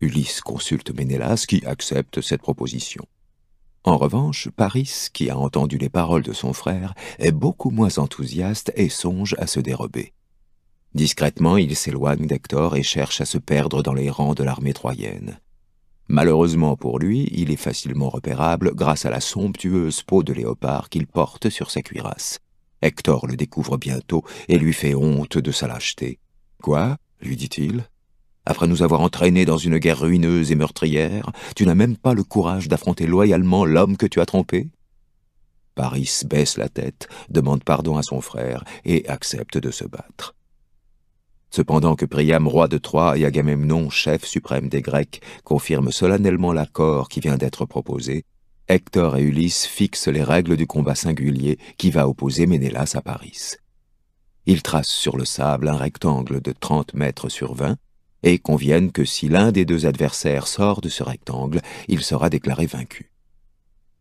Ulysse consulte Ménélas qui accepte cette proposition. En revanche, Paris, qui a entendu les paroles de son frère, est beaucoup moins enthousiaste et songe à se dérober. Discrètement, il s'éloigne d'Hector et cherche à se perdre dans les rangs de l'armée troyenne. Malheureusement pour lui, il est facilement repérable grâce à la somptueuse peau de léopard qu'il porte sur sa cuirasse. Hector le découvre bientôt et lui fait honte de sa lâcheté. Quoi lui dit-il. Après nous avoir entraînés dans une guerre ruineuse et meurtrière, tu n'as même pas le courage d'affronter loyalement l'homme que tu as trompé Paris baisse la tête, demande pardon à son frère et accepte de se battre. Cependant que Priam, roi de Troie, et Agamemnon, chef suprême des Grecs, confirment solennellement l'accord qui vient d'être proposé, Hector et Ulysse fixent les règles du combat singulier qui va opposer Ménélas à Paris. Ils tracent sur le sable un rectangle de 30 mètres sur 20, et conviennent que si l'un des deux adversaires sort de ce rectangle, il sera déclaré vaincu.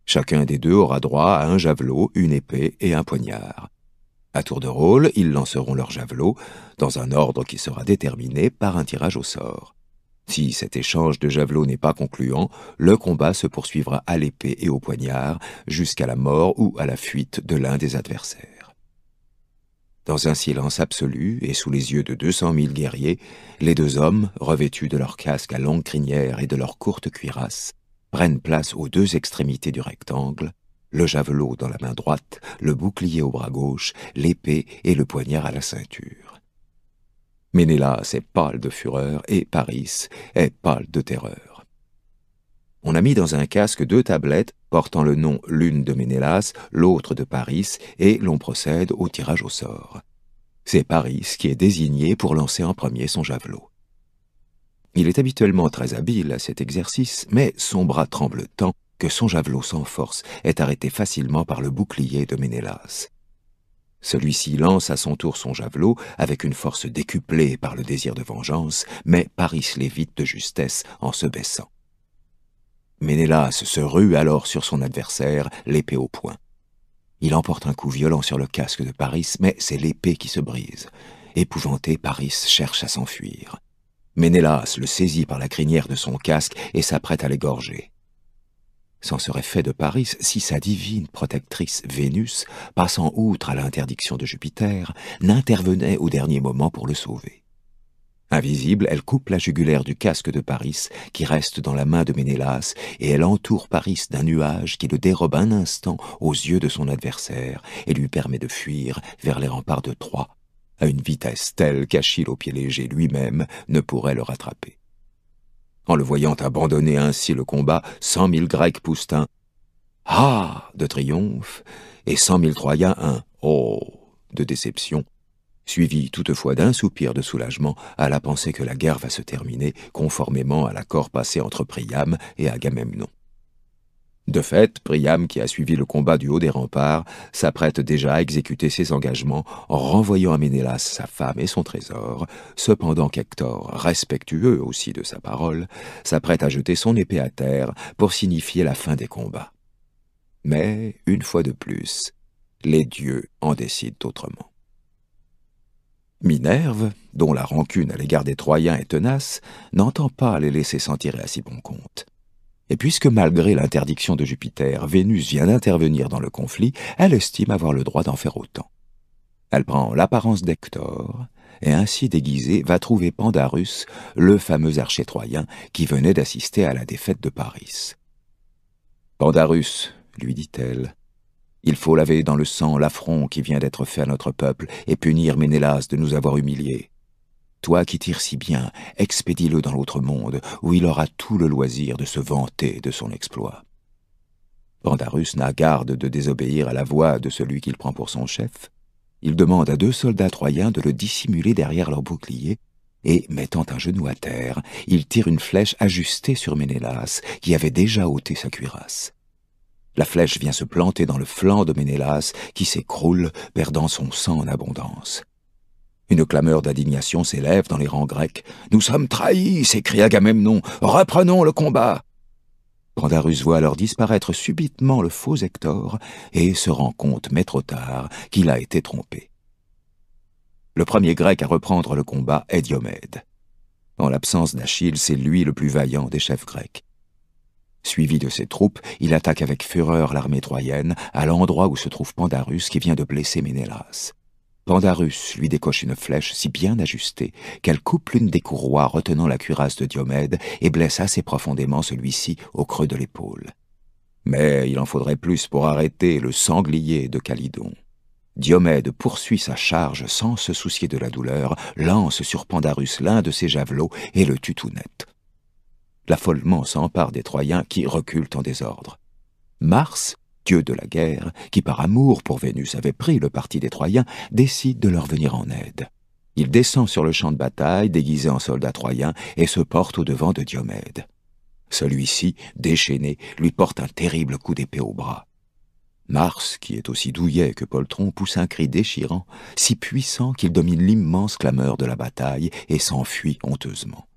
Chacun des deux aura droit à un javelot, une épée et un poignard. À tour de rôle, ils lanceront leur javelot dans un ordre qui sera déterminé par un tirage au sort. Si cet échange de javelots n'est pas concluant, le combat se poursuivra à l'épée et au poignard, jusqu'à la mort ou à la fuite de l'un des adversaires. Dans un silence absolu et sous les yeux de deux cent mille guerriers, les deux hommes, revêtus de leurs casques à longue crinière et de leurs courtes cuirasses, prennent place aux deux extrémités du rectangle, le javelot dans la main droite, le bouclier au bras gauche, l'épée et le poignard à la ceinture. Ménélas est pâle de fureur et Paris est pâle de terreur. On a mis dans un casque deux tablettes portant le nom l'une de Ménélas, l'autre de Paris, et l'on procède au tirage au sort. C'est Paris qui est désigné pour lancer en premier son javelot. Il est habituellement très habile à cet exercice, mais son bras tremble tant que son javelot sans force est arrêté facilement par le bouclier de Ménélas. Celui-ci lance à son tour son javelot avec une force décuplée par le désir de vengeance, mais Paris l'évite de justesse en se baissant. Ménélas se rue alors sur son adversaire, l'épée au poing. Il emporte un coup violent sur le casque de Paris, mais c'est l'épée qui se brise. Épouvanté, Paris cherche à s'enfuir. Ménélas le saisit par la crinière de son casque et s'apprête à l'égorger. S'en serait fait de Paris si sa divine protectrice Vénus, passant outre à l'interdiction de Jupiter, n'intervenait au dernier moment pour le sauver. Invisible, elle coupe la jugulaire du casque de Paris, qui reste dans la main de Ménélas, et elle entoure Paris d'un nuage qui le dérobe un instant aux yeux de son adversaire, et lui permet de fuir vers les remparts de Troie, à une vitesse telle qu'Achille au pied léger lui-même ne pourrait le rattraper. En le voyant abandonner ainsi le combat, cent mille Grecs poussent un « Ah !» de triomphe, et cent mille Troyens un « Oh !» de déception, suivi toutefois d'un soupir de soulagement à la pensée que la guerre va se terminer conformément à l'accord passé entre Priam et Agamemnon. De fait, Priam, qui a suivi le combat du haut des remparts, s'apprête déjà à exécuter ses engagements en renvoyant à Ménélas sa femme et son trésor, cependant qu'Hector, respectueux aussi de sa parole, s'apprête à jeter son épée à terre pour signifier la fin des combats. Mais, une fois de plus, les dieux en décident autrement. Minerve, dont la rancune à l'égard des Troyens est tenace, n'entend pas les laisser s'en tirer à si bon compte. Et puisque malgré l'interdiction de Jupiter, Vénus vient d'intervenir dans le conflit, elle estime avoir le droit d'en faire autant. Elle prend l'apparence d'Hector, et ainsi déguisée va trouver Pandarus, le fameux archer troyen qui venait d'assister à la défaite de Paris. Pandarus, lui dit-elle, il faut laver dans le sang l'affront qui vient d'être fait à notre peuple et punir Ménélas de nous avoir humiliés. Toi qui tires si bien, expédie-le dans l'autre monde, où il aura tout le loisir de se vanter de son exploit. Pandarus n'a garde de désobéir à la voix de celui qu'il prend pour son chef. Il demande à deux soldats troyens de le dissimuler derrière leur bouclier, et, mettant un genou à terre, il tire une flèche ajustée sur Ménélas, qui avait déjà ôté sa cuirasse. La flèche vient se planter dans le flanc de Ménélas, qui s'écroule, perdant son sang en abondance. Une clameur d'indignation s'élève dans les rangs grecs. « Nous sommes trahis !» s'écria Agamemnon. « Reprenons le combat !» Pandarus voit alors disparaître subitement le faux Hector et se rend compte, mais trop tard, qu'il a été trompé. Le premier grec à reprendre le combat est Diomède. En l'absence d'Achille, c'est lui le plus vaillant des chefs grecs. Suivi de ses troupes, il attaque avec fureur l'armée troyenne à l'endroit où se trouve Pandarus qui vient de blesser Ménélas. Pandarus lui décoche une flèche si bien ajustée qu'elle coupe l'une des courroies retenant la cuirasse de Diomède et blesse assez profondément celui-ci au creux de l'épaule. Mais il en faudrait plus pour arrêter le sanglier de Calydon. Diomède poursuit sa charge sans se soucier de la douleur, lance sur Pandarus l'un de ses javelots et le tue tout net l'affolement s'empare des Troyens qui reculent en désordre. Mars, dieu de la guerre, qui par amour pour Vénus avait pris le parti des Troyens, décide de leur venir en aide. Il descend sur le champ de bataille, déguisé en soldat troyen, et se porte au-devant de Diomède. Celui-ci, déchaîné, lui porte un terrible coup d'épée au bras. Mars, qui est aussi douillet que poltron, pousse un cri déchirant, si puissant qu'il domine l'immense clameur de la bataille et s'enfuit honteusement.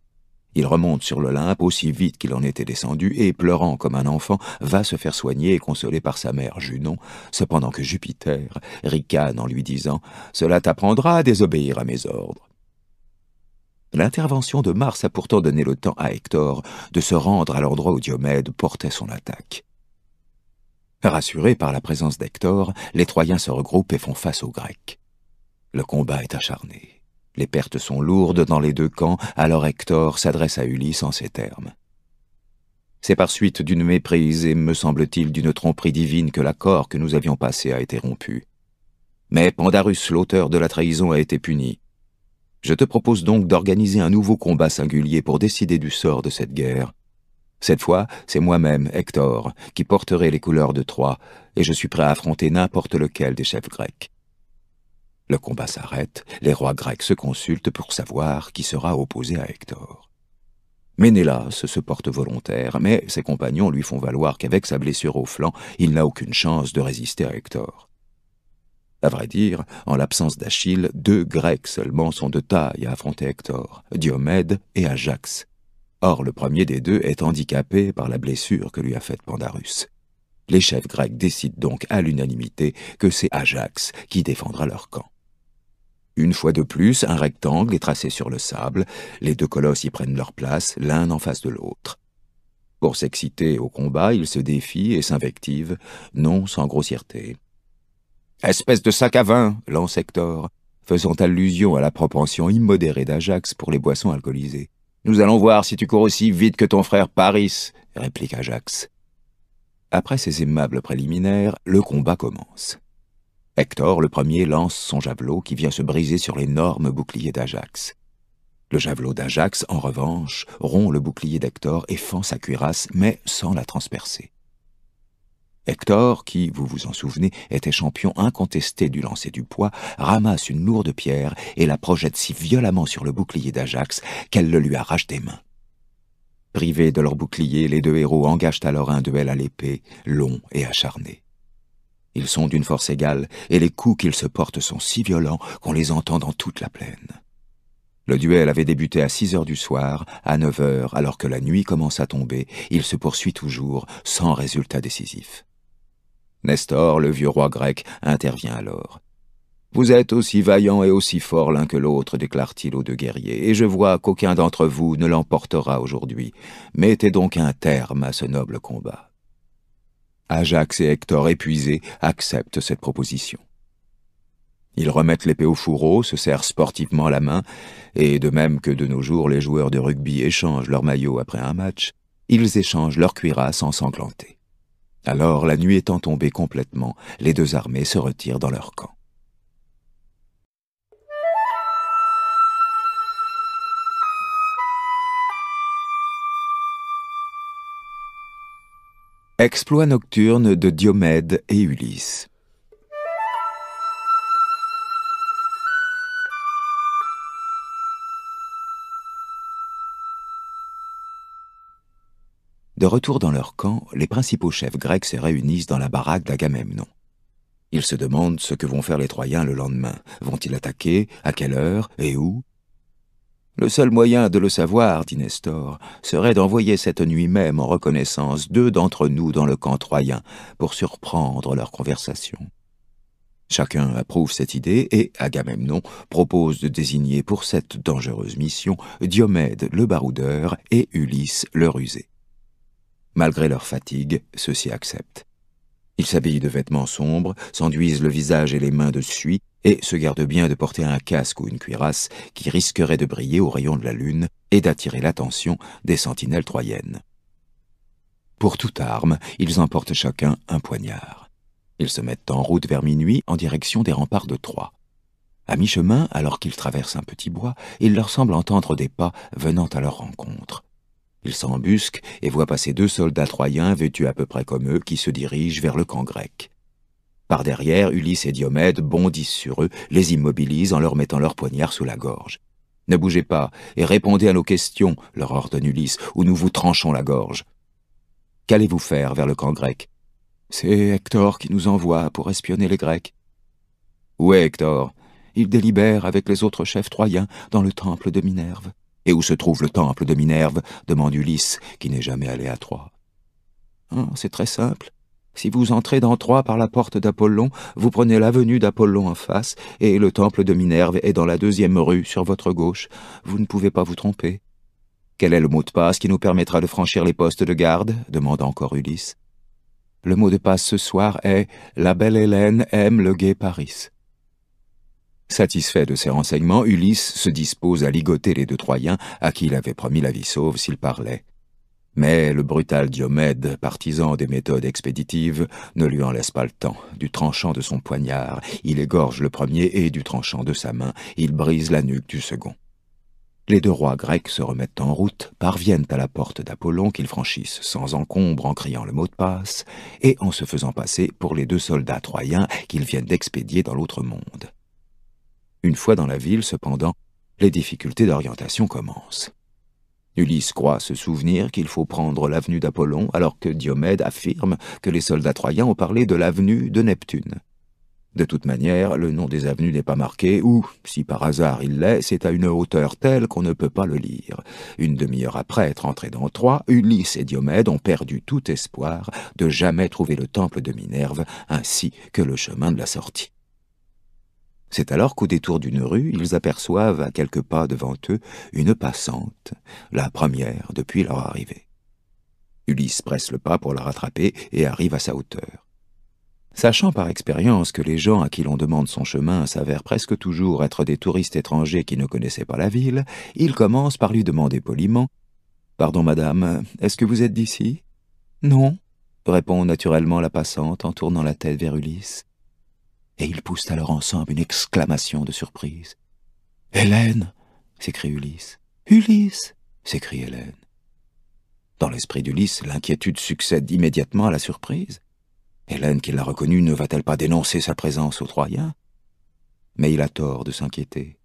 Il remonte sur l'Olympe aussi vite qu'il en était descendu, et, pleurant comme un enfant, va se faire soigner et consoler par sa mère Junon, cependant que Jupiter ricane en lui disant « Cela t'apprendra à désobéir à mes ordres ». L'intervention de Mars a pourtant donné le temps à Hector de se rendre à l'endroit où Diomède portait son attaque. Rassurés par la présence d'Hector, les Troyens se regroupent et font face aux Grecs. Le combat est acharné. Les pertes sont lourdes dans les deux camps, alors Hector s'adresse à Ulysse en ces termes. C'est par suite d'une méprise et, me semble-t-il, d'une tromperie divine que l'accord que nous avions passé a été rompu. Mais Pandarus, l'auteur de la trahison, a été puni. Je te propose donc d'organiser un nouveau combat singulier pour décider du sort de cette guerre. Cette fois, c'est moi-même, Hector, qui porterai les couleurs de Troie, et je suis prêt à affronter n'importe lequel des chefs grecs. Le combat s'arrête, les rois grecs se consultent pour savoir qui sera opposé à Hector. Ménélas se porte volontaire, mais ses compagnons lui font valoir qu'avec sa blessure au flanc, il n'a aucune chance de résister à Hector. À vrai dire, en l'absence d'Achille, deux Grecs seulement sont de taille à affronter Hector, Diomède et Ajax. Or, le premier des deux est handicapé par la blessure que lui a faite Pandarus. Les chefs grecs décident donc à l'unanimité que c'est Ajax qui défendra leur camp. Une fois de plus, un rectangle est tracé sur le sable, les deux colosses y prennent leur place, l'un en face de l'autre. Pour s'exciter au combat, ils se défient et s'invectivent, non sans grossièreté. Espèce de sac à vin lance Hector, faisant allusion à la propension immodérée d'Ajax pour les boissons alcoolisées. Nous allons voir si tu cours aussi vite que ton frère Paris, réplique Ajax. Après ces aimables préliminaires, le combat commence. Hector le premier lance son javelot qui vient se briser sur l'énorme bouclier d'Ajax. Le javelot d'Ajax, en revanche, rompt le bouclier d'Hector et fend sa cuirasse, mais sans la transpercer. Hector, qui, vous vous en souvenez, était champion incontesté du lancer du poids, ramasse une lourde pierre et la projette si violemment sur le bouclier d'Ajax qu'elle le lui arrache des mains. Privés de leur bouclier, les deux héros engagent alors un duel à l'épée, long et acharné. Ils sont d'une force égale, et les coups qu'ils se portent sont si violents qu'on les entend dans toute la plaine. Le duel avait débuté à six heures du soir, à neuf heures, alors que la nuit commence à tomber, il se poursuit toujours, sans résultat décisif. Nestor, le vieux roi grec, intervient alors. Vous êtes aussi vaillant et aussi fort l'un que l'autre, déclare-t-il aux deux guerriers, et je vois qu'aucun d'entre vous ne l'emportera aujourd'hui. Mettez donc un terme à ce noble combat. Ajax et Hector, épuisés, acceptent cette proposition. Ils remettent l'épée au fourreau, se serrent sportivement la main, et de même que de nos jours les joueurs de rugby échangent leur maillot après un match, ils échangent leurs cuirasses ensanglantées. Alors, la nuit étant tombée complètement, les deux armées se retirent dans leur camp. Exploit nocturne de Diomède et Ulysse. De retour dans leur camp, les principaux chefs grecs se réunissent dans la baraque d'Agamemnon. Ils se demandent ce que vont faire les Troyens le lendemain. Vont-ils attaquer À quelle heure Et où le seul moyen de le savoir, dit Nestor, serait d'envoyer cette nuit même en reconnaissance deux d'entre nous dans le camp troyen pour surprendre leur conversation. Chacun approuve cette idée et Agamemnon propose de désigner pour cette dangereuse mission Diomède le baroudeur et Ulysse le rusé. Malgré leur fatigue, ceux-ci acceptent. Ils s'habillent de vêtements sombres, s'enduisent le visage et les mains de suie, et se garde bien de porter un casque ou une cuirasse qui risquerait de briller au rayon de la lune et d'attirer l'attention des sentinelles troyennes. Pour toute arme, ils emportent chacun un poignard. Ils se mettent en route vers minuit en direction des remparts de Troie. À mi-chemin, alors qu'ils traversent un petit bois, il leur semble entendre des pas venant à leur rencontre. Ils s'embusquent et voient passer deux soldats troyens vêtus à peu près comme eux qui se dirigent vers le camp grec. Par derrière, Ulysse et Diomède bondissent sur eux, les immobilisent en leur mettant leur poignard sous la gorge. Ne bougez pas et répondez à nos questions, leur ordonne Ulysse, ou nous vous tranchons la gorge. Qu'allez-vous faire vers le camp grec C'est Hector qui nous envoie pour espionner les Grecs. Où est Hector Il délibère avec les autres chefs troyens dans le temple de Minerve. Et où se trouve le temple de Minerve demande Ulysse, qui n'est jamais allé à Troie. Ah, c'est très simple. Si vous entrez dans Troie par la porte d'Apollon, vous prenez l'avenue d'Apollon en face, et le temple de Minerve est dans la deuxième rue, sur votre gauche. Vous ne pouvez pas vous tromper. Quel est le mot de passe qui nous permettra de franchir les postes de garde demande encore Ulysse. Le mot de passe ce soir est La belle Hélène aime le gai Paris. Satisfait de ces renseignements, Ulysse se dispose à ligoter les deux Troyens à qui il avait promis la vie sauve s'il parlait. Mais le brutal Diomède, partisan des méthodes expéditives, ne lui en laisse pas le temps. Du tranchant de son poignard, il égorge le premier et du tranchant de sa main, il brise la nuque du second. Les deux rois grecs se remettent en route, parviennent à la porte d'Apollon qu'ils franchissent sans encombre en criant le mot de passe et en se faisant passer pour les deux soldats troyens qu'ils viennent d'expédier dans l'autre monde. Une fois dans la ville, cependant, les difficultés d'orientation commencent. Ulysse croit se souvenir qu'il faut prendre l'avenue d'Apollon, alors que Diomède affirme que les soldats troyens ont parlé de l'avenue de Neptune. De toute manière, le nom des avenues n'est pas marqué, ou, si par hasard il l'est, c'est à une hauteur telle qu'on ne peut pas le lire. Une demi-heure après être entrés dans Troie, Ulysse et Diomède ont perdu tout espoir de jamais trouver le temple de Minerve, ainsi que le chemin de la sortie. C'est alors qu'au détour d'une rue, ils aperçoivent à quelques pas devant eux une passante, la première depuis leur arrivée. Ulysse presse le pas pour la rattraper et arrive à sa hauteur. Sachant par expérience que les gens à qui l'on demande son chemin s'avèrent presque toujours être des touristes étrangers qui ne connaissaient pas la ville, il commence par lui demander poliment « Pardon, madame, est-ce que vous êtes d'ici ?»« Non, » répond naturellement la passante en tournant la tête vers Ulysse et ils poussent alors ensemble une exclamation de surprise. Hélène s'écrie Ulysse. Ulysse s'écrie Hélène. Dans l'esprit d'Ulysse, l'inquiétude succède immédiatement à la surprise. Hélène, qui l'a reconnue, ne va-t-elle pas dénoncer sa présence aux Troyens Mais il a tort de s'inquiéter.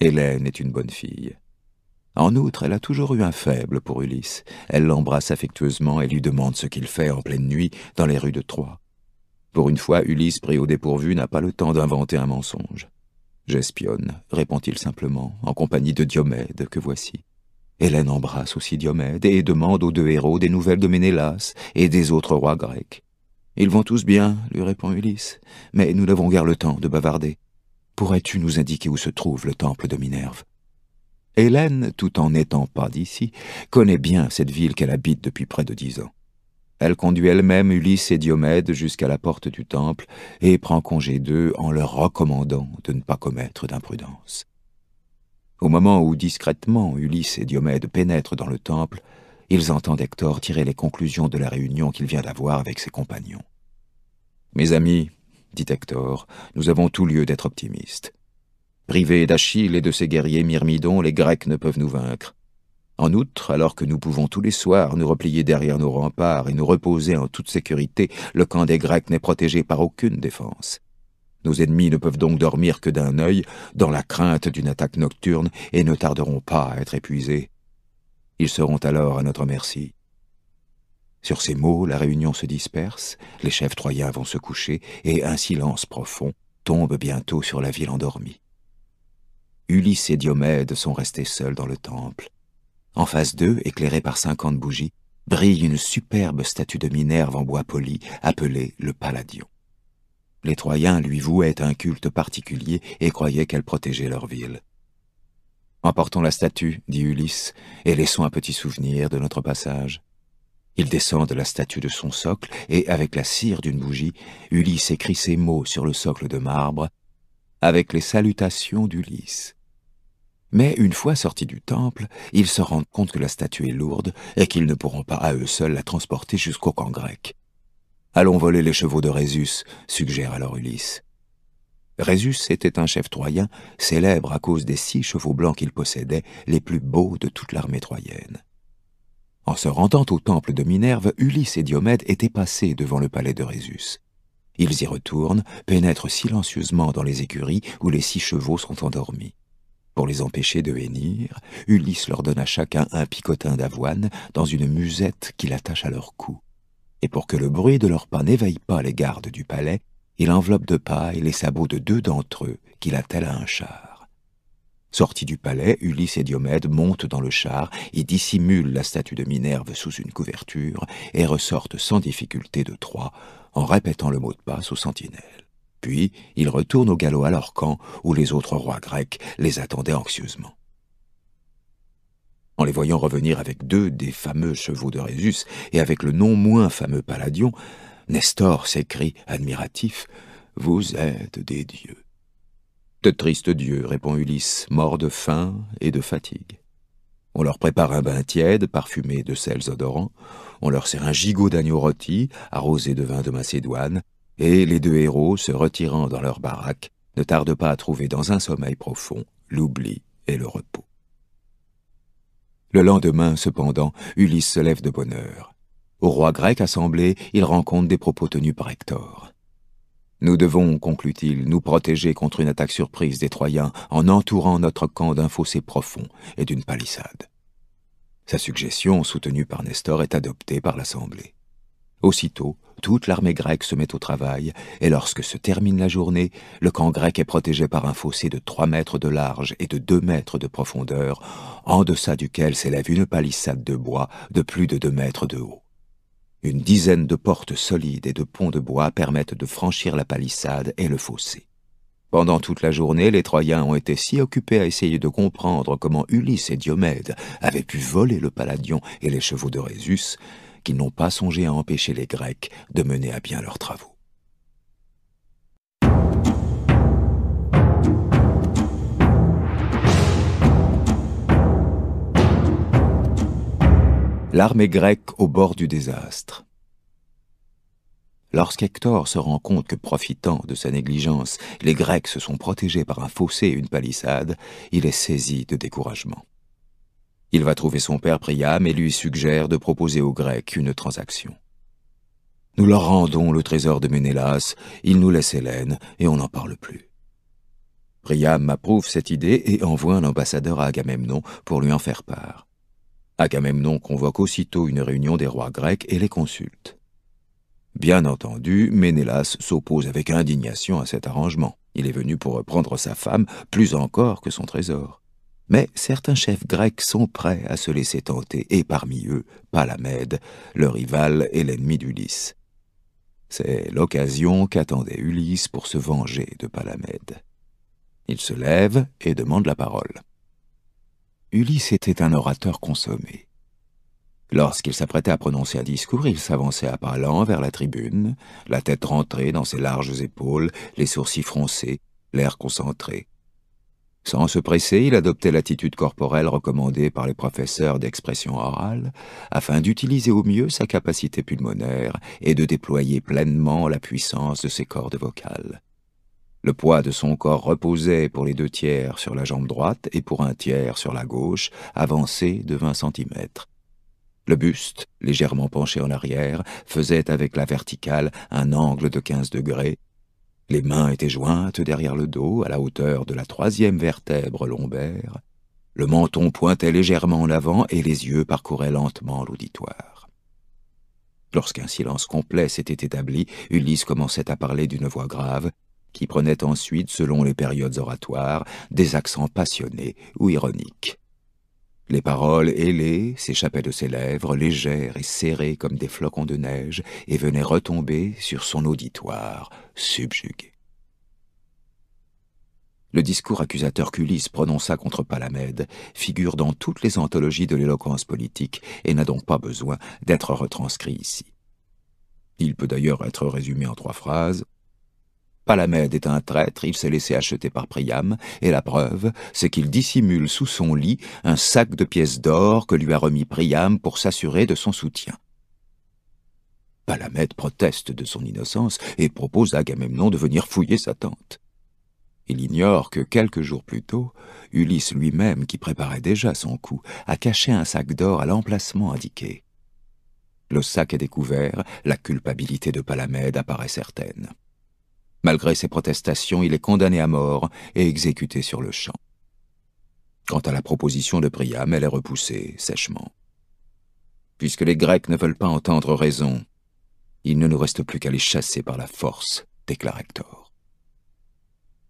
Hélène est une bonne fille. En outre, elle a toujours eu un faible pour Ulysse. Elle l'embrasse affectueusement et lui demande ce qu'il fait en pleine nuit dans les rues de Troie. Pour une fois, Ulysse, pris au dépourvu, n'a pas le temps d'inventer un mensonge. J'espionne, répond-il simplement, en compagnie de Diomède, que voici. Hélène embrasse aussi Diomède et demande aux deux héros des nouvelles de Ménélas et des autres rois grecs. Ils vont tous bien, lui répond Ulysse, mais nous n'avons guère le temps de bavarder. Pourrais-tu nous indiquer où se trouve le temple de Minerve Hélène, tout en n'étant pas d'ici, connaît bien cette ville qu'elle habite depuis près de dix ans. Elle conduit elle-même Ulysse et Diomède jusqu'à la porte du temple et prend congé d'eux en leur recommandant de ne pas commettre d'imprudence. Au moment où discrètement Ulysse et Diomède pénètrent dans le temple, ils entendent Hector tirer les conclusions de la réunion qu'il vient d'avoir avec ses compagnons. Mes amis, dit Hector, nous avons tout lieu d'être optimistes. Privés d'Achille et de ses guerriers Myrmidons, les Grecs ne peuvent nous vaincre. En outre, alors que nous pouvons tous les soirs nous replier derrière nos remparts et nous reposer en toute sécurité, le camp des Grecs n'est protégé par aucune défense. Nos ennemis ne peuvent donc dormir que d'un œil, dans la crainte d'une attaque nocturne, et ne tarderont pas à être épuisés. Ils seront alors à notre merci. Sur ces mots, la réunion se disperse, les chefs troyens vont se coucher, et un silence profond tombe bientôt sur la ville endormie. Ulysse et Diomède sont restés seuls dans le temple. En face d'eux, éclairée par cinquante bougies, brille une superbe statue de Minerve en bois poli, appelée le Palladion. Les Troyens lui vouaient un culte particulier et croyaient qu'elle protégeait leur ville. Emportons la statue, dit Ulysse, et laissons un petit souvenir de notre passage. Il descend de la statue de son socle, et avec la cire d'une bougie, Ulysse écrit ses mots sur le socle de marbre, avec les salutations d'Ulysse. Mais une fois sortis du temple, ils se rendent compte que la statue est lourde et qu'ils ne pourront pas à eux seuls la transporter jusqu'au camp grec. Allons voler les chevaux de Résus !» suggère alors Ulysse. Résus était un chef troyen, célèbre à cause des six chevaux blancs qu'il possédait, les plus beaux de toute l'armée troyenne. En se rendant au temple de Minerve, Ulysse et Diomède étaient passés devant le palais de Résus. Ils y retournent, pénètrent silencieusement dans les écuries où les six chevaux sont endormis. Pour les empêcher de hennir, Ulysse leur donne à chacun un picotin d'avoine dans une musette qu'il attache à leur cou. Et pour que le bruit de leur pas n'éveille pas les gardes du palais, il enveloppe de paille les sabots de deux d'entre eux qu'il attelle à un char. Sortis du palais, Ulysse et Diomède montent dans le char et dissimulent la statue de Minerve sous une couverture et ressortent sans difficulté de Troie en répétant le mot de passe aux sentinelles. Puis ils retournent au galop à leur camp, où les autres rois grecs les attendaient anxieusement. En les voyant revenir avec deux des fameux chevaux de Résus et avec le non moins fameux Palladion, Nestor s'écrie admiratif « Vous êtes des dieux !» De tristes dieux, répond Ulysse, morts de faim et de fatigue. On leur prépare un bain tiède, parfumé de sels odorants, on leur sert un gigot d'agneau rôti, arrosé de vin de Macédoine, et les deux héros, se retirant dans leur baraque, ne tardent pas à trouver dans un sommeil profond l'oubli et le repos. Le lendemain, cependant, Ulysse se lève de bonne heure. Au roi grec assemblé, il rencontre des propos tenus par Hector. Nous devons, conclut-il, nous protéger contre une attaque surprise des Troyens en entourant notre camp d'un fossé profond et d'une palissade. Sa suggestion, soutenue par Nestor, est adoptée par l'Assemblée. Aussitôt, toute l'armée grecque se met au travail, et lorsque se termine la journée, le camp grec est protégé par un fossé de trois mètres de large et de deux mètres de profondeur, en deçà duquel s'élève une palissade de bois de plus de deux mètres de haut. Une dizaine de portes solides et de ponts de bois permettent de franchir la palissade et le fossé. Pendant toute la journée, les Troyens ont été si occupés à essayer de comprendre comment Ulysse et Diomède avaient pu voler le Palladion et les chevaux de Résus qui n'ont pas songé à empêcher les Grecs de mener à bien leurs travaux. L'armée grecque au bord du désastre. Lorsqu'Hector se rend compte que, profitant de sa négligence, les Grecs se sont protégés par un fossé et une palissade, il est saisi de découragement. Il va trouver son père Priam et lui suggère de proposer aux Grecs une transaction. Nous leur rendons le trésor de Ménélas, ils nous laissent Hélène et on n'en parle plus. Priam approuve cette idée et envoie un ambassadeur à Agamemnon pour lui en faire part. Agamemnon convoque aussitôt une réunion des rois grecs et les consulte. Bien entendu, Ménélas s'oppose avec indignation à cet arrangement. Il est venu pour reprendre sa femme, plus encore que son trésor. Mais certains chefs grecs sont prêts à se laisser tenter, et parmi eux, Palamède, le rival et l'ennemi d'Ulysse. C'est l'occasion qu'attendait Ulysse pour se venger de Palamède. Il se lève et demande la parole. Ulysse était un orateur consommé. Lorsqu'il s'apprêtait à prononcer un discours, il s'avançait à pas lents vers la tribune, la tête rentrée dans ses larges épaules, les sourcils froncés, l'air concentré. Sans se presser, il adoptait l'attitude corporelle recommandée par les professeurs d'expression orale afin d'utiliser au mieux sa capacité pulmonaire et de déployer pleinement la puissance de ses cordes vocales. Le poids de son corps reposait pour les deux tiers sur la jambe droite et pour un tiers sur la gauche, avancé de 20 cm. Le buste, légèrement penché en arrière, faisait avec la verticale un angle de 15 degrés les mains étaient jointes derrière le dos, à la hauteur de la troisième vertèbre lombaire. Le menton pointait légèrement en avant et les yeux parcouraient lentement l'auditoire. Lorsqu'un silence complet s'était établi, Ulysse commençait à parler d'une voix grave, qui prenait ensuite, selon les périodes oratoires, des accents passionnés ou ironiques. Les paroles ailées s'échappaient de ses lèvres, légères et serrées comme des flocons de neige, et venaient retomber sur son auditoire, subjugué. Le discours accusateur qu'Ulysse prononça contre Palamède figure dans toutes les anthologies de l'éloquence politique et n'a donc pas besoin d'être retranscrit ici. Il peut d'ailleurs être résumé en trois phrases. Palamède est un traître, il s'est laissé acheter par Priam, et la preuve, c'est qu'il dissimule sous son lit un sac de pièces d'or que lui a remis Priam pour s'assurer de son soutien. Palamède proteste de son innocence et propose à Agamemnon de venir fouiller sa tente. Il ignore que quelques jours plus tôt, Ulysse lui-même, qui préparait déjà son coup, a caché un sac d'or à l'emplacement indiqué. Le sac est découvert, la culpabilité de Palamède apparaît certaine. Malgré ses protestations, il est condamné à mort et exécuté sur le champ. Quant à la proposition de Priam, elle est repoussée sèchement. Puisque les Grecs ne veulent pas entendre raison, il ne nous reste plus qu'à les chasser par la force, déclare Hector.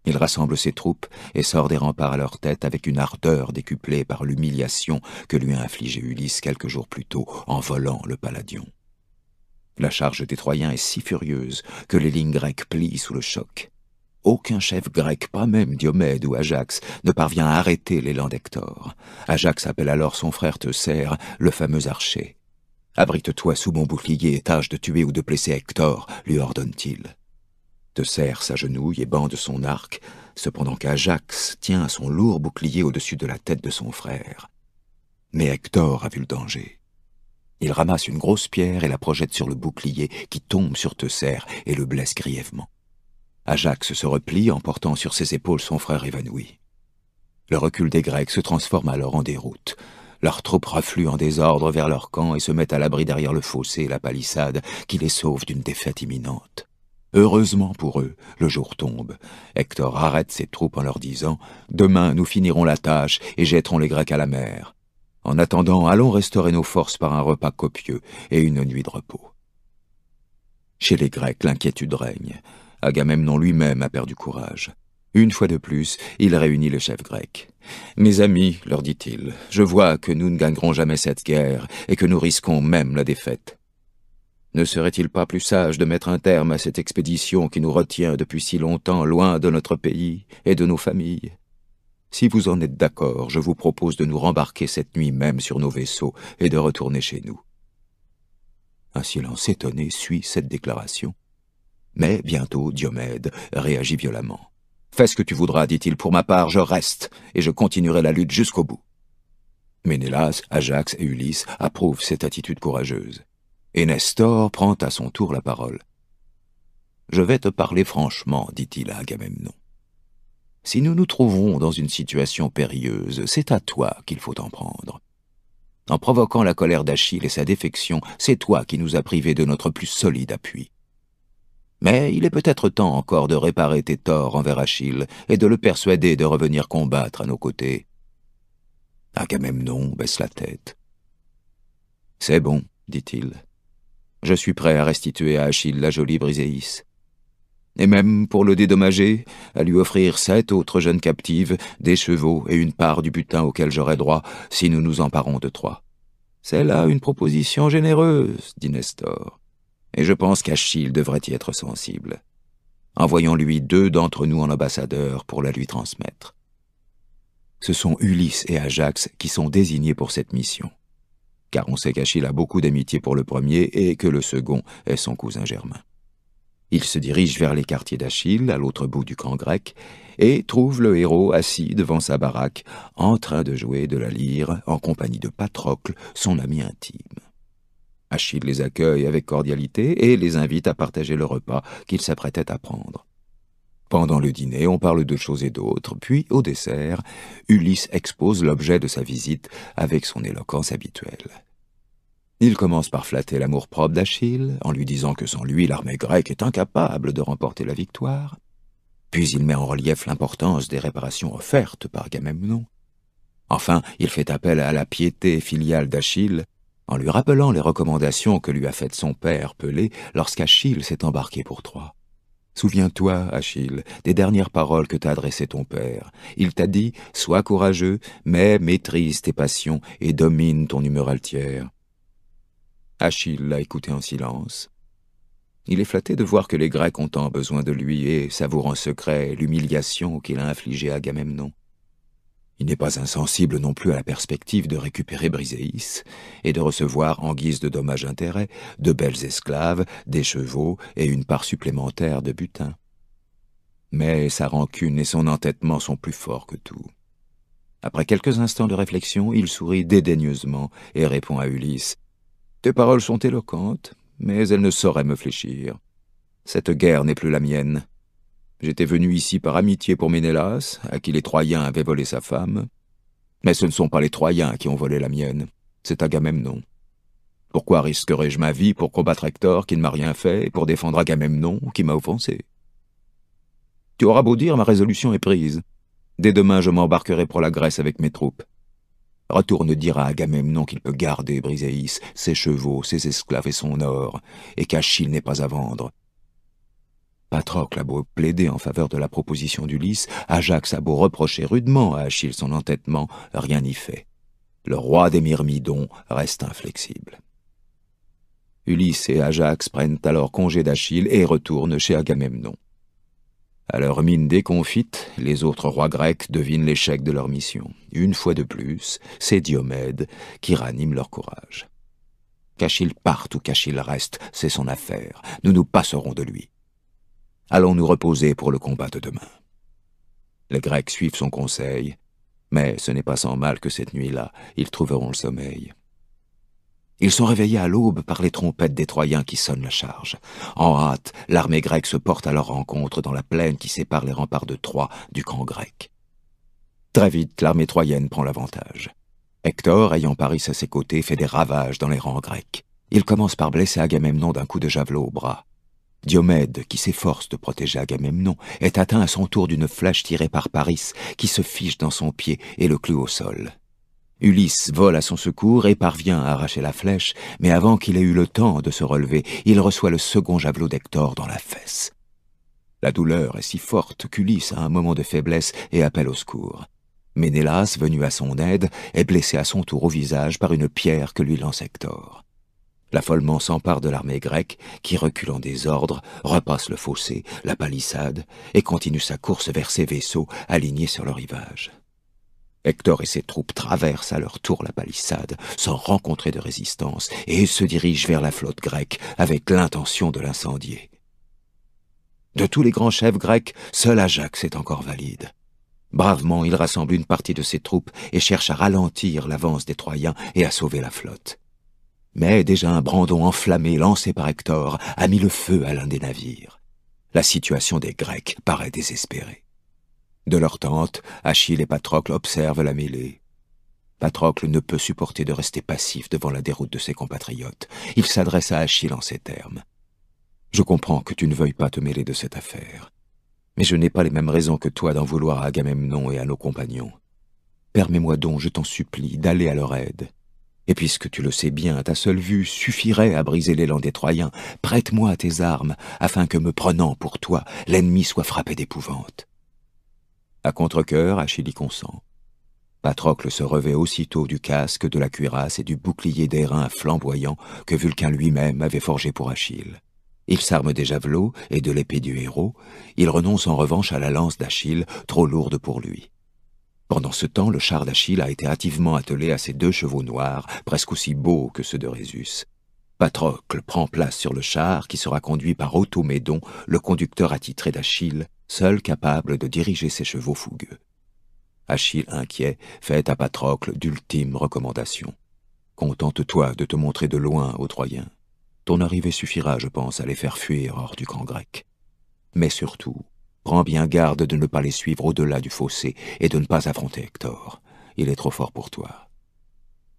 Il rassemble ses troupes et sort des remparts à leur tête avec une ardeur décuplée par l'humiliation que lui a infligée Ulysse quelques jours plus tôt en volant le Palladion. La charge des Troyens est si furieuse que les lignes grecques plient sous le choc. Aucun chef grec, pas même Diomède ou Ajax, ne parvient à arrêter l'élan d'Hector. Ajax appelle alors son frère Teucer, le fameux archer. Abrite-toi sous mon bouclier et tâche de tuer ou de blesser Hector, lui ordonne-t-il. Teucer s'agenouille et bande son arc, cependant qu'Ajax tient son lourd bouclier au-dessus de la tête de son frère. Mais Hector a vu le danger. Il ramasse une grosse pierre et la projette sur le bouclier, qui tombe sur Teucer et le blesse grièvement. Ajax se replie en portant sur ses épaules son frère évanoui. Le recul des Grecs se transforme alors en déroute. Leurs troupes refluent en désordre vers leur camp et se mettent à l'abri derrière le fossé et la palissade qui les sauve d'une défaite imminente. Heureusement pour eux, le jour tombe. Hector arrête ses troupes en leur disant Demain nous finirons la tâche et jetterons les Grecs à la mer. En attendant, allons restaurer nos forces par un repas copieux et une nuit de repos. Chez les Grecs, l'inquiétude règne. Agamemnon lui-même a perdu courage. Une fois de plus, il réunit le chef grec. Mes amis, leur dit-il, je vois que nous ne gagnerons jamais cette guerre et que nous risquons même la défaite. Ne serait-il pas plus sage de mettre un terme à cette expédition qui nous retient depuis si longtemps loin de notre pays et de nos familles si vous en êtes d'accord, je vous propose de nous rembarquer cette nuit même sur nos vaisseaux et de retourner chez nous. Un silence étonné suit cette déclaration. Mais bientôt Diomède réagit violemment. Fais ce que tu voudras, dit-il, pour ma part, je reste, et je continuerai la lutte jusqu'au bout. Ménélas, Ajax et Ulysse approuvent cette attitude courageuse. Et Nestor prend à son tour la parole. Je vais te parler franchement, dit-il à Agamemnon. Si nous nous trouvons dans une situation périlleuse, c'est à toi qu'il faut en prendre. En provoquant la colère d'Achille et sa défection, c'est toi qui nous as privés de notre plus solide appui. Mais il est peut-être temps encore de réparer tes torts envers Achille et de le persuader de revenir combattre à nos côtés. Agamemnon baisse la tête. C'est bon, dit-il. Je suis prêt à restituer à Achille la jolie Briséis et même pour le dédommager, à lui offrir sept autres jeunes captives, des chevaux et une part du butin auquel j'aurai droit si nous nous emparons de trois. — C'est là une proposition généreuse, dit Nestor, et je pense qu'Achille devrait y être sensible. Envoyons-lui deux d'entre nous en ambassadeur pour la lui transmettre. Ce sont Ulysse et Ajax qui sont désignés pour cette mission, car on sait qu'Achille a beaucoup d'amitié pour le premier et que le second est son cousin germain. Il se dirige vers les quartiers d'Achille, à l'autre bout du camp grec, et trouve le héros assis devant sa baraque, en train de jouer de la lyre, en compagnie de Patrocle, son ami intime. Achille les accueille avec cordialité et les invite à partager le repas qu'il s'apprêtait à prendre. Pendant le dîner, on parle de choses et d'autres, puis, au dessert, Ulysse expose l'objet de sa visite avec son éloquence habituelle. Il commence par flatter l'amour-propre d'Achille, en lui disant que sans lui l'armée grecque est incapable de remporter la victoire. Puis il met en relief l'importance des réparations offertes par Gamemnon. Enfin, il fait appel à la piété filiale d'Achille, en lui rappelant les recommandations que lui a faites son père Pelé lorsqu'Achille s'est embarqué pour Troie. Souviens-toi, Achille, des dernières paroles que t'a adressées ton père. Il t'a dit Sois courageux, mais maîtrise tes passions et domine ton humeur altière. Achille l'a écouté en silence. Il est flatté de voir que les Grecs ont tant besoin de lui et savoure en secret l'humiliation qu'il a infligée à Agamemnon. Il n'est pas insensible non plus à la perspective de récupérer Briséis et de recevoir, en guise de dommage-intérêt, de belles esclaves, des chevaux et une part supplémentaire de butin. Mais sa rancune et son entêtement sont plus forts que tout. Après quelques instants de réflexion, il sourit dédaigneusement et répond à Ulysse tes paroles sont éloquentes, mais elles ne sauraient me fléchir. Cette guerre n'est plus la mienne. J'étais venu ici par amitié pour Ménélas, à qui les Troyens avaient volé sa femme. Mais ce ne sont pas les Troyens qui ont volé la mienne, c'est Agamemnon. Pourquoi risquerais-je ma vie pour combattre Hector qui ne m'a rien fait et pour défendre Agamemnon qui m'a offensé Tu auras beau dire, ma résolution est prise. Dès demain, je m'embarquerai pour la Grèce avec mes troupes. Retourne dire à Agamemnon qu'il peut garder Briseis, ses chevaux, ses esclaves et son or, et qu'Achille n'est pas à vendre. Patrocle a beau plaider en faveur de la proposition d'Ulysse, Ajax a beau reprocher rudement à Achille son entêtement, rien n'y fait. Le roi des Myrmidons reste inflexible. Ulysse et Ajax prennent alors congé d'Achille et retournent chez Agamemnon. À leur mine déconfite, les autres rois grecs devinent l'échec de leur mission. Une fois de plus, c'est Diomède qui ranime leur courage. Qu'Achille parte ou qu'Achille reste, c'est son affaire. Nous nous passerons de lui. Allons nous reposer pour le combat de demain. Les Grecs suivent son conseil, mais ce n'est pas sans mal que cette nuit-là, ils trouveront le sommeil. Ils sont réveillés à l'aube par les trompettes des Troyens qui sonnent la charge. En hâte, l'armée grecque se porte à leur rencontre dans la plaine qui sépare les remparts de Troie du camp grec. Très vite, l'armée troyenne prend l'avantage. Hector, ayant Paris à ses côtés, fait des ravages dans les rangs grecs. Il commence par blesser Agamemnon d'un coup de javelot au bras. Diomède, qui s'efforce de protéger Agamemnon, est atteint à son tour d'une flèche tirée par Paris, qui se fiche dans son pied et le cloue au sol. Ulysse vole à son secours et parvient à arracher la flèche, mais avant qu'il ait eu le temps de se relever, il reçoit le second javelot d'Hector dans la fesse. La douleur est si forte qu'Ulysse a un moment de faiblesse et appelle au secours. Ménélas, venu à son aide, est blessé à son tour au visage par une pierre que lui lance Hector. L'affolement s'empare de l'armée grecque, qui recule en désordre, repasse le fossé, la palissade, et continue sa course vers ses vaisseaux alignés sur le rivage. Hector et ses troupes traversent à leur tour la palissade, sans rencontrer de résistance, et se dirigent vers la flotte grecque, avec l'intention de l'incendier. De tous les grands chefs grecs, seul Ajax est encore valide. Bravement, il rassemble une partie de ses troupes et cherche à ralentir l'avance des Troyens et à sauver la flotte. Mais déjà un brandon enflammé lancé par Hector a mis le feu à l'un des navires. La situation des Grecs paraît désespérée. De leur tente, Achille et Patrocle observent la mêlée. Patrocle ne peut supporter de rester passif devant la déroute de ses compatriotes. Il s'adresse à Achille en ces termes. Je comprends que tu ne veuilles pas te mêler de cette affaire, mais je n'ai pas les mêmes raisons que toi d'en vouloir à Agamemnon et à nos compagnons. Permets-moi donc, je t'en supplie, d'aller à leur aide. Et puisque tu le sais bien, ta seule vue suffirait à briser l'élan des Troyens, prête-moi tes armes, afin que me prenant pour toi, l'ennemi soit frappé d'épouvante. À contre cœur Achille consent. Patrocle se revêt aussitôt du casque, de la cuirasse et du bouclier d'airain flamboyant que Vulcain lui-même avait forgé pour Achille. Il s'arme des javelots et de l'épée du héros, il renonce en revanche à la lance d'Achille, trop lourde pour lui. Pendant ce temps, le char d'Achille a été hâtivement attelé à ses deux chevaux noirs, presque aussi beaux que ceux de Résus. Patrocle prend place sur le char qui sera conduit par Automédon, le conducteur attitré d'Achille, seul capable de diriger ses chevaux fougueux. Achille inquiet fait à Patrocle d'ultimes recommandations. Contente-toi de te montrer de loin aux Troyens. Ton arrivée suffira, je pense, à les faire fuir hors du camp grec. Mais surtout, prends bien garde de ne pas les suivre au-delà du fossé et de ne pas affronter Hector. Il est trop fort pour toi.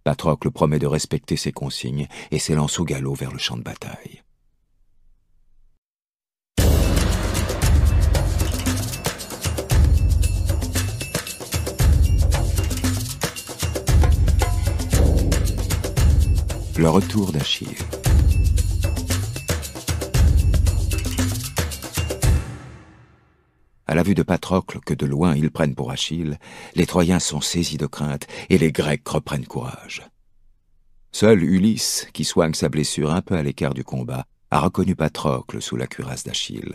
Patrocle promet de respecter ses consignes et s'élance au galop vers le champ de bataille. Le retour d'Achille. À la vue de Patrocle, que de loin ils prennent pour Achille, les Troyens sont saisis de crainte et les Grecs reprennent courage. Seul Ulysse, qui soigne sa blessure un peu à l'écart du combat, a reconnu Patrocle sous la cuirasse d'Achille.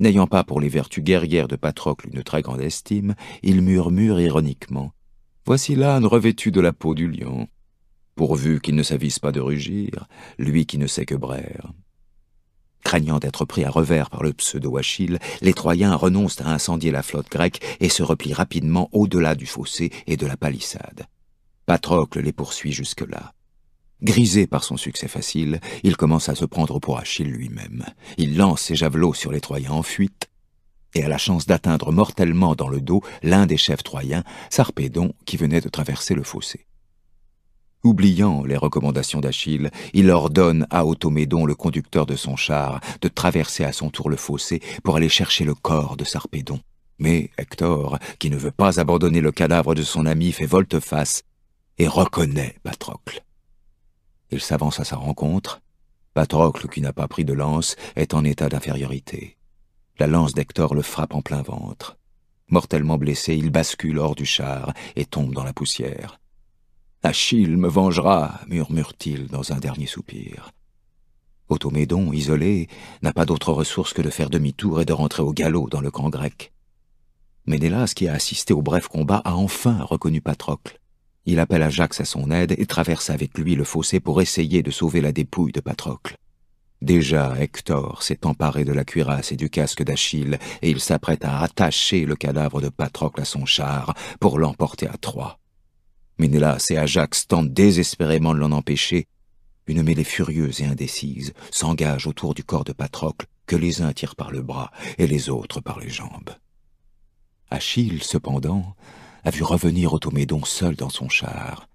N'ayant pas pour les vertus guerrières de Patrocle une très grande estime, il murmure ironiquement Voici l'âne revêtu de la peau du lion pourvu qu'il ne s'avise pas de rugir, lui qui ne sait que braire. Craignant d'être pris à revers par le pseudo-Achille, les Troyens renoncent à incendier la flotte grecque et se replient rapidement au-delà du fossé et de la palissade. Patrocle les poursuit jusque-là. Grisé par son succès facile, il commence à se prendre pour Achille lui-même. Il lance ses javelots sur les Troyens en fuite et a la chance d'atteindre mortellement dans le dos l'un des chefs troyens, Sarpédon, qui venait de traverser le fossé. Oubliant les recommandations d'Achille, il ordonne à Automédon, le conducteur de son char, de traverser à son tour le fossé pour aller chercher le corps de Sarpédon. Mais Hector, qui ne veut pas abandonner le cadavre de son ami, fait volte-face et reconnaît Patrocle. Il s'avance à sa rencontre. Patrocle, qui n'a pas pris de lance, est en état d'infériorité. La lance d'Hector le frappe en plein ventre. Mortellement blessé, il bascule hors du char et tombe dans la poussière. Achille me vengera, murmure-t-il dans un dernier soupir. Automédon, isolé, n'a pas d'autre ressource que de faire demi-tour et de rentrer au galop dans le camp grec. Ménélas, qui a assisté au bref combat, a enfin reconnu Patrocle. Il appelle Ajax à son aide et traverse avec lui le fossé pour essayer de sauver la dépouille de Patrocle. Déjà, Hector s'est emparé de la cuirasse et du casque d'Achille, et il s'apprête à attacher le cadavre de Patrocle à son char pour l'emporter à Troie. Ménélas et Ajax tentent désespérément de l'en empêcher. Une mêlée furieuse et indécise s'engage autour du corps de Patrocle, que les uns tirent par le bras et les autres par les jambes. Achille, cependant, a vu revenir Automédon seul dans son char.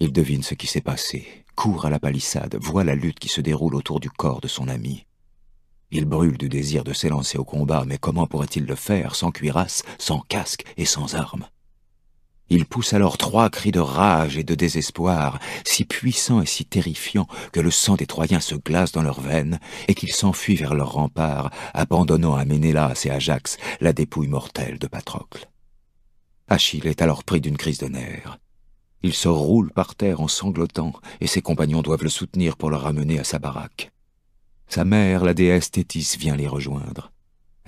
Il devine ce qui s'est passé, court à la palissade, voit la lutte qui se déroule autour du corps de son ami. Il brûle du désir de s'élancer au combat, mais comment pourrait-il le faire sans cuirasse, sans casque et sans armes il pousse alors trois cris de rage et de désespoir, si puissants et si terrifiants que le sang des Troyens se glace dans leurs veines et qu'ils s'enfuient vers leurs remparts, abandonnant à Ménélas et Ajax la dépouille mortelle de Patrocle. Achille est alors pris d'une crise de nerfs. Il se roule par terre en sanglotant et ses compagnons doivent le soutenir pour le ramener à sa baraque. Sa mère, la déesse Thétis, vient les rejoindre.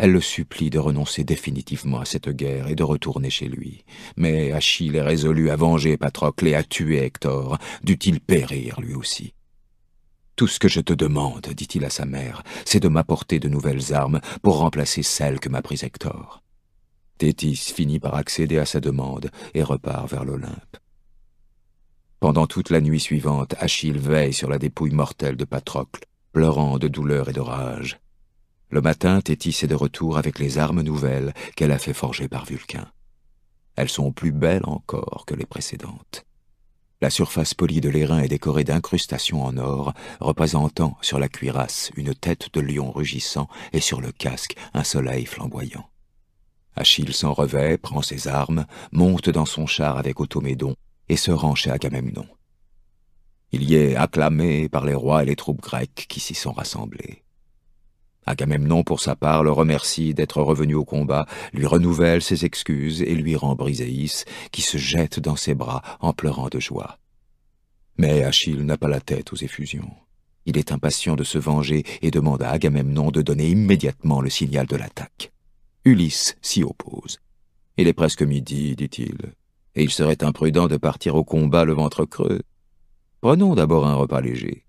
Elle le supplie de renoncer définitivement à cette guerre et de retourner chez lui. Mais Achille est résolu à venger Patrocle et à tuer Hector. Dut-il périr lui aussi Tout ce que je te demande, dit-il à sa mère, c'est de m'apporter de nouvelles armes pour remplacer celles que m'a prises Hector. Thétis finit par accéder à sa demande et repart vers l'Olympe. Pendant toute la nuit suivante, Achille veille sur la dépouille mortelle de Patrocle, pleurant de douleur et de rage. Le matin, Tétis est de retour avec les armes nouvelles qu'elle a fait forger par Vulcain. Elles sont plus belles encore que les précédentes. La surface polie de l'airain est décorée d'incrustations en or, représentant sur la cuirasse une tête de lion rugissant et sur le casque un soleil flamboyant. Achille s'en revêt, prend ses armes, monte dans son char avec Automédon et se rend chez Agamemnon. Il y est acclamé par les rois et les troupes grecques qui s'y sont rassemblées. Agamemnon, pour sa part, le remercie d'être revenu au combat, lui renouvelle ses excuses et lui rend Briséis, qui se jette dans ses bras en pleurant de joie. Mais Achille n'a pas la tête aux effusions. Il est impatient de se venger et demande à Agamemnon de donner immédiatement le signal de l'attaque. Ulysse s'y oppose. Il est presque midi, dit-il, et il serait imprudent de partir au combat le ventre creux. Prenons d'abord un repas léger.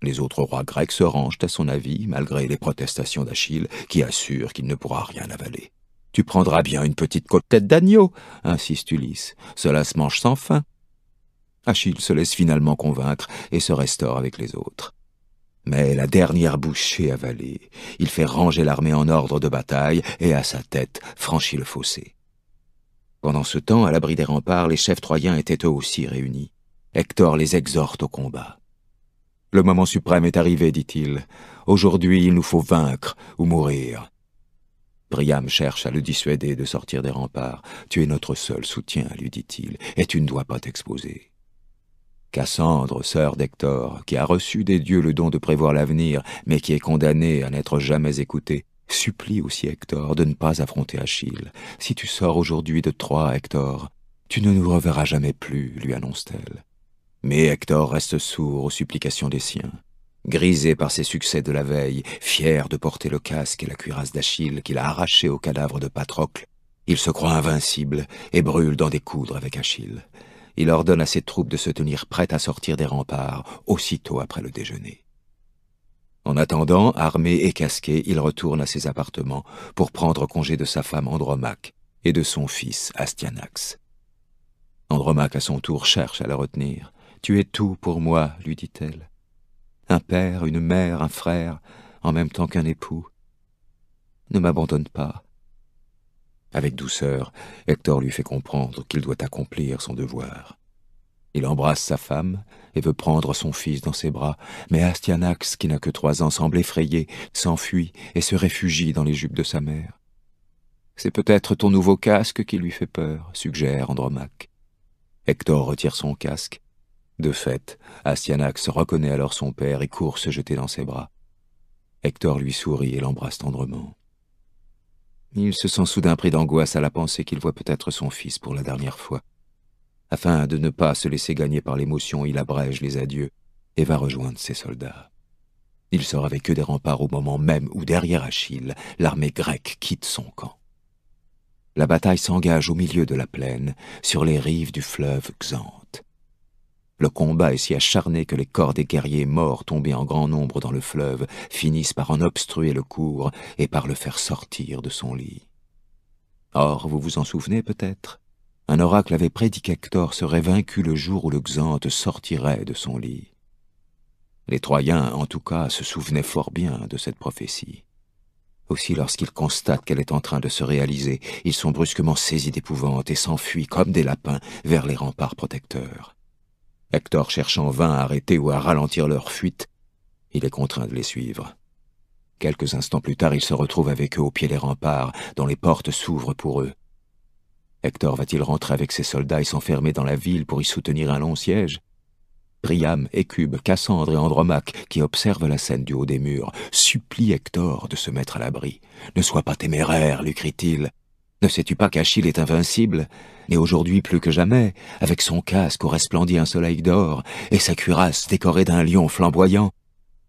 Les autres rois grecs se rangent à son avis, malgré les protestations d'Achille, qui assure qu'il ne pourra rien avaler. Tu prendras bien une petite côte-tête d'agneau, insiste Ulysse. Cela se mange sans fin. » Achille se laisse finalement convaincre et se restaure avec les autres. Mais la dernière bouchée avalée, il fait ranger l'armée en ordre de bataille et à sa tête franchit le fossé. Pendant ce temps, à l'abri des remparts, les chefs troyens étaient eux aussi réunis. Hector les exhorte au combat. Le moment suprême est arrivé, dit-il. Aujourd'hui, il nous faut vaincre ou mourir. Priam cherche à le dissuader de sortir des remparts. Tu es notre seul soutien, lui dit-il, et tu ne dois pas t'exposer. Cassandre, sœur d'Hector, qui a reçu des dieux le don de prévoir l'avenir, mais qui est condamnée à n'être jamais écoutée, supplie aussi Hector de ne pas affronter Achille. Si tu sors aujourd'hui de Troie, Hector, tu ne nous reverras jamais plus, lui annonce-t-elle. Mais Hector reste sourd aux supplications des siens. Grisé par ses succès de la veille, fier de porter le casque et la cuirasse d'Achille qu'il a arraché au cadavre de Patrocle, il se croit invincible et brûle dans des coudres avec Achille. Il ordonne à ses troupes de se tenir prêtes à sortir des remparts aussitôt après le déjeuner. En attendant, armé et casqué, il retourne à ses appartements pour prendre congé de sa femme Andromaque et de son fils Astyanax. Andromaque à son tour cherche à la retenir, tu es tout pour moi, lui dit-elle. Un père, une mère, un frère, en même temps qu'un époux. Ne m'abandonne pas. Avec douceur, Hector lui fait comprendre qu'il doit accomplir son devoir. Il embrasse sa femme et veut prendre son fils dans ses bras, mais Astyanax, qui n'a que trois ans, semble effrayé, s'enfuit et se réfugie dans les jupes de sa mère. C'est peut-être ton nouveau casque qui lui fait peur, suggère Andromaque. Hector retire son casque de fait, Astyanax reconnaît alors son père et court se jeter dans ses bras. Hector lui sourit et l'embrasse tendrement. Il se sent soudain pris d'angoisse à la pensée qu'il voit peut-être son fils pour la dernière fois. Afin de ne pas se laisser gagner par l'émotion, il abrège les adieux et va rejoindre ses soldats. Il sort avec eux des remparts au moment même où, derrière Achille, l'armée grecque quitte son camp. La bataille s'engage au milieu de la plaine, sur les rives du fleuve Xan. Le combat est si acharné que les corps des guerriers morts tombés en grand nombre dans le fleuve finissent par en obstruer le cours et par le faire sortir de son lit. Or, vous vous en souvenez peut-être Un oracle avait prédit qu'Hector serait vaincu le jour où le Xante sortirait de son lit. Les Troyens, en tout cas, se souvenaient fort bien de cette prophétie. Aussi, lorsqu'ils constatent qu'elle est en train de se réaliser, ils sont brusquement saisis d'épouvante et s'enfuient, comme des lapins, vers les remparts protecteurs. Hector cherche en vain à arrêter ou à ralentir leur fuite. Il est contraint de les suivre. Quelques instants plus tard, il se retrouve avec eux au pied des remparts, dont les portes s'ouvrent pour eux. Hector va-t-il rentrer avec ses soldats et s'enfermer dans la ville pour y soutenir un long siège Priam, Écube, Cassandre et Andromaque, qui observent la scène du haut des murs, supplient Hector de se mettre à l'abri. Ne sois pas téméraire, lui crie-t-il. Ne sais-tu pas qu'Achille est invincible « Et aujourd'hui plus que jamais, avec son casque où resplendit un soleil d'or, et sa cuirasse décorée d'un lion flamboyant.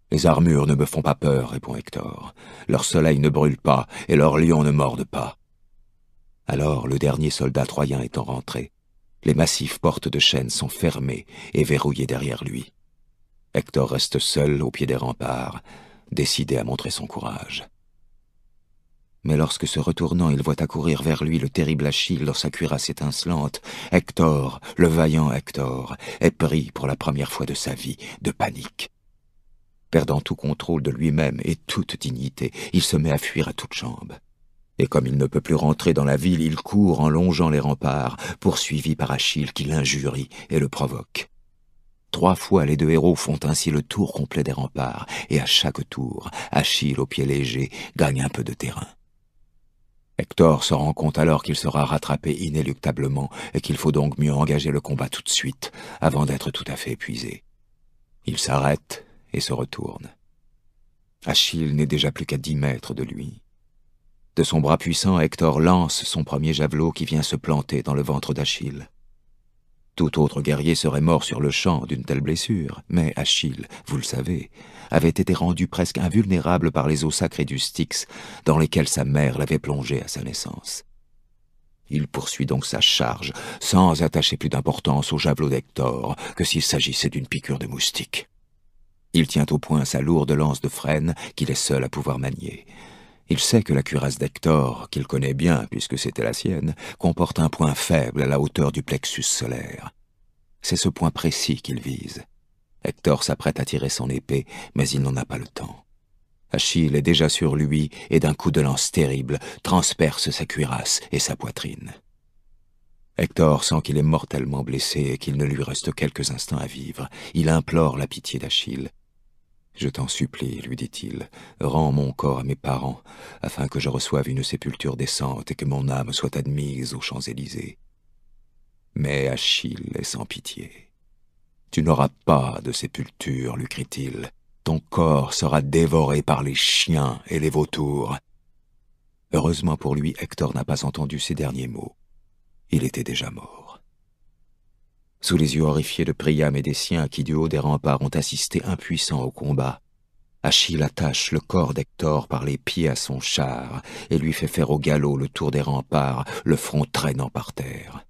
Les armures ne me font pas peur, répond Hector. Leur soleil ne brûle pas, et leur lion ne morde pas. Alors le dernier soldat troyen étant rentré, les massives portes de chêne sont fermées et verrouillées derrière lui. Hector reste seul au pied des remparts, décidé à montrer son courage. Mais lorsque se retournant il voit accourir vers lui le terrible Achille dans sa cuirasse étincelante, Hector, le vaillant Hector, est pris pour la première fois de sa vie de panique. Perdant tout contrôle de lui-même et toute dignité, il se met à fuir à toutes jambes. Et comme il ne peut plus rentrer dans la ville, il court en longeant les remparts, poursuivi par Achille qui l'injurie et le provoque. Trois fois, les deux héros font ainsi le tour complet des remparts, et à chaque tour, Achille, au pied léger, gagne un peu de terrain. Hector se rend compte alors qu'il sera rattrapé inéluctablement et qu'il faut donc mieux engager le combat tout de suite, avant d'être tout à fait épuisé. Il s'arrête et se retourne. Achille n'est déjà plus qu'à dix mètres de lui. De son bras puissant, Hector lance son premier javelot qui vient se planter dans le ventre d'Achille. Tout autre guerrier serait mort sur le champ d'une telle blessure, mais Achille, vous le savez, avait été rendu presque invulnérable par les eaux sacrées du Styx, dans lesquelles sa mère l'avait plongé à sa naissance. Il poursuit donc sa charge, sans attacher plus d'importance au javelot d'Hector que s'il s'agissait d'une piqûre de moustique. Il tient au point sa lourde lance de frêne qu'il est seul à pouvoir manier. Il sait que la cuirasse d'Hector, qu'il connaît bien puisque c'était la sienne, comporte un point faible à la hauteur du plexus solaire. C'est ce point précis qu'il vise. Hector s'apprête à tirer son épée, mais il n'en a pas le temps. Achille est déjà sur lui et d'un coup de lance terrible transperce sa cuirasse et sa poitrine. Hector sent qu'il est mortellement blessé et qu'il ne lui reste quelques instants à vivre. Il implore la pitié d'Achille. Je t'en supplie, lui dit-il, rends mon corps à mes parents, afin que je reçoive une sépulture décente et que mon âme soit admise aux Champs-Élysées. Mais Achille est sans pitié. Tu n'auras pas de sépulture, lui crie-t-il. Ton corps sera dévoré par les chiens et les vautours. Heureusement pour lui, Hector n'a pas entendu ces derniers mots. Il était déjà mort. Sous les yeux horrifiés de Priam et des siens qui du haut des remparts ont assisté impuissants au combat, Achille attache le corps d'Hector par les pieds à son char et lui fait faire au galop le tour des remparts, le front traînant par terre.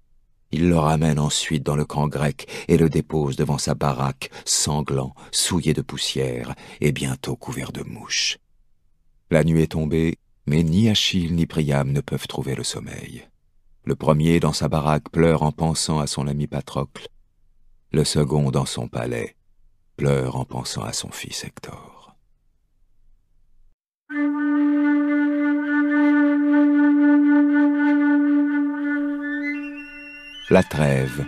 Il le ramène ensuite dans le camp grec et le dépose devant sa baraque, sanglant, souillé de poussière et bientôt couvert de mouches. La nuit est tombée, mais ni Achille ni Priam ne peuvent trouver le sommeil. Le premier dans sa baraque pleure en pensant à son ami Patrocle, le second dans son palais pleure en pensant à son fils Hector. la trêve.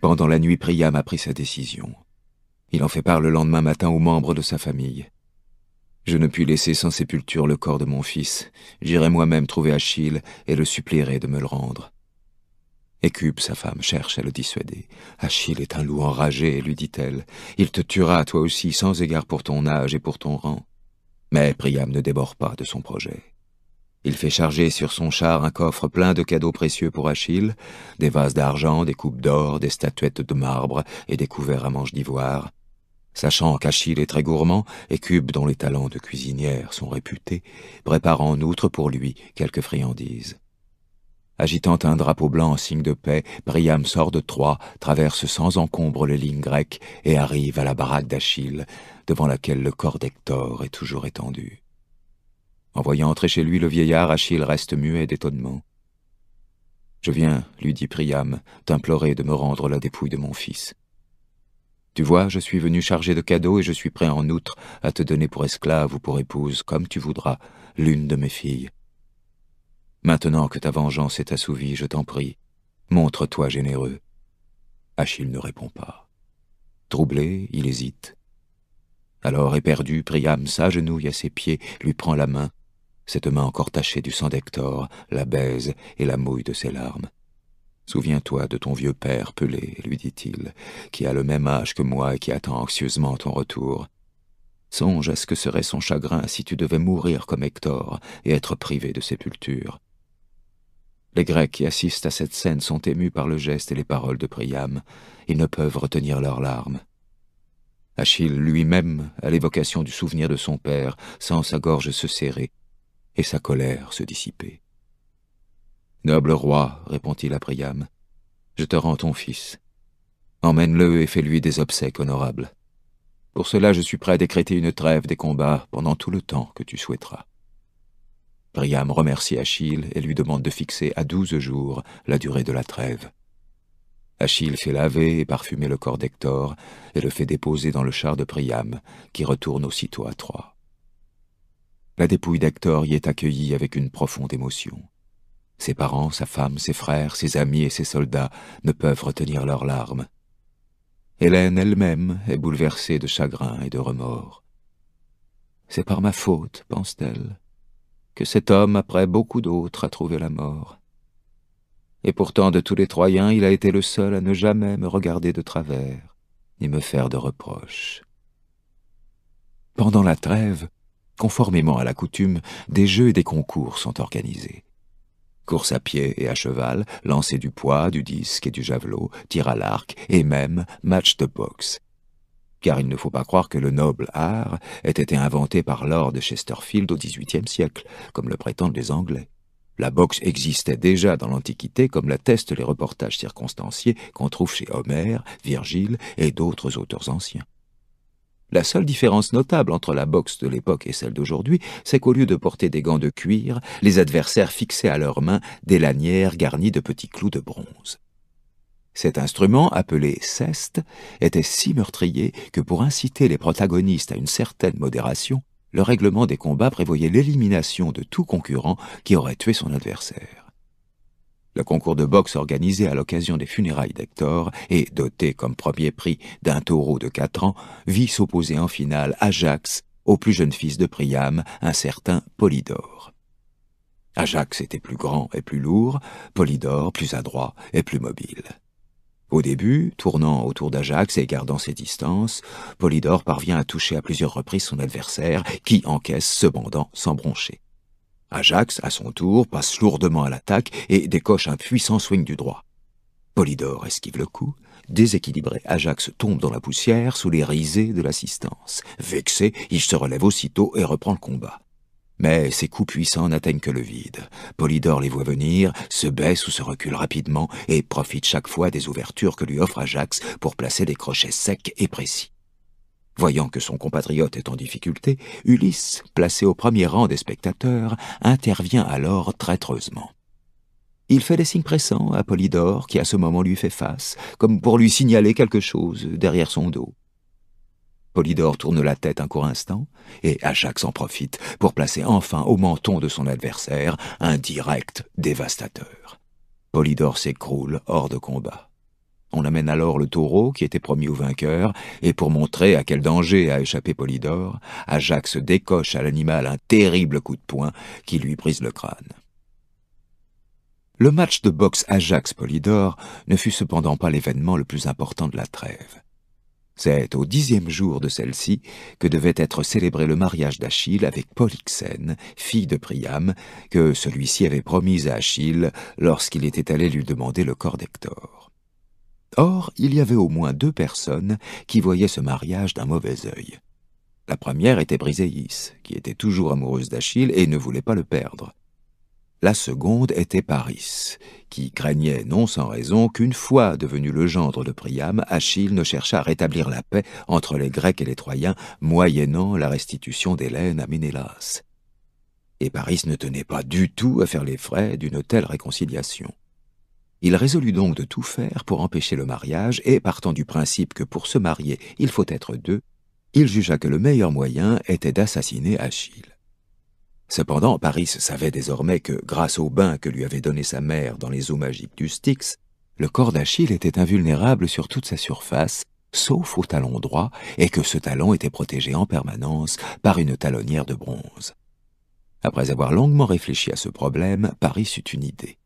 Pendant la nuit, Priam a pris sa décision. Il en fait part le lendemain matin aux membres de sa famille. Je ne puis laisser sans sépulture le corps de mon fils. J'irai moi-même trouver Achille et le supplierai de me le rendre. Écube, sa femme, cherche à le dissuader. Achille est un loup enragé, lui dit-elle. Il te tuera, toi aussi, sans égard pour ton âge et pour ton rang. Mais Priam ne déborde pas de son projet. Il fait charger sur son char un coffre plein de cadeaux précieux pour Achille, des vases d'argent, des coupes d'or, des statuettes de marbre et des couverts à manches d'ivoire. Sachant qu'Achille est très gourmand et Cube, dont les talents de cuisinière sont réputés, prépare en outre pour lui quelques friandises. Agitant un drapeau blanc en signe de paix, Priam sort de Troie, traverse sans encombre les lignes grecques et arrive à la baraque d'Achille, devant laquelle le corps d'Hector est toujours étendu. En voyant entrer chez lui le vieillard, Achille reste muet d'étonnement. Je viens, lui dit Priam, t'implorer de me rendre la dépouille de mon fils. Tu vois, je suis venu chargé de cadeaux et je suis prêt en outre à te donner pour esclave ou pour épouse, comme tu voudras, l'une de mes filles. Maintenant que ta vengeance est assouvie, je t'en prie, montre-toi généreux. Achille ne répond pas. Troublé, il hésite. Alors éperdu, Priam s'agenouille à ses pieds, lui prend la main cette main encore tachée du sang d'Hector, la baise et la mouille de ses larmes. Souviens-toi de ton vieux père pelé, lui dit-il, qui a le même âge que moi et qui attend anxieusement ton retour. Songe à ce que serait son chagrin si tu devais mourir comme Hector et être privé de sépulture. Les Grecs qui assistent à cette scène sont émus par le geste et les paroles de Priam. Ils ne peuvent retenir leurs larmes. Achille lui-même, à l'évocation du souvenir de son père, sent sa gorge se serrer et sa colère se dissiper. Noble roi, répondit la Priam, je te rends ton fils. Emmène-le et fais-lui des obsèques honorables. Pour cela, je suis prêt à décréter une trêve des combats pendant tout le temps que tu souhaiteras. Priam remercie Achille et lui demande de fixer à douze jours la durée de la trêve. Achille fait laver et parfumer le corps d'Hector et le fait déposer dans le char de Priam, qui retourne aussitôt à Troie. La dépouille d'Hector y est accueillie avec une profonde émotion. Ses parents, sa femme, ses frères, ses amis et ses soldats ne peuvent retenir leurs larmes. Hélène elle-même est bouleversée de chagrin et de remords. C'est par ma faute, pense-t-elle, que cet homme, après beaucoup d'autres, a trouvé la mort. Et pourtant, de tous les Troyens, il a été le seul à ne jamais me regarder de travers, ni me faire de reproches. Pendant la trêve, Conformément à la coutume, des jeux et des concours sont organisés. Course à pied et à cheval, lancer du poids, du disque et du javelot, tir à l'arc et même match de boxe. Car il ne faut pas croire que le noble art ait été inventé par Lord Chesterfield au XVIIIe siècle, comme le prétendent les Anglais. La boxe existait déjà dans l'Antiquité, comme l'attestent les reportages circonstanciés qu'on trouve chez Homère, Virgile et d'autres auteurs anciens. La seule différence notable entre la boxe de l'époque et celle d'aujourd'hui, c'est qu'au lieu de porter des gants de cuir, les adversaires fixaient à leurs mains des lanières garnies de petits clous de bronze. Cet instrument, appelé ceste, était si meurtrier que pour inciter les protagonistes à une certaine modération, le règlement des combats prévoyait l'élimination de tout concurrent qui aurait tué son adversaire. Le concours de boxe organisé à l'occasion des funérailles d'Hector et doté comme premier prix d'un taureau de quatre ans vit s'opposer en finale Ajax au plus jeune fils de Priam, un certain Polydore. Ajax était plus grand et plus lourd, Polydore plus adroit et plus mobile. Au début, tournant autour d'Ajax et gardant ses distances, Polydore parvient à toucher à plusieurs reprises son adversaire, qui encaisse cependant sans broncher. Ajax, à son tour, passe lourdement à l'attaque et décoche un puissant swing du droit. Polydor esquive le coup. Déséquilibré, Ajax tombe dans la poussière sous les risées de l'assistance. Vexé, il se relève aussitôt et reprend le combat. Mais ses coups puissants n'atteignent que le vide. Polydor les voit venir, se baisse ou se recule rapidement et profite chaque fois des ouvertures que lui offre Ajax pour placer des crochets secs et précis. Voyant que son compatriote est en difficulté, Ulysse, placé au premier rang des spectateurs, intervient alors traîtreusement. Il fait des signes pressants à Polydore, qui à ce moment lui fait face, comme pour lui signaler quelque chose derrière son dos. Polydore tourne la tête un court instant, et Ajax en profite pour placer enfin au menton de son adversaire un direct dévastateur. Polydore s'écroule hors de combat. On amène alors le taureau qui était promis au vainqueur, et pour montrer à quel danger a échappé Polydore, Ajax décoche à l'animal un terrible coup de poing qui lui brise le crâne. Le match de boxe Ajax-Polydore ne fut cependant pas l'événement le plus important de la trêve. C'est au dixième jour de celle-ci que devait être célébré le mariage d'Achille avec Polyxène, fille de Priam, que celui-ci avait promise à Achille lorsqu'il était allé lui demander le corps d'Hector. Or, il y avait au moins deux personnes qui voyaient ce mariage d'un mauvais œil. La première était Briseis, qui était toujours amoureuse d'Achille et ne voulait pas le perdre. La seconde était Paris, qui craignait, non sans raison, qu'une fois devenu le gendre de Priam, Achille ne cherchât à rétablir la paix entre les Grecs et les Troyens, moyennant la restitution d'Hélène à Ménélas. Et Paris ne tenait pas du tout à faire les frais d'une telle réconciliation. Il résolut donc de tout faire pour empêcher le mariage et, partant du principe que pour se marier il faut être deux, il jugea que le meilleur moyen était d'assassiner Achille. Cependant, Paris savait désormais que, grâce au bain que lui avait donné sa mère dans les eaux magiques du Styx, le corps d'Achille était invulnérable sur toute sa surface, sauf au talon droit, et que ce talon était protégé en permanence par une talonnière de bronze. Après avoir longuement réfléchi à ce problème, Paris eut une idée.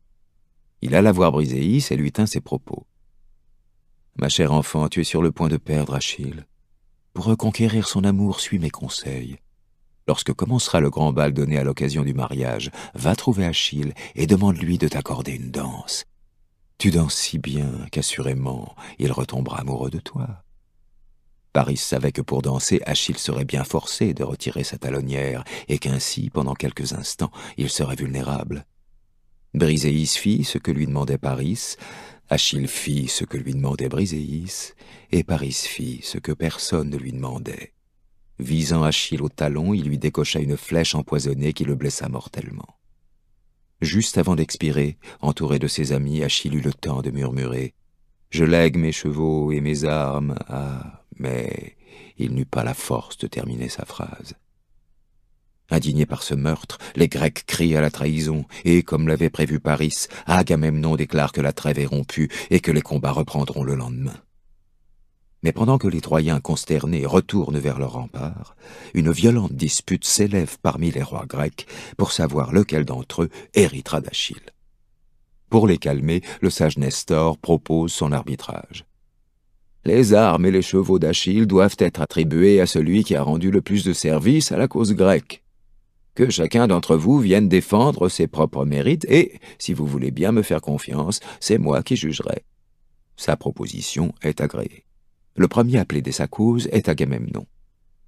Il alla voir Briséis et lui tint ses propos. Ma chère enfant, tu es sur le point de perdre Achille. Pour reconquérir son amour, suis mes conseils. Lorsque commencera le grand bal donné à l'occasion du mariage, va trouver Achille et demande-lui de t'accorder une danse. Tu danses si bien qu'assurément il retombera amoureux de toi. Paris savait que pour danser, Achille serait bien forcé de retirer sa talonnière, et qu'ainsi, pendant quelques instants, il serait vulnérable. Briseis fit ce que lui demandait Paris, Achille fit ce que lui demandait Briseis, et Paris fit ce que personne ne lui demandait. Visant Achille au talon, il lui décocha une flèche empoisonnée qui le blessa mortellement. Juste avant d'expirer, entouré de ses amis, Achille eut le temps de murmurer Je lègue mes chevaux et mes armes Ah, mais il n'eut pas la force de terminer sa phrase. Indignés par ce meurtre, les Grecs crient à la trahison, et, comme l'avait prévu Paris, Agamemnon déclare que la trêve est rompue et que les combats reprendront le lendemain. Mais pendant que les Troyens consternés retournent vers leur rempart, une violente dispute s'élève parmi les rois grecs pour savoir lequel d'entre eux héritera d'Achille. Pour les calmer, le sage Nestor propose son arbitrage. Les armes et les chevaux d'Achille doivent être attribués à celui qui a rendu le plus de service à la cause grecque que chacun d'entre vous vienne défendre ses propres mérites, et, si vous voulez bien me faire confiance, c'est moi qui jugerai. Sa proposition est agréée. Le premier à plaider sa cause est Agamemnon.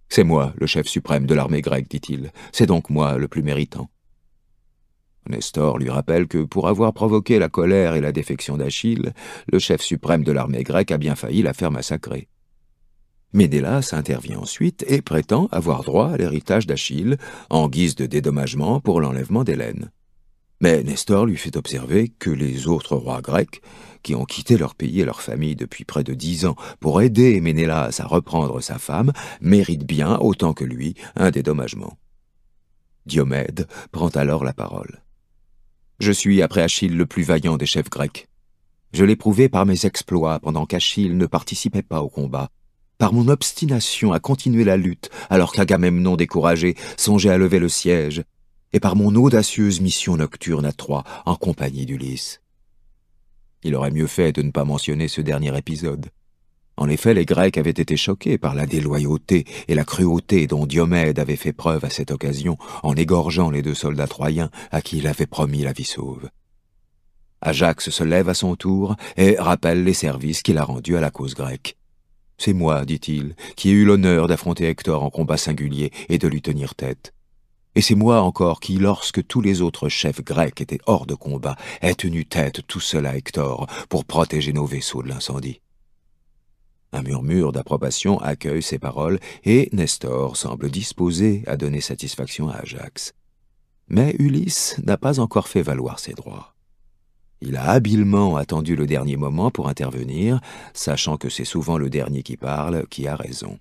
C'est moi, le chef suprême de l'armée grecque, dit-il, c'est donc moi le plus méritant. Nestor lui rappelle que, pour avoir provoqué la colère et la défection d'Achille, le chef suprême de l'armée grecque a bien failli la faire massacrer. Ménélas intervient ensuite et prétend avoir droit à l'héritage d'Achille en guise de dédommagement pour l'enlèvement d'Hélène. Mais Nestor lui fait observer que les autres rois grecs, qui ont quitté leur pays et leur famille depuis près de dix ans pour aider Ménélas à reprendre sa femme, méritent bien, autant que lui, un dédommagement. Diomède prend alors la parole. Je suis, après Achille, le plus vaillant des chefs grecs. Je l'ai prouvé par mes exploits pendant qu'Achille ne participait pas au combat, par mon obstination à continuer la lutte, alors qu'Agamemnon découragé songeait à lever le siège, et par mon audacieuse mission nocturne à Troie en compagnie d'Ulysse. Il aurait mieux fait de ne pas mentionner ce dernier épisode. En effet, les Grecs avaient été choqués par la déloyauté et la cruauté dont Diomède avait fait preuve à cette occasion en égorgeant les deux soldats troyens à qui il avait promis la vie sauve. Ajax se lève à son tour et rappelle les services qu'il a rendus à la cause grecque. C'est moi, dit-il, qui ai eu l'honneur d'affronter Hector en combat singulier et de lui tenir tête. Et c'est moi encore qui, lorsque tous les autres chefs grecs étaient hors de combat, ai tenu tête tout seul à Hector pour protéger nos vaisseaux de l'incendie. Un murmure d'approbation accueille ces paroles, et Nestor semble disposé à donner satisfaction à Ajax. Mais Ulysse n'a pas encore fait valoir ses droits. Il a habilement attendu le dernier moment pour intervenir, sachant que c'est souvent le dernier qui parle qui a raison.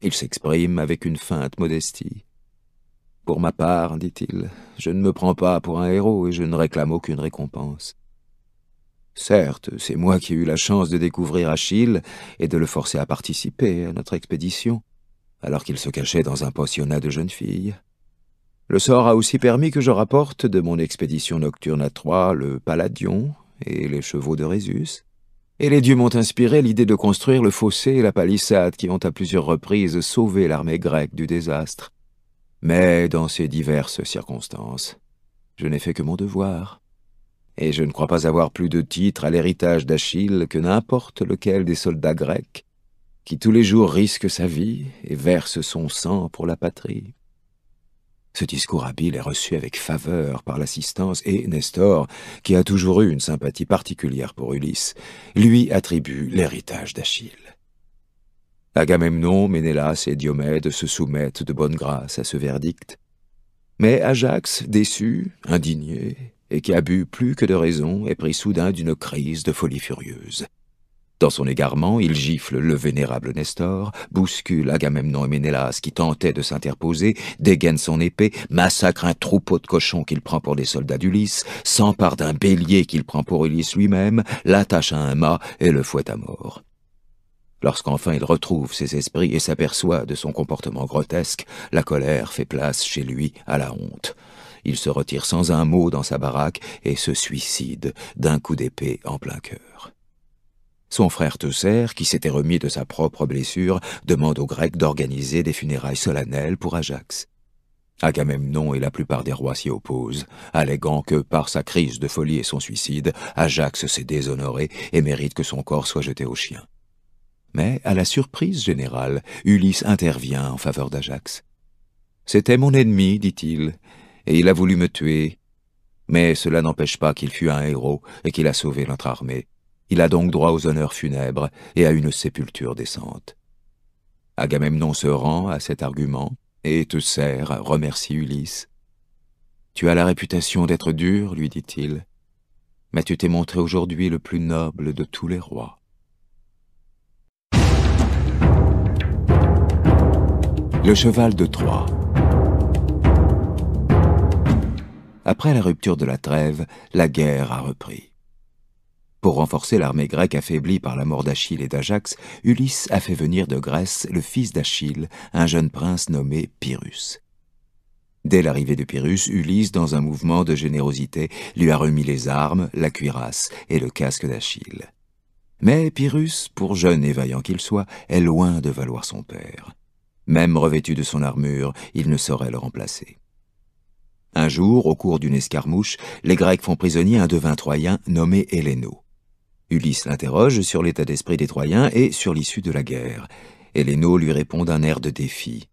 Il s'exprime avec une feinte modestie. Pour ma part, dit-il, je ne me prends pas pour un héros et je ne réclame aucune récompense. Certes, c'est moi qui ai eu la chance de découvrir Achille et de le forcer à participer à notre expédition, alors qu'il se cachait dans un pensionnat de jeunes filles. Le sort a aussi permis que je rapporte de mon expédition nocturne à Troie le Palladion et les chevaux de Résus, et les dieux m'ont inspiré l'idée de construire le fossé et la palissade qui ont à plusieurs reprises sauvé l'armée grecque du désastre. Mais dans ces diverses circonstances, je n'ai fait que mon devoir, et je ne crois pas avoir plus de titre à l'héritage d'Achille que n'importe lequel des soldats grecs, qui tous les jours risquent sa vie et versent son sang pour la patrie. Ce discours habile est reçu avec faveur par l'assistance et Nestor, qui a toujours eu une sympathie particulière pour Ulysse, lui attribue l'héritage d'Achille. Agamemnon, Ménélas et Diomède se soumettent de bonne grâce à ce verdict. Mais Ajax, déçu, indigné, et qui a bu plus que de raison, est pris soudain d'une crise de folie furieuse. Dans son égarement, il gifle le vénérable Nestor, bouscule Agamemnon et Ménélas qui tentaient de s'interposer, dégaine son épée, massacre un troupeau de cochons qu'il prend pour des soldats d'Ulysse, s'empare d'un bélier qu'il prend pour Ulysse lui-même, l'attache à un mât et le fouette à mort. Lorsqu'enfin il retrouve ses esprits et s'aperçoit de son comportement grotesque, la colère fait place chez lui à la honte. Il se retire sans un mot dans sa baraque et se suicide d'un coup d'épée en plein cœur. Son frère Teucer, qui s'était remis de sa propre blessure, demande aux Grecs d'organiser des funérailles solennelles pour Ajax. Agamemnon et la plupart des rois s'y opposent, alléguant que, par sa crise de folie et son suicide, Ajax s'est déshonoré et mérite que son corps soit jeté aux chiens. Mais, à la surprise générale, Ulysse intervient en faveur d'Ajax. « C'était mon ennemi, dit-il, et il a voulu me tuer. Mais cela n'empêche pas qu'il fût un héros et qu'il a sauvé notre armée. Il a donc droit aux honneurs funèbres et à une sépulture décente. Agamemnon se rend à cet argument et te sert, remercie Ulysse. Tu as la réputation d'être dur, lui dit-il, mais tu t'es montré aujourd'hui le plus noble de tous les rois. Le cheval de Troie Après la rupture de la trêve, la guerre a repris. Pour renforcer l'armée grecque affaiblie par la mort d'Achille et d'Ajax, Ulysse a fait venir de Grèce le fils d'Achille, un jeune prince nommé Pyrrhus. Dès l'arrivée de Pyrrhus, Ulysse, dans un mouvement de générosité, lui a remis les armes, la cuirasse et le casque d'Achille. Mais Pyrrhus, pour jeune et vaillant qu'il soit, est loin de valoir son père. Même revêtu de son armure, il ne saurait le remplacer. Un jour, au cours d'une escarmouche, les Grecs font prisonnier un devin troyen nommé Héléno. Ulysse l'interroge sur l'état d'esprit des Troyens et sur l'issue de la guerre. Héléno lui répond d'un air de défi.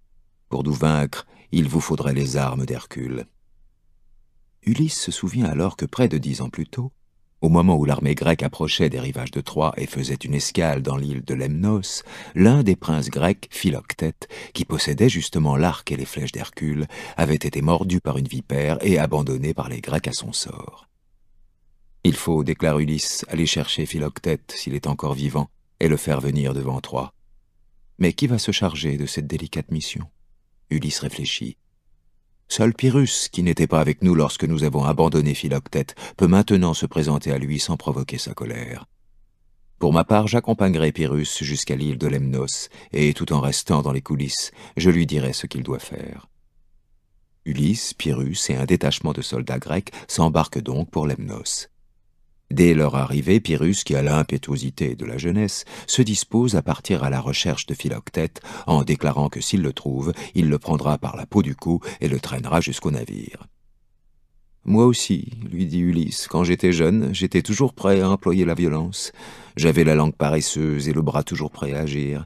Pour nous vaincre, il vous faudrait les armes d'Hercule. Ulysse se souvient alors que près de dix ans plus tôt, au moment où l'armée grecque approchait des rivages de Troie et faisait une escale dans l'île de Lemnos, l'un des princes grecs, Philoctète, qui possédait justement l'arc et les flèches d'Hercule, avait été mordu par une vipère et abandonné par les Grecs à son sort. Il faut, déclare Ulysse, aller chercher Philoctète s'il est encore vivant et le faire venir devant Troie. Mais qui va se charger de cette délicate mission Ulysse réfléchit. Seul Pyrrhus, qui n'était pas avec nous lorsque nous avons abandonné Philoctète, peut maintenant se présenter à lui sans provoquer sa colère. Pour ma part, j'accompagnerai Pyrrhus jusqu'à l'île de Lemnos, et tout en restant dans les coulisses, je lui dirai ce qu'il doit faire. Ulysse, Pyrrhus et un détachement de soldats grecs s'embarquent donc pour Lemnos. Dès leur arrivée, Pyrrhus, qui a l'impétuosité de la jeunesse, se dispose à partir à la recherche de Philoctète en déclarant que s'il le trouve, il le prendra par la peau du cou et le traînera jusqu'au navire. Moi aussi, lui dit Ulysse, quand j'étais jeune, j'étais toujours prêt à employer la violence. J'avais la langue paresseuse et le bras toujours prêt à agir.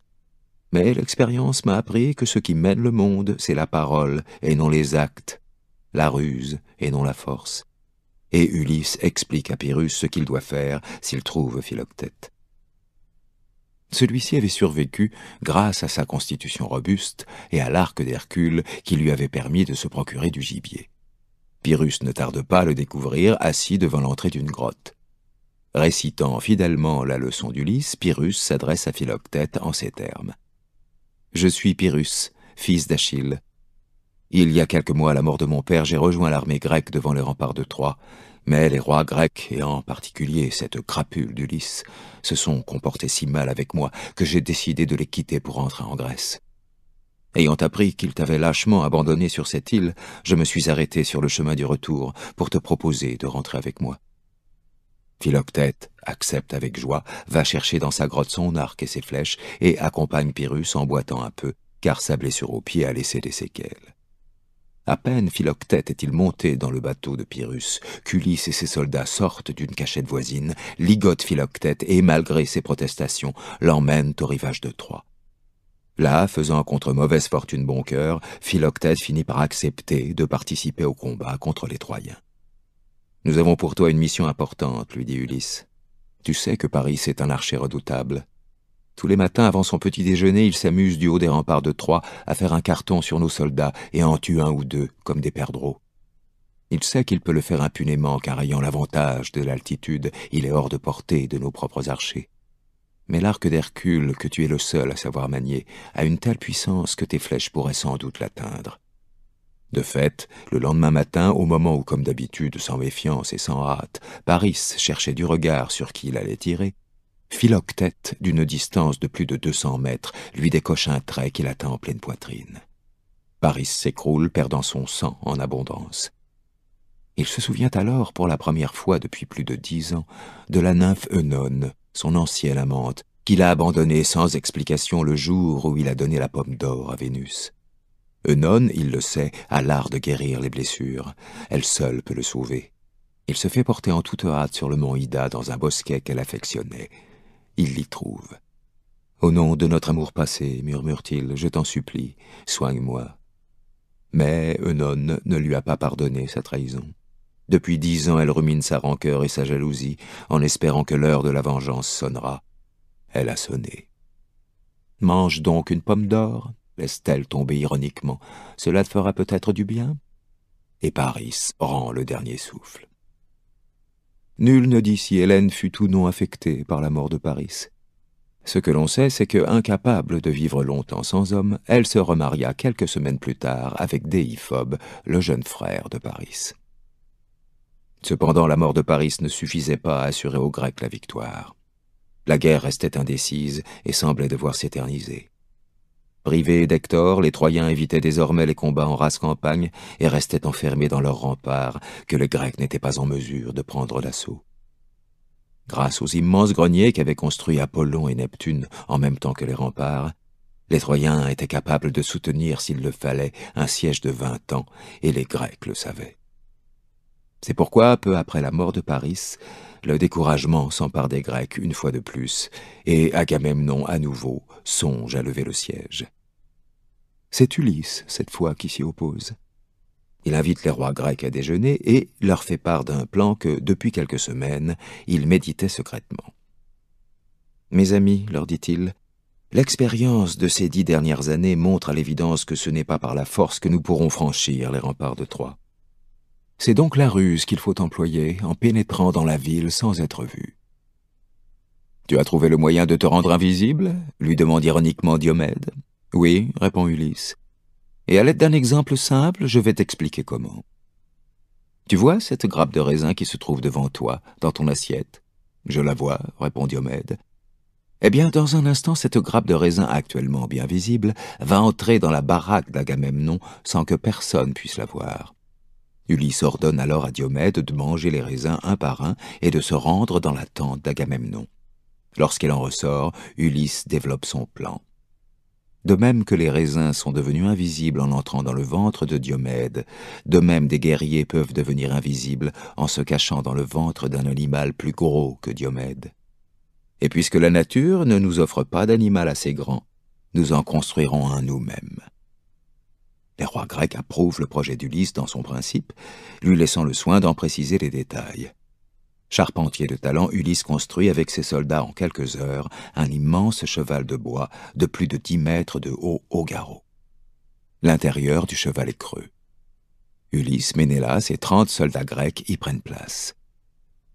Mais l'expérience m'a appris que ce qui mène le monde, c'est la parole et non les actes, la ruse et non la force et Ulysse explique à Pyrrhus ce qu'il doit faire s'il trouve Philoctète. Celui-ci avait survécu grâce à sa constitution robuste et à l'arc d'Hercule qui lui avait permis de se procurer du gibier. Pyrrhus ne tarde pas à le découvrir assis devant l'entrée d'une grotte. Récitant fidèlement la leçon d'Ulysse, Pyrrhus s'adresse à Philoctète en ces termes. « Je suis Pyrrhus, fils d'Achille, il y a quelques mois, à la mort de mon père, j'ai rejoint l'armée grecque devant les remparts de Troie. Mais les rois grecs, et en particulier cette crapule d'Ulysse, se sont comportés si mal avec moi que j'ai décidé de les quitter pour rentrer en Grèce. Ayant appris qu'ils t'avaient lâchement abandonné sur cette île, je me suis arrêté sur le chemin du retour pour te proposer de rentrer avec moi. Philoctète accepte avec joie, va chercher dans sa grotte son arc et ses flèches, et accompagne Pyrrhus en boitant un peu, car sa blessure au pied a laissé des séquelles. À peine Philoctète est-il monté dans le bateau de Pyrrhus, qu'Ulysse et ses soldats sortent d'une cachette voisine, ligotent Philoctète et, malgré ses protestations, l'emmènent au rivage de Troie. Là, faisant contre mauvaise fortune bon cœur, Philoctète finit par accepter de participer au combat contre les Troyens. Nous avons pour toi une mission importante, lui dit Ulysse. Tu sais que Paris est un archer redoutable. Tous les matins avant son petit déjeuner, il s'amuse du haut des remparts de Troie à faire un carton sur nos soldats et en tue un ou deux, comme des perdreaux. Il sait qu'il peut le faire impunément, car ayant l'avantage de l'altitude, il est hors de portée de nos propres archers. Mais l'arc d'Hercule, que tu es le seul à savoir manier, a une telle puissance que tes flèches pourraient sans doute l'atteindre. De fait, le lendemain matin, au moment où, comme d'habitude, sans méfiance et sans hâte, Paris cherchait du regard sur qui il allait tirer, Philoctète, d'une distance de plus de 200 mètres, lui décoche un trait qu'il l'atteint en pleine poitrine. Paris s'écroule, perdant son sang en abondance. Il se souvient alors, pour la première fois depuis plus de dix ans, de la nymphe Eunone, son ancienne amante, qu'il a abandonnée sans explication le jour où il a donné la pomme d'or à Vénus. Eunone, il le sait, a l'art de guérir les blessures. Elle seule peut le sauver. Il se fait porter en toute hâte sur le mont Ida dans un bosquet qu'elle affectionnait il l'y trouve. Au nom de notre amour passé, murmure-t-il, je t'en supplie, soigne-moi. Mais Eunone ne lui a pas pardonné sa trahison. Depuis dix ans, elle rumine sa rancœur et sa jalousie, en espérant que l'heure de la vengeance sonnera. Elle a sonné. Mange donc une pomme d'or, laisse-t-elle tomber ironiquement. Cela te fera peut-être du bien. Et Paris rend le dernier souffle. Nul ne dit si Hélène fut ou non affectée par la mort de Paris. Ce que l'on sait, c'est que, incapable de vivre longtemps sans homme, elle se remaria quelques semaines plus tard avec Déiphobe, le jeune frère de Paris. Cependant, la mort de Paris ne suffisait pas à assurer aux Grecs la victoire. La guerre restait indécise et semblait devoir s'éterniser. Privés d'Hector, les Troyens évitaient désormais les combats en race campagne et restaient enfermés dans leurs remparts que les Grecs n'étaient pas en mesure de prendre l'assaut. Grâce aux immenses greniers qu'avaient construits Apollon et Neptune en même temps que les remparts, les Troyens étaient capables de soutenir, s'il le fallait, un siège de vingt ans, et les Grecs le savaient. C'est pourquoi, peu après la mort de Paris, le découragement s'empare des Grecs une fois de plus, et Agamemnon à nouveau songe à lever le siège. C'est Ulysse, cette fois, qui s'y oppose. Il invite les rois grecs à déjeuner et leur fait part d'un plan que, depuis quelques semaines, il méditait secrètement. Mes amis, leur dit-il, l'expérience de ces dix dernières années montre à l'évidence que ce n'est pas par la force que nous pourrons franchir les remparts de Troie. C'est donc la ruse qu'il faut employer en pénétrant dans la ville sans être vu. Tu as trouvé le moyen de te rendre invisible lui demande ironiquement Diomède. Oui, répond Ulysse. Et à l'aide d'un exemple simple, je vais t'expliquer comment. Tu vois cette grappe de raisin qui se trouve devant toi, dans ton assiette Je la vois, répond Diomède. Eh bien, dans un instant, cette grappe de raisin actuellement bien visible va entrer dans la baraque d'Agamemnon sans que personne puisse la voir. Ulysse ordonne alors à Diomède de manger les raisins un par un et de se rendre dans la tente d'Agamemnon. Lorsqu'il en ressort, Ulysse développe son plan. De même que les raisins sont devenus invisibles en entrant dans le ventre de Diomède, de même des guerriers peuvent devenir invisibles en se cachant dans le ventre d'un animal plus gros que Diomède. Et puisque la nature ne nous offre pas d'animal assez grand, nous en construirons un nous-mêmes. Les rois grecs approuvent le projet d'Ulysse dans son principe, lui laissant le soin d'en préciser les détails. Charpentier de talent, Ulysse construit avec ses soldats en quelques heures un immense cheval de bois de plus de dix mètres de haut au garrot. L'intérieur du cheval est creux. Ulysse, Ménélas et trente soldats grecs y prennent place.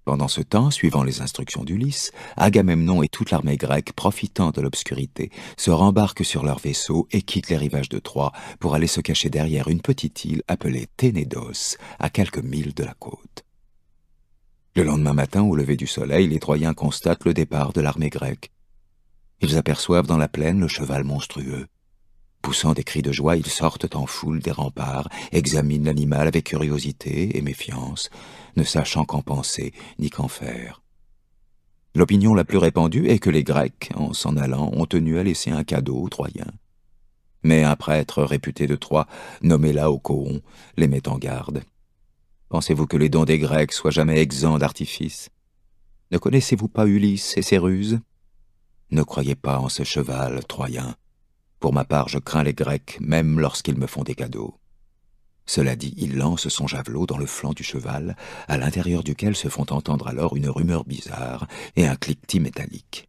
Pendant ce temps, suivant les instructions d'Ulysse, Agamemnon et toute l'armée grecque, profitant de l'obscurité, se rembarquent sur leur vaisseau et quittent les rivages de Troie pour aller se cacher derrière une petite île appelée Ténédos, à quelques milles de la côte. Le lendemain matin, au lever du soleil, les Troyens constatent le départ de l'armée grecque. Ils aperçoivent dans la plaine le cheval monstrueux. Poussant des cris de joie, ils sortent en foule des remparts, examinent l'animal avec curiosité et méfiance, ne sachant qu'en penser ni qu'en faire. L'opinion la plus répandue est que les Grecs, en s'en allant, ont tenu à laisser un cadeau aux Troyens. Mais un prêtre réputé de Troie, nommé Laocoon, les met en garde. Pensez-vous que les dons des Grecs soient jamais exempts d'artifice Ne connaissez-vous pas Ulysse et ses ruses Ne croyez pas en ce cheval troyen. Pour ma part, je crains les Grecs, même lorsqu'ils me font des cadeaux. Cela dit, il lance son javelot dans le flanc du cheval, à l'intérieur duquel se font entendre alors une rumeur bizarre et un cliquetis métallique.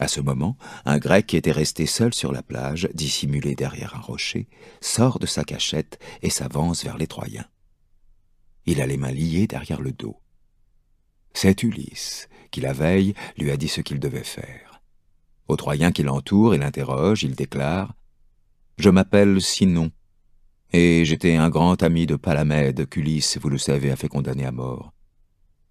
À ce moment, un grec qui était resté seul sur la plage, dissimulé derrière un rocher, sort de sa cachette et s'avance vers les Troyens. Il a les mains liées derrière le dos. C'est Ulysse qui, la veille, lui a dit ce qu'il devait faire. Aux Troyens qui l'entourent et l'interrogent, il déclare « Je m'appelle Sinon, et j'étais un grand ami de Palamède, qu'Ulysse, vous le savez, a fait condamner à mort.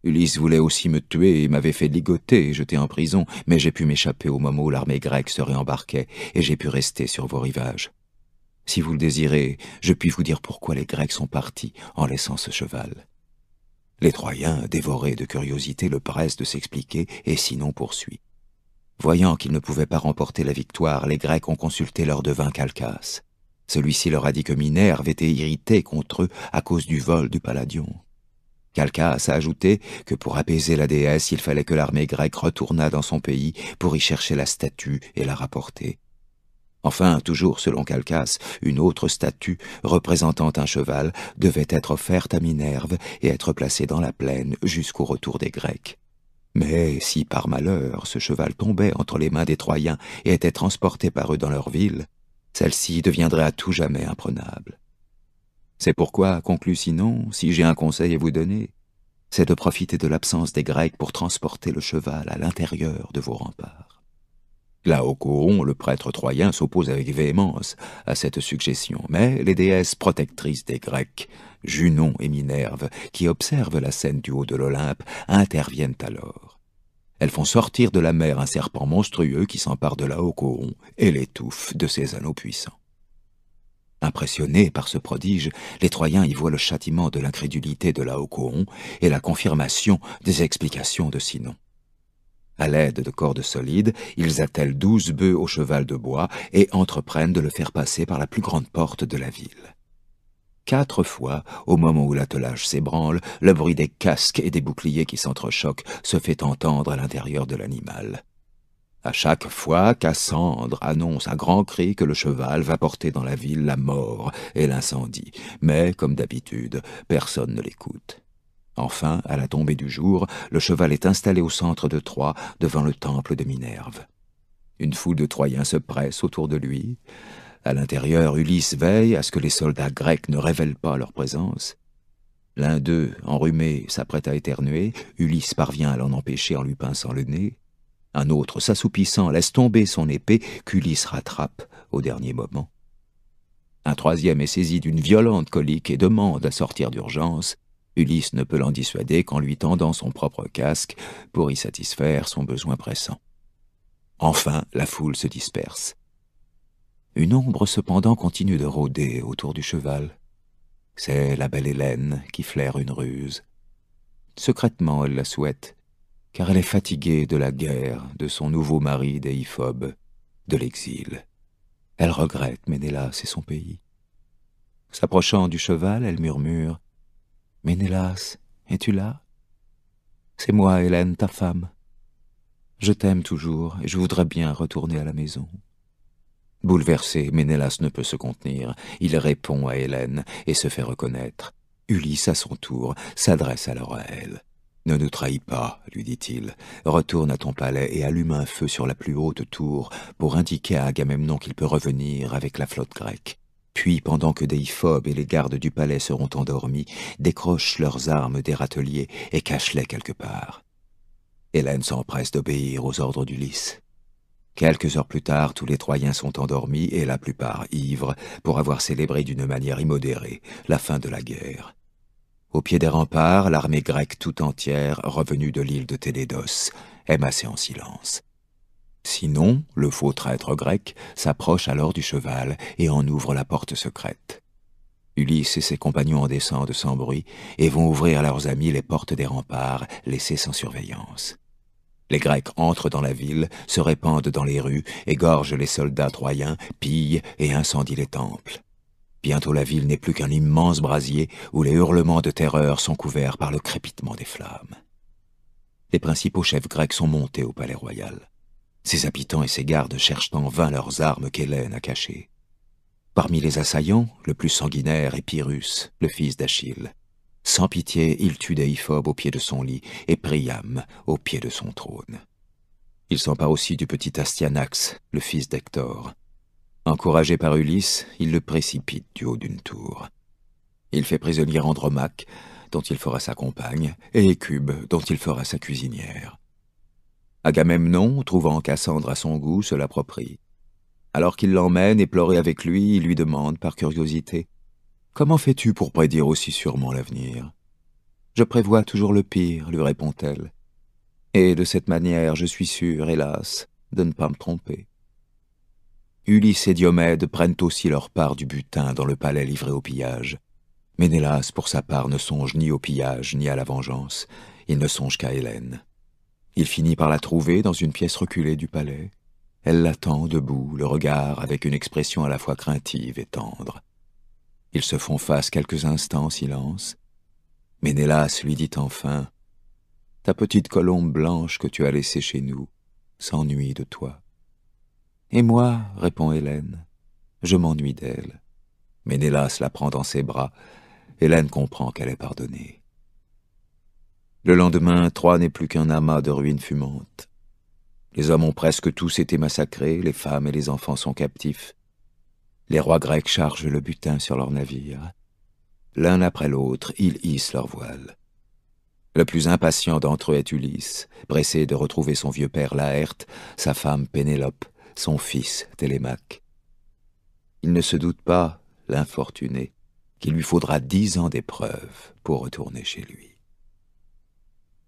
Ulysse voulait aussi me tuer et m'avait fait ligoter et jeter en prison, mais j'ai pu m'échapper au moment où l'armée grecque se réembarquait, et j'ai pu rester sur vos rivages. Si vous le désirez, je puis vous dire pourquoi les Grecs sont partis en laissant ce cheval. Les Troyens, dévorés de curiosité, le pressent de s'expliquer, et sinon poursuit. Voyant qu'ils ne pouvaient pas remporter la victoire, les Grecs ont consulté leur devin Calcas. Celui-ci leur a dit que Minerve était irritée contre eux à cause du vol du Palladion. Calcas a ajouté que pour apaiser la déesse, il fallait que l'armée grecque retournât dans son pays pour y chercher la statue et la rapporter. Enfin, toujours selon Calcas, une autre statue représentant un cheval devait être offerte à Minerve et être placée dans la plaine jusqu'au retour des Grecs. Mais si par malheur ce cheval tombait entre les mains des Troyens et était transporté par eux dans leur ville, celle-ci deviendrait à tout jamais imprenable. C'est pourquoi, conclut Sinon, si j'ai un conseil à vous donner, c'est de profiter de l'absence des Grecs pour transporter le cheval à l'intérieur de vos remparts. Coron, le prêtre troyen, s'oppose avec véhémence à cette suggestion, mais les déesses protectrices des Grecs, Junon et Minerve, qui observent la scène du haut de l'Olympe, interviennent alors. Elles font sortir de la mer un serpent monstrueux qui s'empare de la Coron et l'étouffe de ses anneaux puissants. Impressionnés par ce prodige, les Troyens y voient le châtiment de l'incrédulité de la Coron et la confirmation des explications de Sinon. À l'aide de cordes solides, ils attellent douze bœufs au cheval de bois et entreprennent de le faire passer par la plus grande porte de la ville. Quatre fois, au moment où l'attelage s'ébranle, le bruit des casques et des boucliers qui s'entrechoquent se fait entendre à l'intérieur de l'animal. À chaque fois, Cassandre annonce à grands cris que le cheval va porter dans la ville la mort et l'incendie, mais, comme d'habitude, personne ne l'écoute. Enfin, à la tombée du jour, le cheval est installé au centre de Troie, devant le temple de Minerve. Une foule de Troyens se presse autour de lui. À l'intérieur, Ulysse veille à ce que les soldats grecs ne révèlent pas leur présence. L'un d'eux, enrhumé, s'apprête à éternuer. Ulysse parvient à l'en empêcher en lui pinçant le nez. Un autre, s'assoupissant, laisse tomber son épée qu'Ulysse rattrape au dernier moment. Un troisième est saisi d'une violente colique et demande à sortir d'urgence. Ulysse ne peut l'en dissuader qu'en lui tendant son propre casque pour y satisfaire son besoin pressant. Enfin, la foule se disperse. Une ombre cependant continue de rôder autour du cheval. C'est la belle Hélène qui flaire une ruse. Secrètement, elle la souhaite, car elle est fatiguée de la guerre, de son nouveau mari déiphobe, de l'exil. Elle regrette Ménélas et son pays. S'approchant du cheval, elle murmure Ménélas, es-tu là C'est moi, Hélène, ta femme. Je t'aime toujours et je voudrais bien retourner à la maison. Bouleversé, Ménélas ne peut se contenir. Il répond à Hélène et se fait reconnaître. Ulysse, à son tour, s'adresse alors à elle. Ne nous trahis pas, lui dit-il. Retourne à ton palais et allume un feu sur la plus haute tour pour indiquer à Agamemnon qu'il peut revenir avec la flotte grecque. Puis, pendant que Déiphobe et les gardes du palais seront endormis, décroche leurs armes des râteliers et cache-les quelque part. Hélène s'empresse d'obéir aux ordres d'Ulysse. Quelques heures plus tard, tous les Troyens sont endormis et la plupart ivres pour avoir célébré d'une manière immodérée la fin de la guerre. Au pied des remparts, l'armée grecque tout entière, revenue de l'île de Télédos, est massée en silence. Sinon, le faux traître grec s'approche alors du cheval et en ouvre la porte secrète. Ulysse et ses compagnons en descendent sans bruit et vont ouvrir à leurs amis les portes des remparts laissées sans surveillance. Les Grecs entrent dans la ville, se répandent dans les rues, égorgent les soldats troyens, pillent et incendient les temples. Bientôt la ville n'est plus qu'un immense brasier où les hurlements de terreur sont couverts par le crépitement des flammes. Les principaux chefs grecs sont montés au palais royal. Ses habitants et ses gardes cherchent en vain leurs armes qu'Hélène a cachées. Parmi les assaillants, le plus sanguinaire est Pyrrhus, le fils d'Achille. Sans pitié, il tue Déiphobe au pied de son lit et Priam au pied de son trône. Il s'empare aussi du petit Astyanax, le fils d'Hector. Encouragé par Ulysse, il le précipite du haut d'une tour. Il fait prisonnier Andromaque, dont il fera sa compagne, et Écube, dont il fera sa cuisinière. Agamemnon, trouvant Cassandre à son goût, se l'approprie. Alors qu'il l'emmène et pleure avec lui, il lui demande, par curiosité, Comment fais-tu pour prédire aussi sûrement l'avenir Je prévois toujours le pire, lui répond-elle. Et de cette manière, je suis sûr, hélas, de ne pas me tromper. Ulysse et Diomède prennent aussi leur part du butin dans le palais livré au pillage. Mais nélas, pour sa part, ne songe ni au pillage ni à la vengeance, il ne songe qu'à Hélène. Il finit par la trouver dans une pièce reculée du palais. Elle l'attend debout, le regard avec une expression à la fois craintive et tendre. Ils se font face quelques instants en silence. Ménélas lui dit enfin Ta petite colombe blanche que tu as laissée chez nous s'ennuie de toi. Et moi, répond Hélène, je m'ennuie d'elle. Ménélas la prend dans ses bras. Hélène comprend qu'elle est pardonnée. Le lendemain, Troyes n'est plus qu'un amas de ruines fumantes. Les hommes ont presque tous été massacrés, les femmes et les enfants sont captifs. Les rois grecs chargent le butin sur leurs navires. L'un après l'autre, ils hissent leurs voiles. Le plus impatient d'entre eux est Ulysse, pressé de retrouver son vieux père Laerte, sa femme Pénélope, son fils Télémaque. Il ne se doute pas, l'infortuné, qu'il lui faudra dix ans d'épreuves pour retourner chez lui.